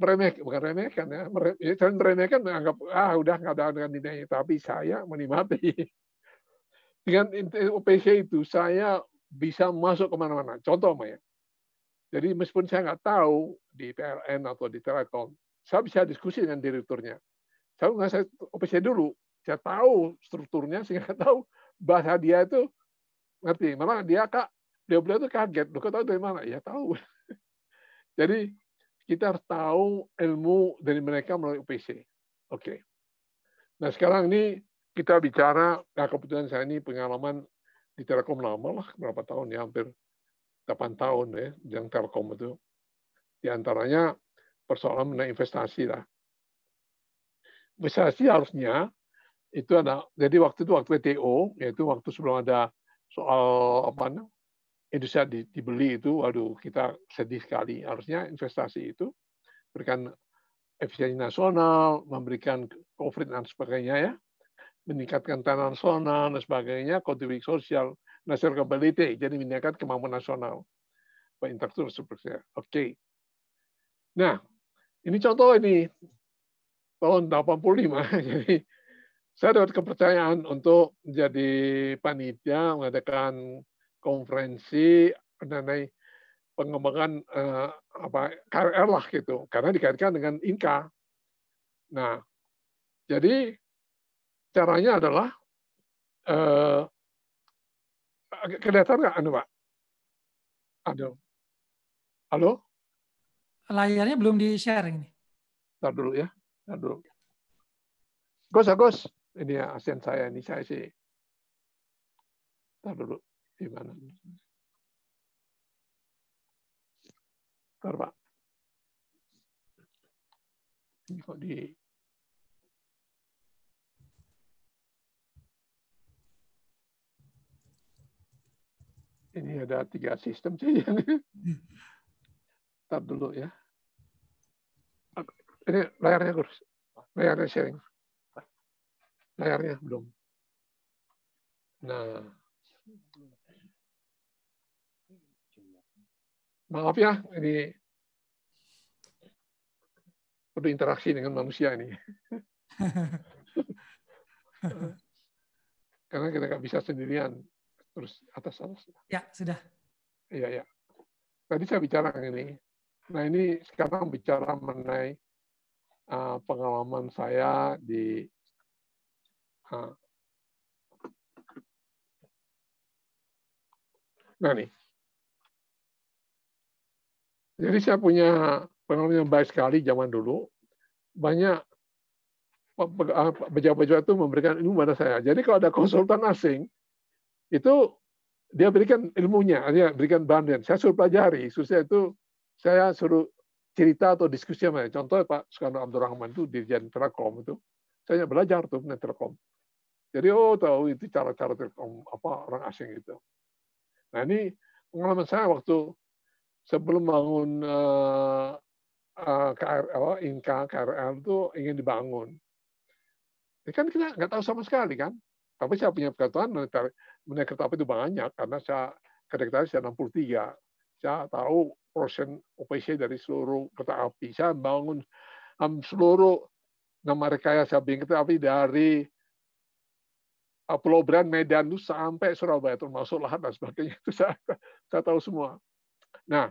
meremehkan, bukan remehkan ya, mere, ya meremehkan menganggap ah udah nggak ada dengan dinanya, tapi saya menikmati [LAUGHS] dengan OPC itu saya bisa masuk kemana-mana. Contoh Maya, jadi meskipun saya nggak tahu di PLN atau di Telkom, saya bisa diskusi dengan direkturnya. Saya nggak saya OPC dulu, saya tahu strukturnya, sehingga tahu bahasa dia itu ngerti. Malah dia kak, dia beliau itu kaget, lu tahu dari mana? Ya tahu. [LAUGHS] Jadi kita harus tahu ilmu dari mereka melalui UPC. Oke. Okay. Nah sekarang ini kita bicara, nah kebetulan saya ini pengalaman di Telkom lama lah, berapa tahun ya, hampir 8 tahun ya, yang Telkom itu. Di antaranya persoalan mengenai investasi lah. Investasi harusnya itu ada, jadi waktu itu waktu WTO, yaitu waktu sebelum ada soal apa Indonesia dibeli itu, waduh kita sedih sekali. Harusnya investasi itu berikan efisiensi nasional, memberikan COVID dan sebagainya ya, meningkatkan tanah nasional dan sebagainya, kontribusi sosial, nasional capability, jadi meningkat kemampuan nasional. Infrastruktur seperti Oke. Okay. Nah, ini contoh ini tahun 85. [LAUGHS] Jadi saya dapat kepercayaan untuk menjadi panitia mengadakan konferensi mengenai pengembangan uh, apa KRL lah gitu karena dikaitkan dengan Inka. Nah, jadi caranya adalah uh, kelihatan nggak anu Pak? Aduh. Halo? Layarnya belum di-sharing nih. Ntar dulu ya. Ntar dulu. gos Agus. Ya, Ini ya, saya. Ini saya sih. Ntar dulu gimana? Bentar, Pak. Ini kok di ini ada tiga sistem sih ini. Tab dulu ya. Ini layarnya kurus. Layarnya sharing. Layarnya belum. Nah. maaf ya ini perlu interaksi dengan manusia ini. [LAUGHS] Karena kita nggak bisa sendirian terus atas atas. Ya sudah. Iya ya. Tadi saya bicara ini. Nah ini sekarang bicara mengenai uh, pengalaman saya di uh, Nah nih, jadi saya punya pengalaman yang baik sekali zaman dulu. Banyak ah, pejabat-pejabat itu memberikan ilmu pada saya. Jadi kalau ada konsultan asing, itu dia berikan ilmunya, dia berikan bahan. Saya suruh pelajari, susah itu saya suruh cerita atau diskusi sama Contohnya Pak Soekarno Abdurrahman itu Dirjen Telekom itu, saya belajar tuh tentang Telekom. Jadi oh tahu itu cara-cara Telekom apa orang asing itu. Nah ini pengalaman saya waktu sebelum bangun uh, eh, uh, eh, KRL, Inka KRL itu ingin dibangun. Ini ya kan kita nggak tahu sama sekali kan. Tapi saya punya pengetahuan mengenai kereta api itu banyak karena saya api saya 63. Saya tahu persen OPC dari seluruh kereta api. Saya bangun um, seluruh nama rekayasa biang kereta api dari eh, Pulau Brand, Medan itu sampai Surabaya termasuk lahan dan sebagainya [LAUGHS] itu saya, saya tahu semua. Nah,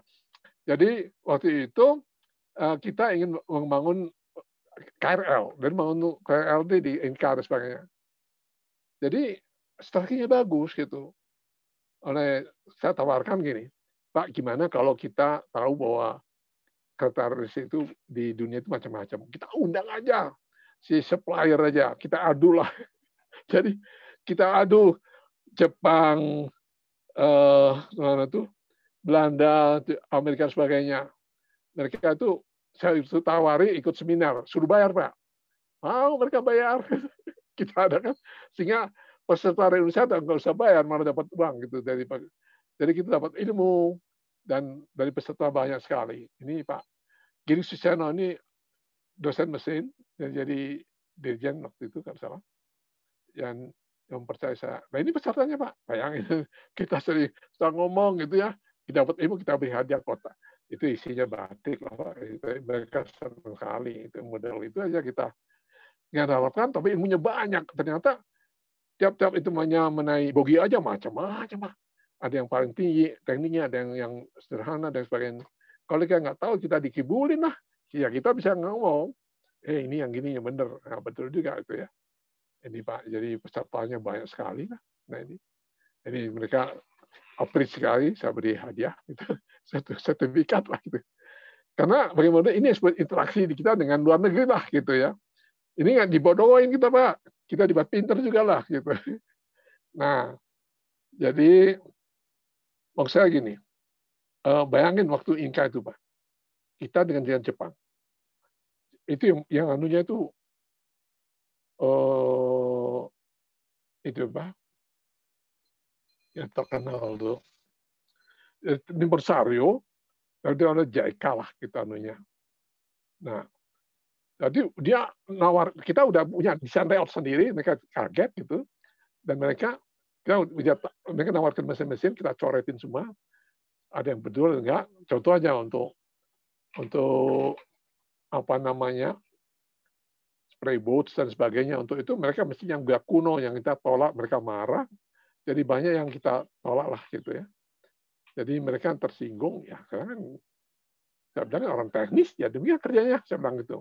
jadi waktu itu eh, kita ingin membangun KRL, dan membangun KRL di NK dan sebagainya. Jadi strateginya bagus gitu. Oleh saya tawarkan gini, Pak gimana kalau kita tahu bahwa sekretaris itu di dunia itu macam-macam. Kita undang aja si supplier aja, kita adu lah. [LAUGHS] Jadi kita adu Jepang eh mana tuh Belanda, Amerika sebagainya. Mereka itu saya tawari ikut seminar, suruh bayar pak. Mau mereka bayar, [LAUGHS] kita ada kan. sehingga peserta Indonesia nggak usah bayar, malah dapat uang gitu dari jadi kita dapat ilmu dan dari peserta banyak sekali. Ini Pak Giri Suseno ini dosen mesin yang jadi dirjen waktu itu kan salah yang yang percaya saya. Nah ini pesertanya Pak, bayangin [LAUGHS] kita sering, sering ngomong gitu ya, kita dapat ilmu kita beri hadiah kota itu isinya batik lah eh, mereka senang sekali itu model itu aja kita nggak dapatkan tapi ilmunya banyak ternyata tiap-tiap itu hanya menai bogi aja macam-macam ada yang paling tinggi tekniknya ada yang yang sederhana dan sebagainya kalau kita nggak tahu kita dikibulin lah ya kita bisa ngomong eh ini yang gini yang bener nah, betul juga itu ya ini pak jadi pesertanya banyak sekali lah nah ini ini mereka appreciate sekali, saya beri hadiah, itu [LAUGHS] satu sertifikat lah gitu. Karena bagaimana ini sebuah interaksi kita dengan luar negeri lah gitu ya. Ini nggak dibodohin kita pak, kita dibuat pinter juga lah gitu. [LAUGHS] Nah, jadi maksud saya gini, eh, bayangin waktu Inka itu pak, kita dengan dengan Jepang, itu yang, yang anunya itu, eh, itu pak, yang terkenal itu. Aldo bersario, nanti ada JK lah kita anunya. Nah, jadi dia nawar kita udah punya desain layout sendiri, mereka kaget gitu, dan mereka kita mereka nawarkan mesin-mesin, kita coretin semua, ada yang betul enggak? Contoh aja untuk untuk apa namanya spray boots dan sebagainya untuk itu mereka mesin yang gak kuno yang kita tolak mereka marah jadi banyak yang kita tolak lah gitu ya. Jadi mereka tersinggung ya karena kan saya orang teknis ya demikian kerjanya saya bilang gitu.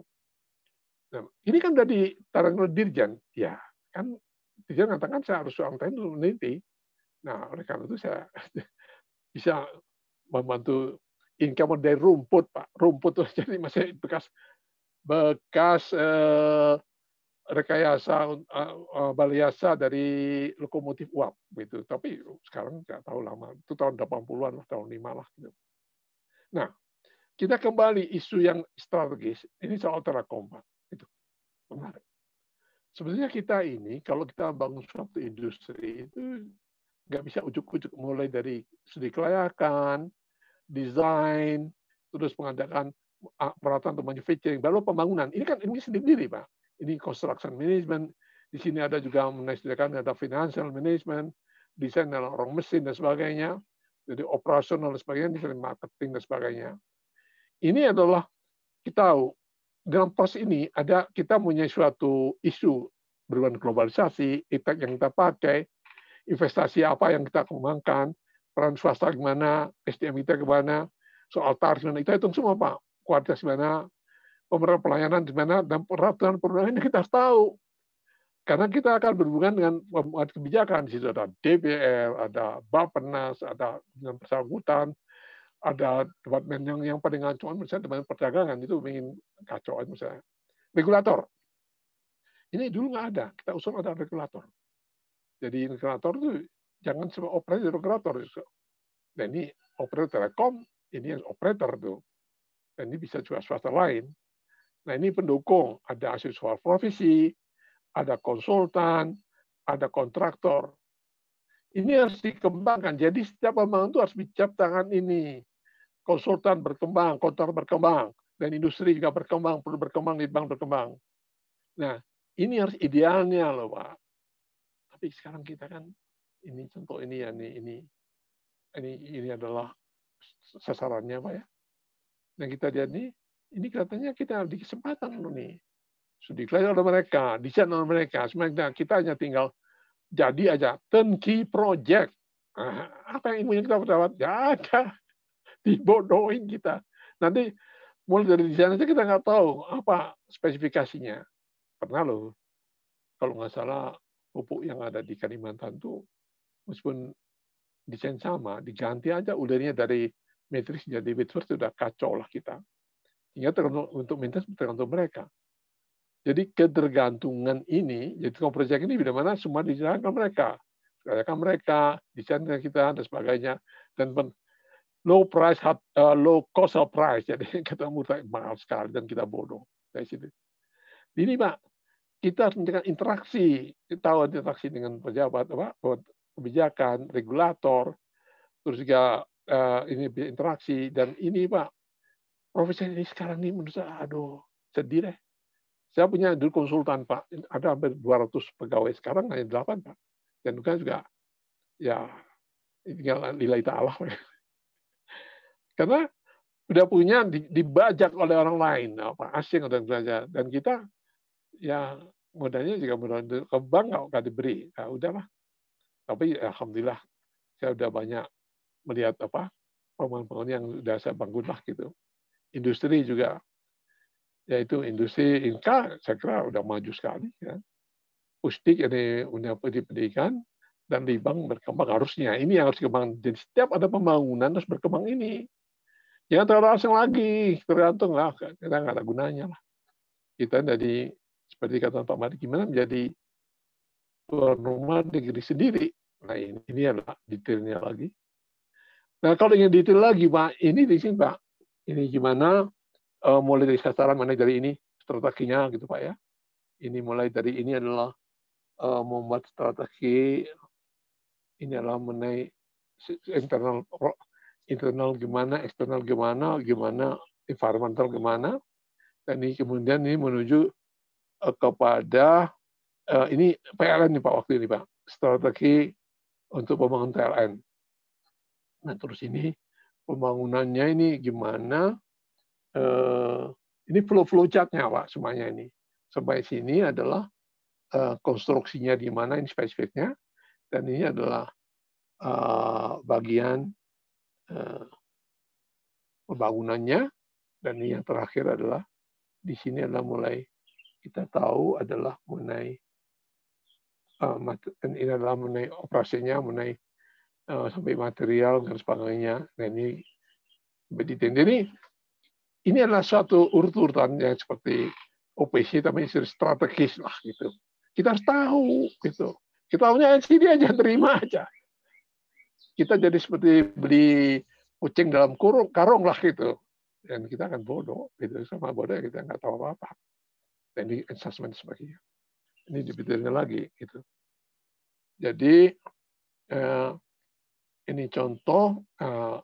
Nah, ini kan tadi ditarik dirjen, ya kan dirjen mengatakan saya harus orang teknis meneliti. Nah oleh karena itu saya [LAUGHS] bisa membantu income dari rumput pak, rumput tuh [LAUGHS] jadi masih bekas bekas eh, rekayasa uh, baliasa dari lokomotif uap gitu. Tapi oh, sekarang nggak tahu lama, itu tahun 80-an lah, tahun 5 lah gitu. Nah, kita kembali isu yang strategis. Ini soal terakompak. Itu menarik. Sebenarnya kita ini kalau kita bangun suatu industri itu nggak bisa ujuk-ujuk mulai dari studi kelayakan, desain, terus mengadakan peralatan untuk manufacturing, baru pembangunan. Ini kan ini sendiri, Pak ini construction management, di sini ada juga menyediakan ada financial management, desain dan orang mesin dan sebagainya, jadi operasional dan sebagainya, desain marketing dan sebagainya. Ini adalah kita tahu dalam pos ini ada kita punya suatu isu berhubungan globalisasi, etek yang kita pakai, investasi apa yang kita kembangkan, peran swasta gimana, SDM kita gimana, soal tarif mana, kita hitung semua Pak. Kualitas gimana, pemerintah pelayanan di mana dan peraturan perundangan ini kita harus tahu. Karena kita akan berhubungan dengan pembuat kebijakan. Di situ ada DPR, ada Bapenas, ada dengan persangkutan, ada departemen yang yang paling kacau misalnya departemen perdagangan itu ingin kacau misalnya. Regulator. Ini dulu nggak ada. Kita usul ada regulator. Jadi regulator itu jangan cuma operator regulator. Nah ini operator telekom, ini yang operator tuh. Dan ini bisa juga swasta lain. Nah ini pendukung, ada asesor profesi, ada konsultan, ada kontraktor. Ini harus dikembangkan. Jadi setiap pembangunan itu harus bijak tangan ini. Konsultan berkembang, kontraktor berkembang, dan industri juga berkembang, perlu berkembang, bank berkembang. Nah, ini harus idealnya loh Pak. Tapi sekarang kita kan ini contoh ini ya, ini ini ini, ini adalah sasarannya Pak ya. Yang kita lihat nih, ini katanya kita di kesempatan loh nih. Sudah diklaim oleh mereka, desain oleh mereka. Sebenarnya kita hanya tinggal jadi aja turnkey project. Nah, apa yang ilmunya kita dapat? Ya ada. [LAUGHS] Dibodohin kita. Nanti mulai dari desain aja kita nggak tahu apa spesifikasinya. Pernah loh, kalau nggak salah pupuk yang ada di Kalimantan itu meskipun desain sama, diganti aja udaranya dari matrix jadi Whitworth sudah kacau lah kita. Sehingga tergantung untuk minta tergantung mereka. Jadi ketergantungan ini, jadi proyek ini bila mana semua dijalankan mereka. Diserahkan mereka, desainnya kita, dan sebagainya. Dan pen, low price, uh, low cost of price. Jadi [LAUGHS] kita murah mahal sekali dan kita bodoh dari sini. Ini Pak, kita harus menjaga interaksi. Kita tahu interaksi dengan pejabat, apa, kebijakan, regulator, terus juga uh, ini interaksi. Dan ini Pak, Profesi ini sekarang ini menurut saya, aduh, sedih deh. Saya punya dulu konsultan, Pak. Ada hampir 200 pegawai sekarang, hanya 8, Pak. Dan juga, juga ya, tinggal nilai ta'ala. [LAUGHS] Karena udah punya dibajak oleh orang lain, apa nah, asing atau belanja. Dan kita, ya, modalnya juga modal ke bank nggak diberi. ya, udahlah. Tapi ya, alhamdulillah saya udah banyak melihat apa pembangunan-pembangunan yang sudah saya bangun lah gitu industri juga yaitu industri Inka saya kira sudah maju sekali ya. Ustik ini Universitas Pendidikan dan Libang berkembang harusnya ini yang harus berkembang. Jadi setiap ada pembangunan harus berkembang ini. Jangan terlalu asing lagi, tergantung lah, kita nggak ada gunanya lah. Kita jadi seperti kata Pak Mari gimana menjadi tuan rumah negeri sendiri. Nah ini, ini adalah detailnya lagi. Nah kalau ingin detail lagi Pak, ini di sini Pak, ini gimana uh, mulai dari sasaran mana dari ini strateginya gitu Pak ya. Ini mulai dari ini adalah uh, membuat strategi ini adalah mengenai internal internal gimana, eksternal gimana, gimana environmental gimana. Dan ini kemudian ini menuju uh, kepada uh, ini PLN nih Pak waktu ini Pak, strategi untuk pembangunan PLN. Nah terus ini pembangunannya ini gimana. Eh, ini flow-flow catnya, Pak semuanya ini. Sampai sini adalah eh, konstruksinya di mana ini spesifiknya. Dan ini adalah eh, bagian pembangunannya. Dan ini yang terakhir adalah di sini adalah mulai kita tahu adalah mengenai ini adalah mengenai operasinya, mengenai uh, sampai material dan sebagainya. Nah, ini bediten. Jadi ini adalah suatu urut-urutan yang seperti OPC tapi strategis lah gitu. Kita harus tahu gitu. Kita punya sini aja terima aja. Kita jadi seperti beli kucing dalam kurung, karung lah gitu. Dan kita akan bodoh, gitu sama bodoh kita nggak tahu apa-apa. Dan ini assessment sebagainya. Ini dibetulnya lagi gitu. Jadi eh, ini contoh uh,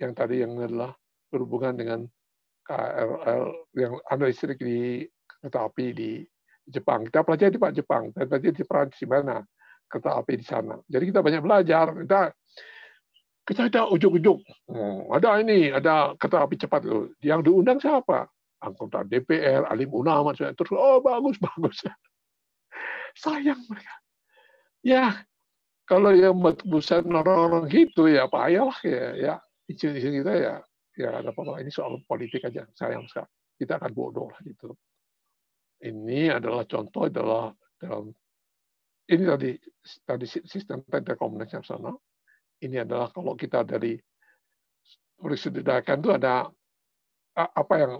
yang tadi yang adalah berhubungan dengan KRL yang ada anu listrik di kereta api di Jepang. Kita pelajari di Pak Jepang dan pelajari di Perancis di mana kereta api di sana. Jadi kita banyak belajar. Kita kita ada ujuk-ujuk. Hmm, ada ini, ada kereta api cepat loh. Yang diundang siapa? Anggota DPR, alim ulama, terus oh bagus [LAUGHS] bagus. Sayang mereka. Ya, kalau yang buat pusat orang-orang gitu ya ayal ya, ya isu-isu kita ya ya ada apa apa ini soal politik aja sayang sekali kita akan bodoh lah gitu ini adalah contoh adalah dalam ini tadi tadi sistem komunis yang sana ini adalah kalau kita dari perisidirakan itu ada apa yang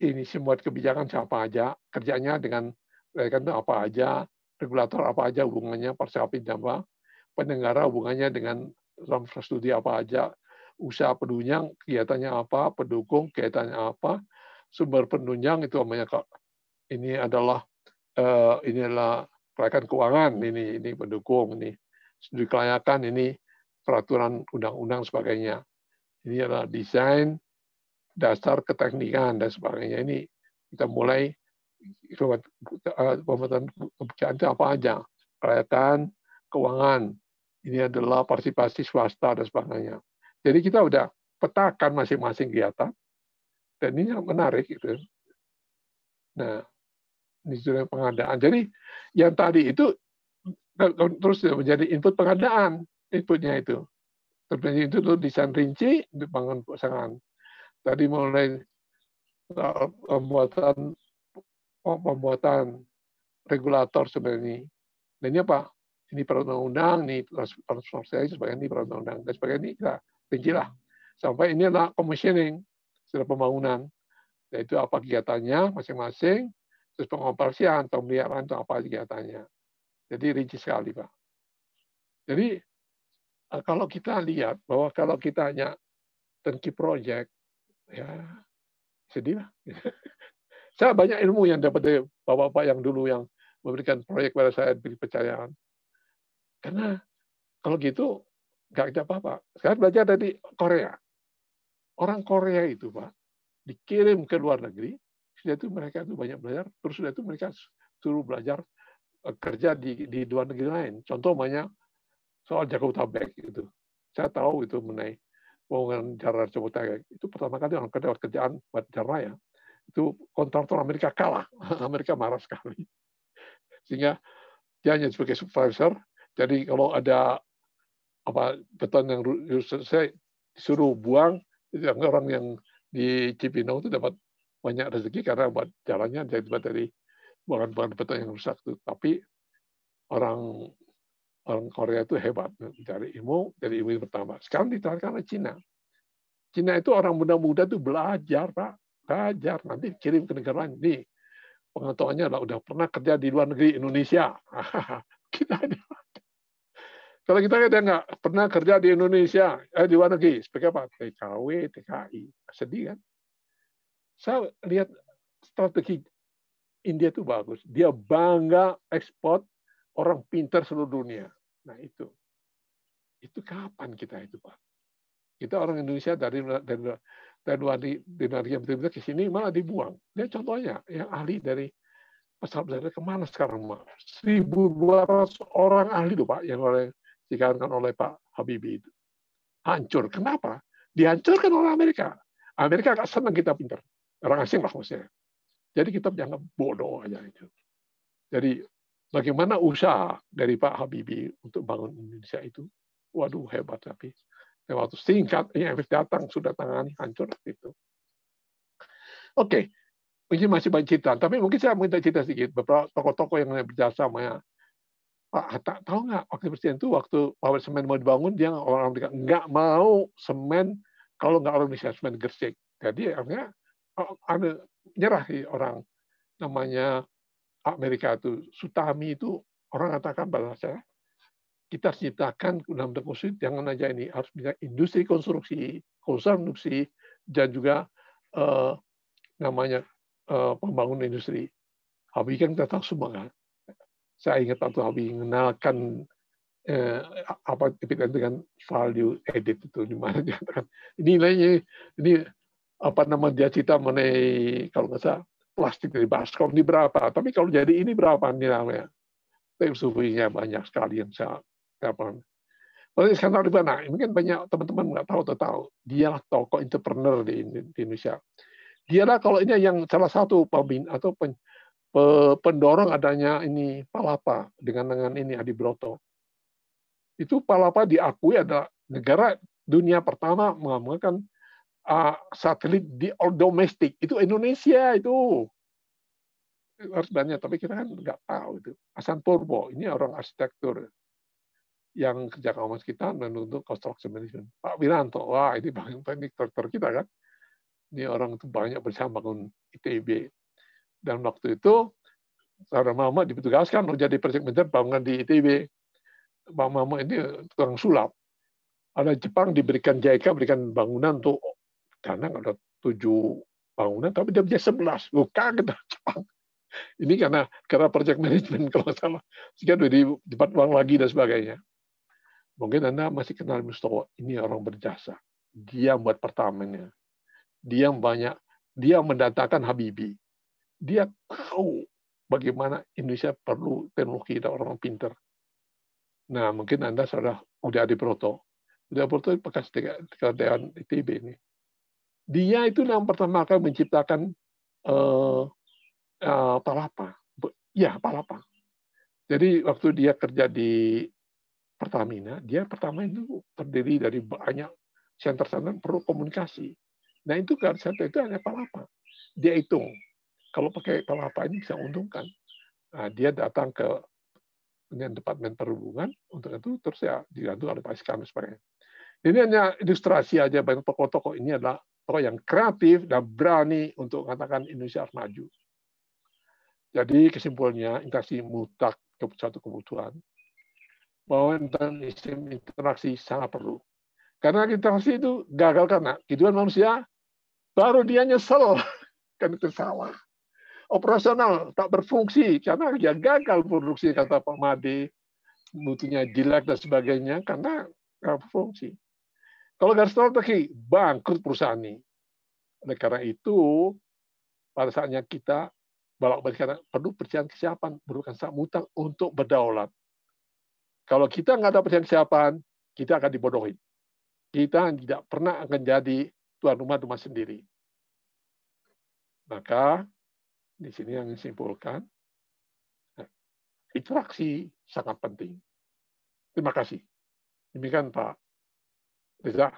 ini semua kebijakan siapa aja kerjanya dengan mereka eh, itu apa aja regulator apa aja hubungannya persiapin apa penyelenggara hubungannya dengan ramfra studi apa aja, usaha penunjang kegiatannya apa, pendukung kegiatannya apa, sumber penunjang itu namanya kok Ini adalah uh, eh, inilah kelayakan keuangan ini ini pendukung ini studi kelayakan ini peraturan undang-undang sebagainya. Ini adalah desain dasar keteknikan dan sebagainya. Ini kita mulai eh, pembuatan pekerjaan itu apa aja, kelayakan, keuangan, ini adalah partisipasi swasta dan sebagainya. Jadi kita sudah petakan masing-masing kegiatan, dan ini yang menarik itu. Nah, ini sudah pengadaan. Jadi yang tadi itu terus ya menjadi input pengadaan, inputnya itu. Terus itu tuh desain rinci, dibangun pasangan. Tadi mulai eh, pembuatan pembuatan regulator sebenarnya. Dan ini apa? ini peraturan undang ini transformasi, sebagainya, ini peraturan undang dan sebagainya, ini kita lah. Sampai ini adalah commissioning, sudah pembangunan, yaitu apa kegiatannya masing-masing, terus pengoperasian, atau pembiayaan, atau apa kegiatannya. Jadi rinci sekali, Pak. Jadi eh, kalau kita lihat bahwa kalau kita hanya turnkey project, ya sedih lah. [LAUGHS] saya banyak ilmu yang dapat dari bapak-bapak yang dulu yang memberikan proyek pada saya beri percayaan. Karena kalau gitu nggak ada apa-apa. Sekarang belajar dari Korea. Orang Korea itu, Pak, dikirim ke luar negeri, sudah itu mereka itu banyak belajar, terus sudah itu mereka suruh belajar eh, kerja di, di luar negeri lain. Contoh banyak soal Jakarta Bank itu. Saya tahu itu mengenai pembangunan jalan Jabodetabek. Itu pertama kali orang kerja kerjaan buat jalan raya. Itu kontraktor Amerika kalah. [LAUGHS] Amerika marah sekali. Sehingga dia hanya sebagai supervisor, jadi kalau ada apa beton yang selesai disuruh buang, orang yang di Cipinang itu dapat banyak rezeki karena buat jalannya buat dari buangan-buangan beton yang rusak itu. Tapi orang orang Korea itu hebat mencari ilmu dari ilmu yang pertama. Sekarang ditarikkan oleh Cina. Cina itu orang muda-muda tuh belajar, Pak. Belajar. Nanti kirim ke negara ini. pengetahuannya lah, udah pernah kerja di luar negeri Indonesia. [LAUGHS] Kita ada kalau kita ada nggak pernah kerja di Indonesia, eh, di luar negeri, sebagai apa? TKW, TKI. Sedih kan? Saya lihat strategi India itu bagus. Dia bangga ekspor orang pintar seluruh dunia. Nah itu. Itu kapan kita itu, Pak? Kita orang Indonesia dari dari dari luar negeri yang betul-betul ke sini malah dibuang. Dia contohnya yang ahli dari pesawat besar kemana sekarang, Pak? ratus orang ahli loh, Pak, yang oleh dikarenakan oleh Pak Habibie itu. Hancur. Kenapa? Dihancurkan oleh Amerika. Amerika agak senang kita pinter. Orang asing lah maksudnya. Jadi kita dianggap bodoh aja itu. Jadi bagaimana usaha dari Pak Habibie untuk bangun Indonesia itu, waduh hebat tapi waktu singkat IMF datang sudah tangani hancur itu. Oke, okay. ini masih banyak cerita, tapi mungkin saya minta cerita sedikit beberapa tokoh-tokoh yang berjasa sama ya. Pak ah, ah, Hatta tahu nggak waktu presiden itu waktu pabrik semen mau dibangun dia orang Amerika nggak mau semen kalau nggak orang Indonesia semen Gresik. Jadi akhirnya oh, nyerah orang namanya Amerika itu Sutami itu orang katakan bahasa kita ciptakan undang konstruksi jangan aja ini harus punya industri konstruksi, konstruksi dan juga eh, namanya eh, pembangunan industri. Habis kan kita tahu semua kan saya ingat waktu Habib mengenalkan eh, apa epitet dengan value edit itu di mana [LAUGHS] dia katakan nilainya ini apa nama dia cita mengenai kalau nggak salah plastik dari baskom ini berapa tapi kalau jadi ini berapa nilainya tapi suhunya banyak sekali yang saya dapat tapi sekarang di mana? Mungkin banyak teman-teman nggak tahu atau tahu. Dialah tokoh entrepreneur di, di Indonesia. Dialah kalau ini yang salah satu pembina atau pen, pendorong adanya ini Palapa dengan dengan ini Adi Broto. Itu Palapa diakui ada negara dunia pertama mengamalkan uh, satelit di all domestik. Itu Indonesia itu harus banyak, tapi kita kan nggak tahu itu. Hasan Purbo, ini orang arsitektur yang kerja sama kita menuntut konstruksi management. Pak Wiranto, wah ini banyak teknik terkita kita kan. Ini orang itu banyak bersama bangun ITB. Dan waktu itu, seorang mama dipertugaskan untuk jadi project manager bangunan di ITB. Bang Mama ini kurang sulap. Ada Jepang diberikan JICA, berikan bangunan untuk karena ada tujuh bangunan, tapi dia punya sebelas. luka kaget Jepang. Ini karena karena project management kalau salah. Sekian udah dapat uang lagi dan sebagainya. Mungkin Anda masih kenal Mustowo. Ini orang berjasa. Dia buat pertamanya. Dia banyak. Dia mendatangkan Habibi dia tahu bagaimana Indonesia perlu teknologi dan orang-orang pinter. Nah, mungkin Anda sudah udah di Proto. Udah Proto bekas dekan ITB ini. Dia itu yang pertama kali menciptakan uh, uh, palapa. Ya, palapa. Jadi waktu dia kerja di Pertamina, dia pertama itu terdiri dari banyak center-center perlu komunikasi. Nah itu kan, center itu hanya palapa. Dia hitung kalau pakai palapa ini bisa untungkan. Nah, dia datang ke dengan Departemen Perhubungan untuk itu terus ya dibantu oleh Pak Iskandar sebagainya. Ini hanya ilustrasi aja banyak tokoh-tokoh ini adalah tokoh yang kreatif dan berani untuk mengatakan Indonesia harus maju. Jadi kesimpulannya interaksi mutak ke satu kebutuhan bahwa sistem interaksi sangat perlu. Karena interaksi itu gagal karena kehidupan manusia baru dia nyesel [LAUGHS] karena itu salah operasional tak berfungsi karena ya gagal produksi kata Pak Made mutunya jelek dan sebagainya karena nggak berfungsi. Kalau garis strategi bangkrut perusahaan ini. Oleh karena itu pada saatnya kita balak balik perlu persiapan kesiapan memerlukan mutang untuk berdaulat. Kalau kita nggak ada persiapan kesiapan, kita akan dibodohi. Kita tidak pernah akan jadi tuan rumah rumah sendiri. Maka di sini yang disimpulkan, nah, interaksi sangat penting. Terima kasih. Demikian Pak Reza.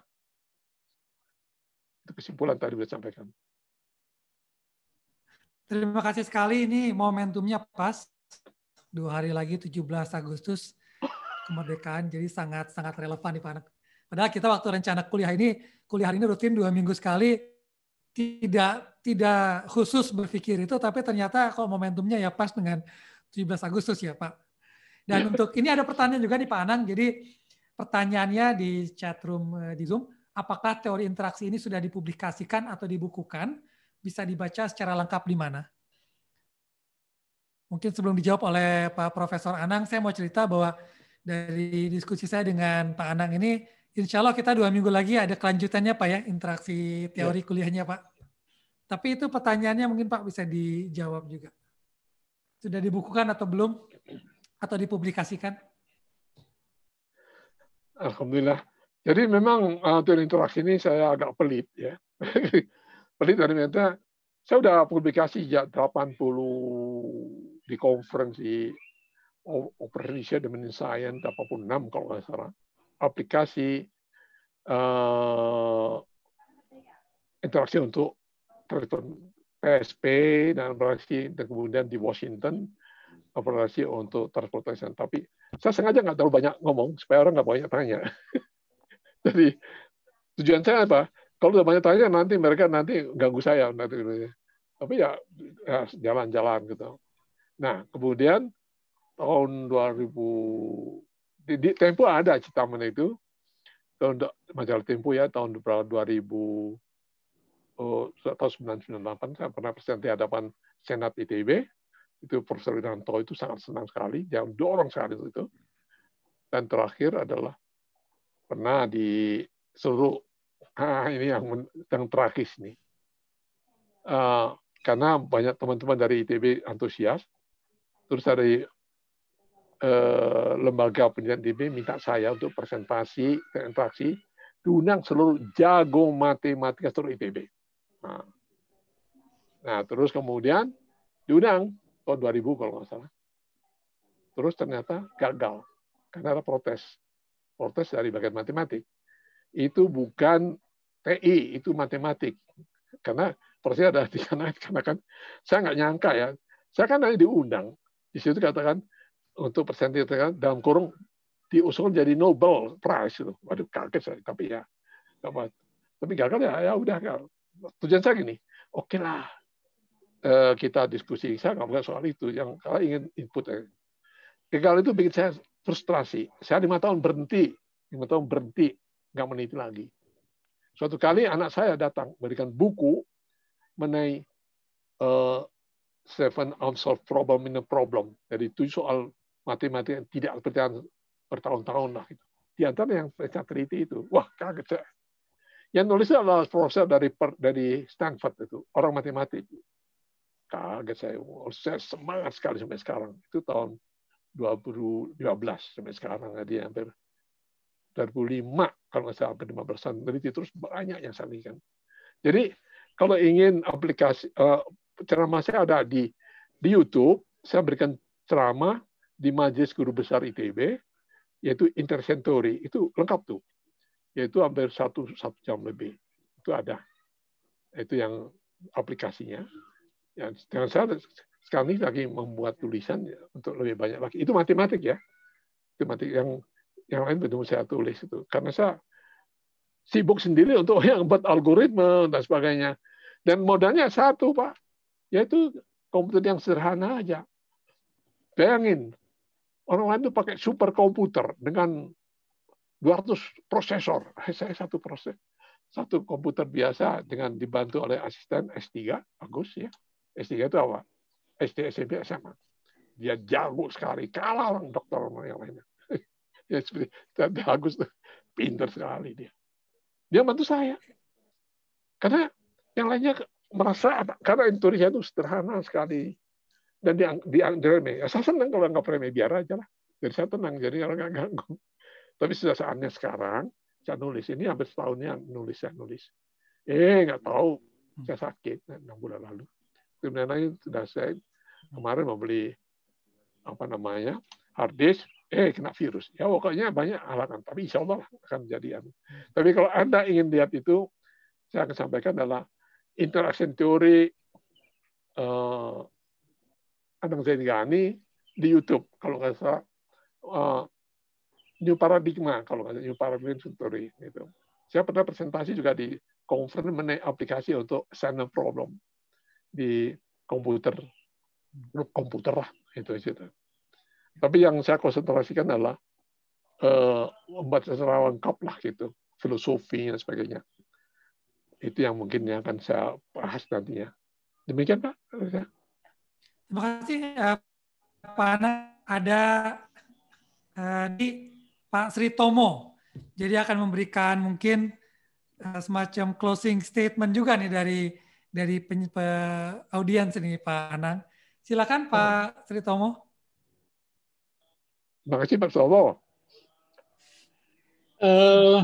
Itu kesimpulan tadi sudah sampaikan. Terima kasih sekali. Ini momentumnya pas. Dua hari lagi 17 Agustus kemerdekaan. Jadi sangat-sangat relevan di Pak Padahal kita waktu rencana kuliah ini, kuliah hari ini rutin dua minggu sekali tidak tidak khusus berpikir itu, tapi ternyata kok momentumnya ya pas dengan 17 Agustus ya Pak. Dan iya. untuk ini ada pertanyaan juga nih Pak Anang, jadi pertanyaannya di chatroom eh, di Zoom, apakah teori interaksi ini sudah dipublikasikan atau dibukukan? Bisa dibaca secara lengkap di mana? Mungkin sebelum dijawab oleh Pak Profesor Anang, saya mau cerita bahwa dari diskusi saya dengan Pak Anang ini, Insya Allah kita dua minggu lagi ada kelanjutannya Pak ya, interaksi iya. teori ya. kuliahnya Pak. Tapi itu pertanyaannya mungkin Pak bisa dijawab juga. Sudah dibukukan atau belum? Atau dipublikasikan? Alhamdulillah. Jadi memang uh, teori interaksi ini saya agak pelit ya. [LAUGHS] pelit dari mana? saya sudah publikasi sejak 80 di konferensi Operation Dementia Science 86 kalau nggak salah aplikasi uh, interaksi untuk PSP dan operasi dan kemudian di Washington operasi untuk transportasi. Tapi saya sengaja nggak terlalu banyak ngomong supaya orang nggak banyak tanya. [LAUGHS] Jadi tujuan saya apa? Kalau udah banyak tanya nanti mereka nanti ganggu saya nanti. Gitu ya. Tapi ya, ya jalan-jalan ya, gitu. Nah kemudian tahun 2000 di, di Tempo ada Citaman itu tahun majalah Tempo ya tahun 2000 oh, tahun 1998 saya pernah presentasi hadapan Senat ITB itu Profesor Wiranto itu sangat senang sekali dia dorong sekali itu dan terakhir adalah pernah disuruh ah, ini yang yang tragis nih ah, uh, karena banyak teman-teman dari ITB antusias terus dari Eh, lembaga penelitian DB minta saya untuk presentasi interaksi diundang seluruh jago matematika seluruh IPB. Nah, nah terus kemudian diundang tahun 2000 kalau nggak salah. Terus ternyata gagal karena ada protes. Protes dari bagian matematik. Itu bukan TI, itu matematik. Karena persis ada di sana karena kan saya nggak nyangka ya. Saya kan hanya diundang. Di situ katakan untuk persentase kan, dalam kurung diusulkan jadi Nobel Prize itu. Waduh kaget saya, tapi ya apa. Tapi gagal ya, ya udah gagal. Tujuan saya gini, oke okay lah eh, kita diskusi saya nggak bukan soal itu yang kalau ingin input ya. gagal itu bikin saya frustrasi saya lima tahun berhenti lima tahun berhenti nggak meneliti lagi suatu kali anak saya datang berikan buku mengenai uh, seven unsolved problem in a problem. Jadi tujuh soal mati-mati yang tidak berjalan bertahun-tahun lah gitu. Di antara yang saya teliti itu, wah kaget saya. Yang nulis adalah profesor dari dari Stanford itu, orang matematik. Kaget saya, saya semangat sekali sampai sekarang. Itu tahun 2015 sampai sekarang tadi hampir 2005 kalau nggak salah hampir 15 tahun teliti terus banyak yang saya kan. Jadi kalau ingin aplikasi uh, ceramah saya ada di di YouTube, saya berikan ceramah di Majelis Guru Besar ITB, yaitu Intercentury. Itu lengkap tuh. Yaitu hampir satu, satu jam lebih. Itu ada. Itu yang aplikasinya. yang dengan saya sekarang ini lagi membuat tulisan untuk lebih banyak lagi. Itu matematik ya. Itu matematik yang yang lain belum saya tulis itu. Karena saya sibuk sendiri untuk [LAUGHS] yang buat algoritma dan sebagainya. Dan modalnya satu, Pak. Yaitu komputer yang sederhana aja. Bayangin, Orang lain itu pakai super komputer dengan 200 prosesor. [LAUGHS] Saya satu proses, satu komputer biasa dengan dibantu oleh asisten S3, Agus ya. S3 itu apa? SD, SMP, SMA. Dia jago sekali, kalah orang dokter orang yang lainnya. [LAUGHS] ya seperti Tante Agus tuh pinter sekali dia. Dia bantu saya. Karena yang lainnya merasa karena Indonesia itu sederhana sekali dan di, di, diremeh. Ya, saya senang kalau nggak remeh biar aja lah. Jadi saya tenang, jadi orang nggak ganggu. [LAUGHS] Tapi sudah saatnya sekarang, saya nulis ini hampir setahunnya nulis saya nulis. Eh nggak tahu, hmm. saya sakit eh, enam bulan lalu. Kemudian lagi sudah saya kemarin mau beli apa namanya hard disk, eh kena virus. Ya pokoknya banyak halangan, tapi insya Allah akan jadi. Anu. Tapi kalau anda ingin lihat itu, saya akan sampaikan adalah interaction teori uh, Adang Zainani di YouTube kalau nggak salah uh, New Paradigma kalau nggak salah New Paradigm Century gitu. Saya pernah presentasi juga di conference mengenai aplikasi untuk standard problem di komputer grup komputer lah itu itu. Tapi yang saya konsentrasikan adalah uh, membuat secara lengkap lah gitu filosofi dan sebagainya. Itu yang mungkin yang akan saya bahas nantinya. Demikian Pak. Terima kasih uh, Pak Ana. Ada uh, di Pak Sri Tomo. Jadi akan memberikan mungkin uh, semacam closing statement juga nih dari dari audiens ini Pak Anang. Silakan Pak iya. Sri Tomo. Terima kasih Pak Solo. Uh,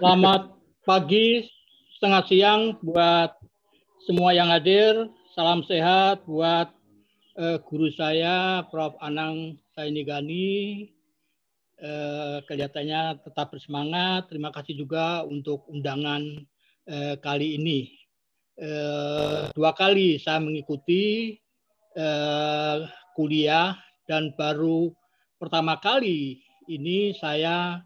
selamat pagi, setengah siang buat semua yang hadir salam sehat buat uh, guru saya Prof. Anang Sainigani. Uh, kelihatannya tetap bersemangat. Terima kasih juga untuk undangan uh, kali ini. Uh, dua kali saya mengikuti uh, kuliah dan baru pertama kali ini saya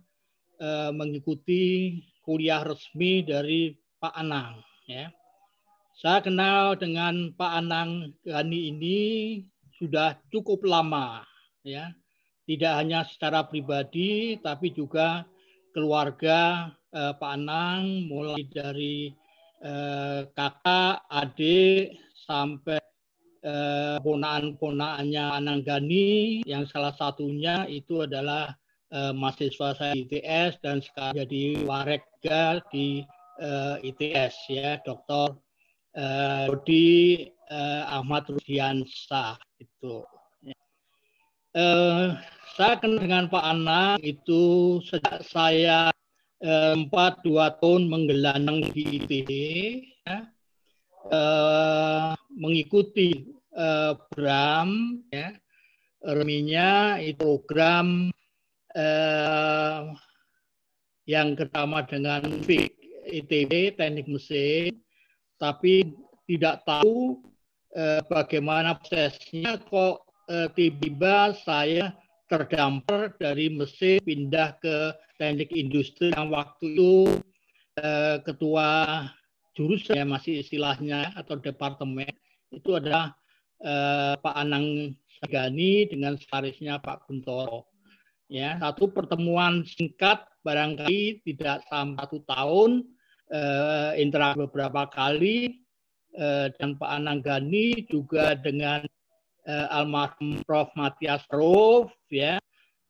uh, mengikuti kuliah resmi dari Pak Anang. Ya. Saya kenal dengan Pak Anang Gani ini sudah cukup lama ya. Tidak hanya secara pribadi tapi juga keluarga eh, Pak Anang mulai dari eh, kakak, adik sampai eh, ponaan-ponaannya Anang Gani yang salah satunya itu adalah eh, mahasiswa saya di ITS dan sekarang jadi warga di eh, ITS ya, Dr eh, Dodi eh, Ahmad Rudiansyah itu. Eh, saya kenal dengan Pak Anang itu sejak saya eh, empat eh, dua tahun menggelandang di ITB, ya. eh, mengikuti eh, Bram, ya, reminya itu program eh, yang pertama dengan ITB Teknik Mesin tapi tidak tahu eh, bagaimana prosesnya kok eh, tiba-tiba saya terdampar dari mesin pindah ke teknik industri yang waktu itu eh, ketua jurusan ya masih istilahnya atau departemen itu adalah eh, Pak Anang Sagani dengan sekarisnya Pak Kuntoro. Ya, satu pertemuan singkat barangkali tidak sampai satu tahun uh, interaksi beberapa kali uh, dan Pak Anang Gani juga dengan uh, almarhum Prof. Matias Rof ya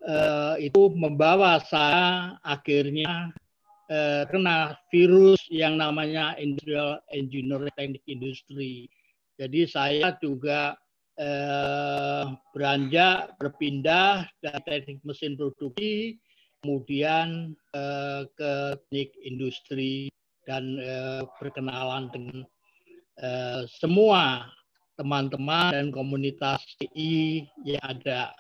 uh, itu membawa saya akhirnya uh, kena virus yang namanya industrial engineering teknik industri. Jadi saya juga eh, beranjak berpindah dari teknik mesin produksi kemudian eh, ke teknik industri dan eh, perkenalan dengan eh, semua teman-teman dan komunitas TI yang ada.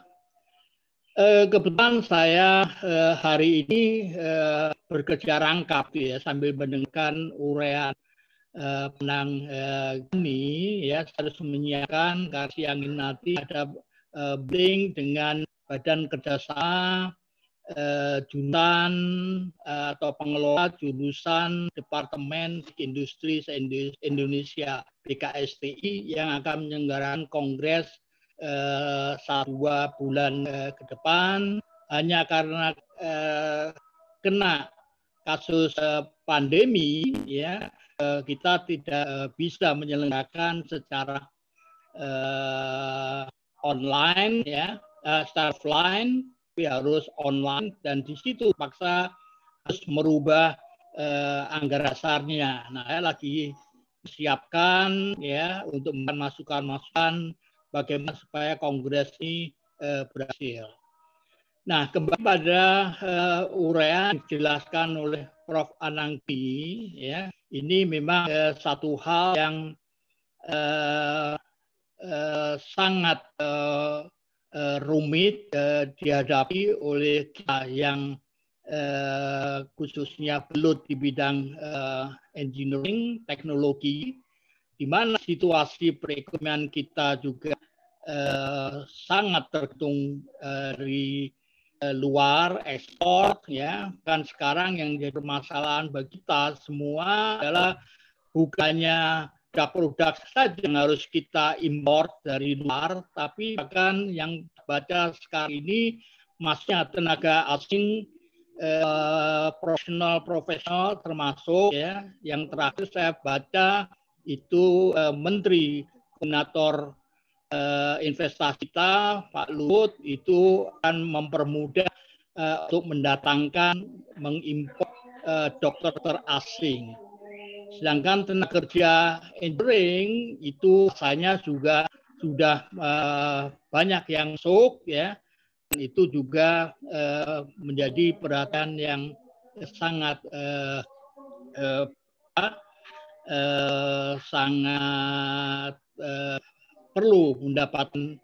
Eh, kebetulan saya eh, hari ini eh, bekerja rangkap ya sambil mendengarkan urean eh, penang eh, ini ya harus menyiapkan kasih angin nanti ada eh, bling dengan badan kerjasama eh, jurusan eh, atau pengelola jurusan Departemen Industri Indonesia BKSTI yang akan menyelenggarakan kongres eh, satu dua bulan eh, ke depan hanya karena eh, kena kasus eh, pandemi ya eh, kita tidak eh, bisa menyelenggarakan secara eh, online ya eh, secara offline tapi harus online dan di situ paksa harus merubah eh, anggaran dasarnya. Nah, saya lagi siapkan ya untuk memasukkan masukan bagaimana supaya kongres ini eh, berhasil. Nah, kembali pada uh, eh, urea dijelaskan oleh Prof. Anangki, ya, ini memang uh, satu hal yang uh, uh, sangat uh, Eh, rumit eh, dihadapi oleh kita yang eh, khususnya belut di bidang engineering, teknologi, di mana situasi perekonomian kita juga sangat tergantung dari luar ekspor ya kan sekarang yang jadi permasalahan bagi kita semua adalah bukannya produk-produk saja yang harus kita import dari luar, tapi bahkan yang baca sekarang ini masnya tenaga asing eh, profesional profesional termasuk ya yang terakhir saya baca itu eh, menteri koordinator eh, investasi kita Pak Luhut itu akan mempermudah eh, untuk mendatangkan mengimpor eh, dokter-dokter asing Sedangkan tenaga kerja engineering itu rasanya juga sudah uh, banyak yang sok ya. Dan itu juga uh, menjadi perhatian yang sangat uh, uh, uh, sangat uh, perlu mendapatkan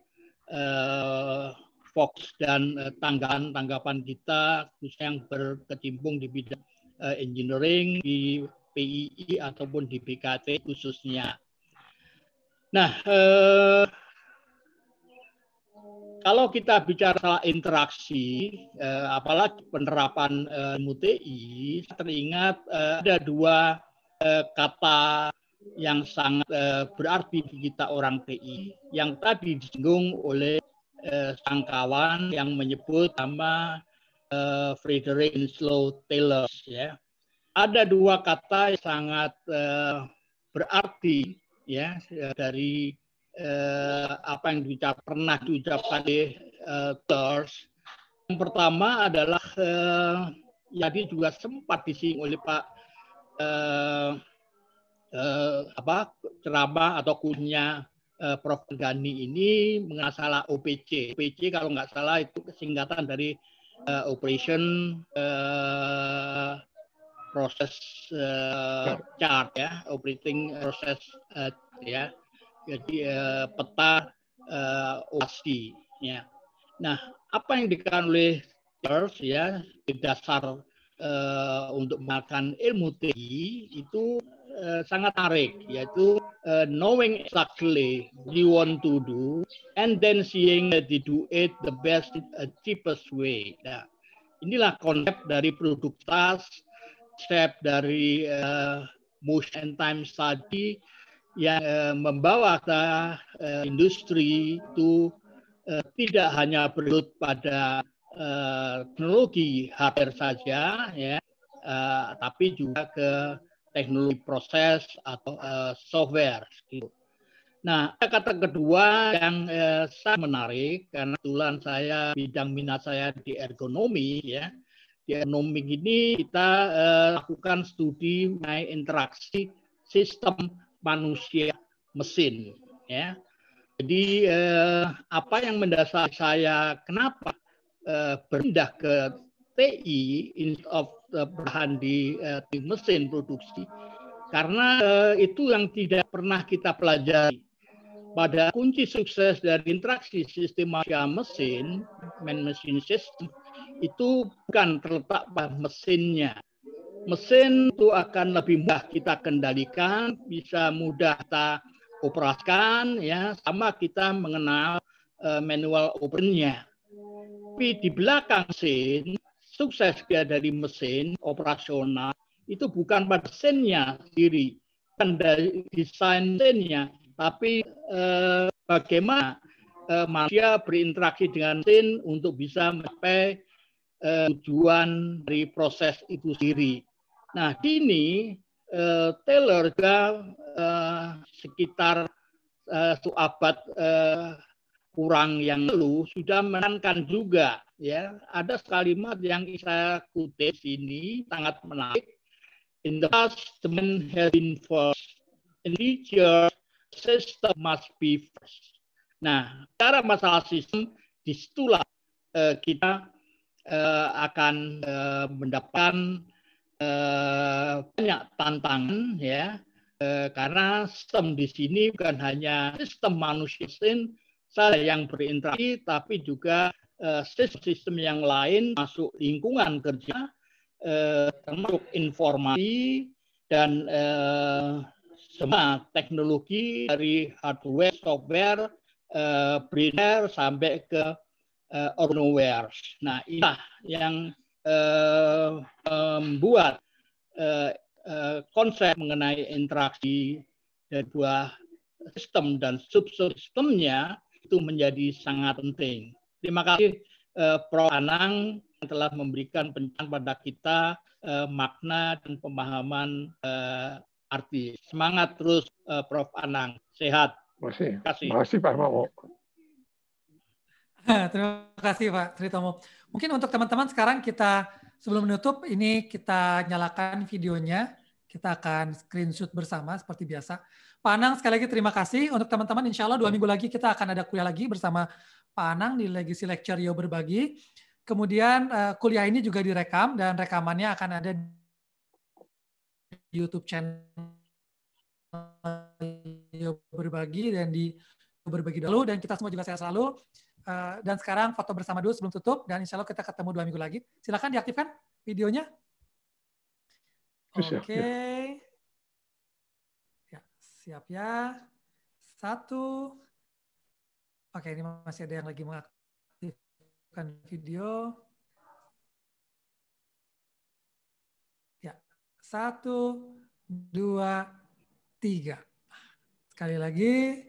uh, fox dan uh, tanggapan tanggapan kita khususnya yang berkecimpung di bidang uh, engineering di PII ataupun di BKT khususnya. Nah, eh, kalau kita bicara soal interaksi, eh, apalagi penerapan eh, MUTI, teringat eh, ada dua eh, kata yang sangat eh, berarti di kita orang PI, yang tadi disinggung oleh eh, sang kawan yang menyebut nama eh, Frederick Winslow Taylor, ya ada dua kata yang sangat uh, berarti ya dari uh, apa yang diucap, pernah diucapkan di eh, Ters. Yang pertama adalah uh, eh, jadi dia juga sempat disinggung oleh Pak uh, uh, apa ceramah atau kunya uh, Prof. Gani ini mengasalah OPC. OPC kalau nggak salah itu kesingkatan dari uh, Operation proses uh, chart ya, operating proses uh, eh, ya, jadi uh, peta uh, operasi ya. Nah, apa yang dikatakan oleh Peirce ya di dasar uh, untuk makan ilmu TI itu uh, sangat tarik yaitu uh, knowing exactly what you want to do and then seeing that you do it the best uh, cheapest way. Nah, inilah konsep dari produktivitas konsep dari uh, motion time study yang uh, membawa kita uh, eh, industri itu uh, tidak hanya berlut pada uh, teknologi hardware saja ya uh, tapi juga ke teknologi proses atau uh, software gitu. Nah, kata kedua yang eh, sangat menarik karena tulan saya bidang minat saya di ergonomi ya di Genomik ini kita eh, lakukan studi mengenai interaksi sistem manusia mesin ya. Jadi eh, apa yang mendasar saya kenapa eh, berpindah ke TI instead of eh, di, eh, mesin produksi karena eh, itu yang tidak pernah kita pelajari. Pada kunci sukses dari interaksi sistem manusia mesin, man machine system itu bukan terletak pada mesinnya. Mesin itu akan lebih mudah kita kendalikan, bisa mudah kita operasikan, ya sama kita mengenal uh, manual opernya. Tapi di belakang mesin, sukses dia dari mesin operasional itu bukan pada mesinnya sendiri, bukan dari desain mesinnya, tapi uh, bagaimana uh, manusia berinteraksi dengan mesin untuk bisa mencapai eh, tujuan dari proses itu sendiri. Nah, kini eh, Taylor juga eh, sekitar eh, abad eh, kurang yang lalu sudah menangkan juga ya ada kalimat yang saya kutip ini sangat menarik in the past the men have been first in future system must be first nah cara masalah sistem disitulah uh, kita eh, akan eh, mendapatkan eh, banyak tantangan ya eh, karena sistem di sini bukan hanya sistem manusia mesin saja yang berinteraksi tapi juga eh, sistem-sistem yang lain masuk lingkungan kerja eh, termasuk informasi dan eh, semua teknologi dari hardware, software, eh, printer sampai ke uh, eh, or nowhere. Nah, inilah yang uh, membuat uh, uh, konsep mengenai interaksi dari dua sistem dan subsistemnya itu menjadi sangat penting. Terima kasih uh, Prof. Anang yang telah memberikan pencerahan pada kita uh, makna dan pemahaman uh, arti. Semangat terus uh, Prof. Anang. Sehat. Terima kasih. Terima kasih Pak Mamo. [LAUGHS] Terima kasih Pak Tritomo. Mungkin untuk teman-teman sekarang kita sebelum menutup ini kita nyalakan videonya. Kita akan screenshot bersama seperti biasa. Pak Anang sekali lagi terima kasih. Untuk teman-teman insya Allah dua iya. minggu lagi kita akan ada kuliah lagi bersama Pak Anang di Legacy Lecture Yo Berbagi. Kemudian eh, kuliah ini juga direkam dan rekamannya akan ada di YouTube channel Yo Berbagi dan di Berbagi dulu dan kita semua juga sehat selalu. Eh, dan sekarang foto bersama dulu sebelum tutup dan insya Allah kita ketemu dua minggu lagi. Silakan diaktifkan videonya. Oke. Okay. Ya, siap ya. Satu. Oke, okay, ini masih ada yang lagi mengaktifkan video. Ya, satu, dua, tiga. Sekali lagi,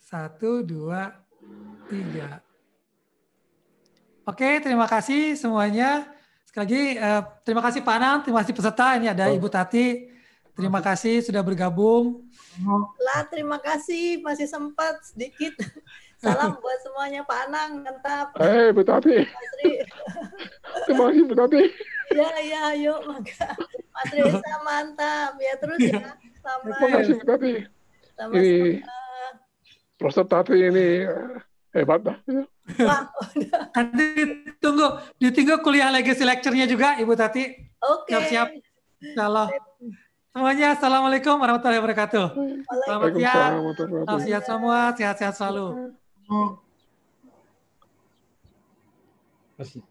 satu, dua, tiga. Oke, terima kasih semuanya. Sekali lagi, eh, terima kasih Pak Anang, terima kasih peserta. Ini ada oh. Ibu Tati. Terima kasih sudah bergabung. Lah, terima kasih masih sempat sedikit. [LAUGHS] Salam buat semuanya Pak Anang, mantap. Eh, hey, Bu Tati. [LAUGHS] terima kasih Bu Tati. Ya, ya, yuk. Mas Risa mantap. Ya, terus ya. Sama. Terima kasih Bu Tati. Prostat tati ini eh, hebat dah. Nanti tunggu, ditunggu kuliah legacy lecture-nya juga Ibu Tati. Oke. Okay. Siap-siap. Semuanya Assalamualaikum warahmatullahi wabarakatuh. Selamat siang. Selamat siang semua, sehat-sehat selalu. Terima kasih.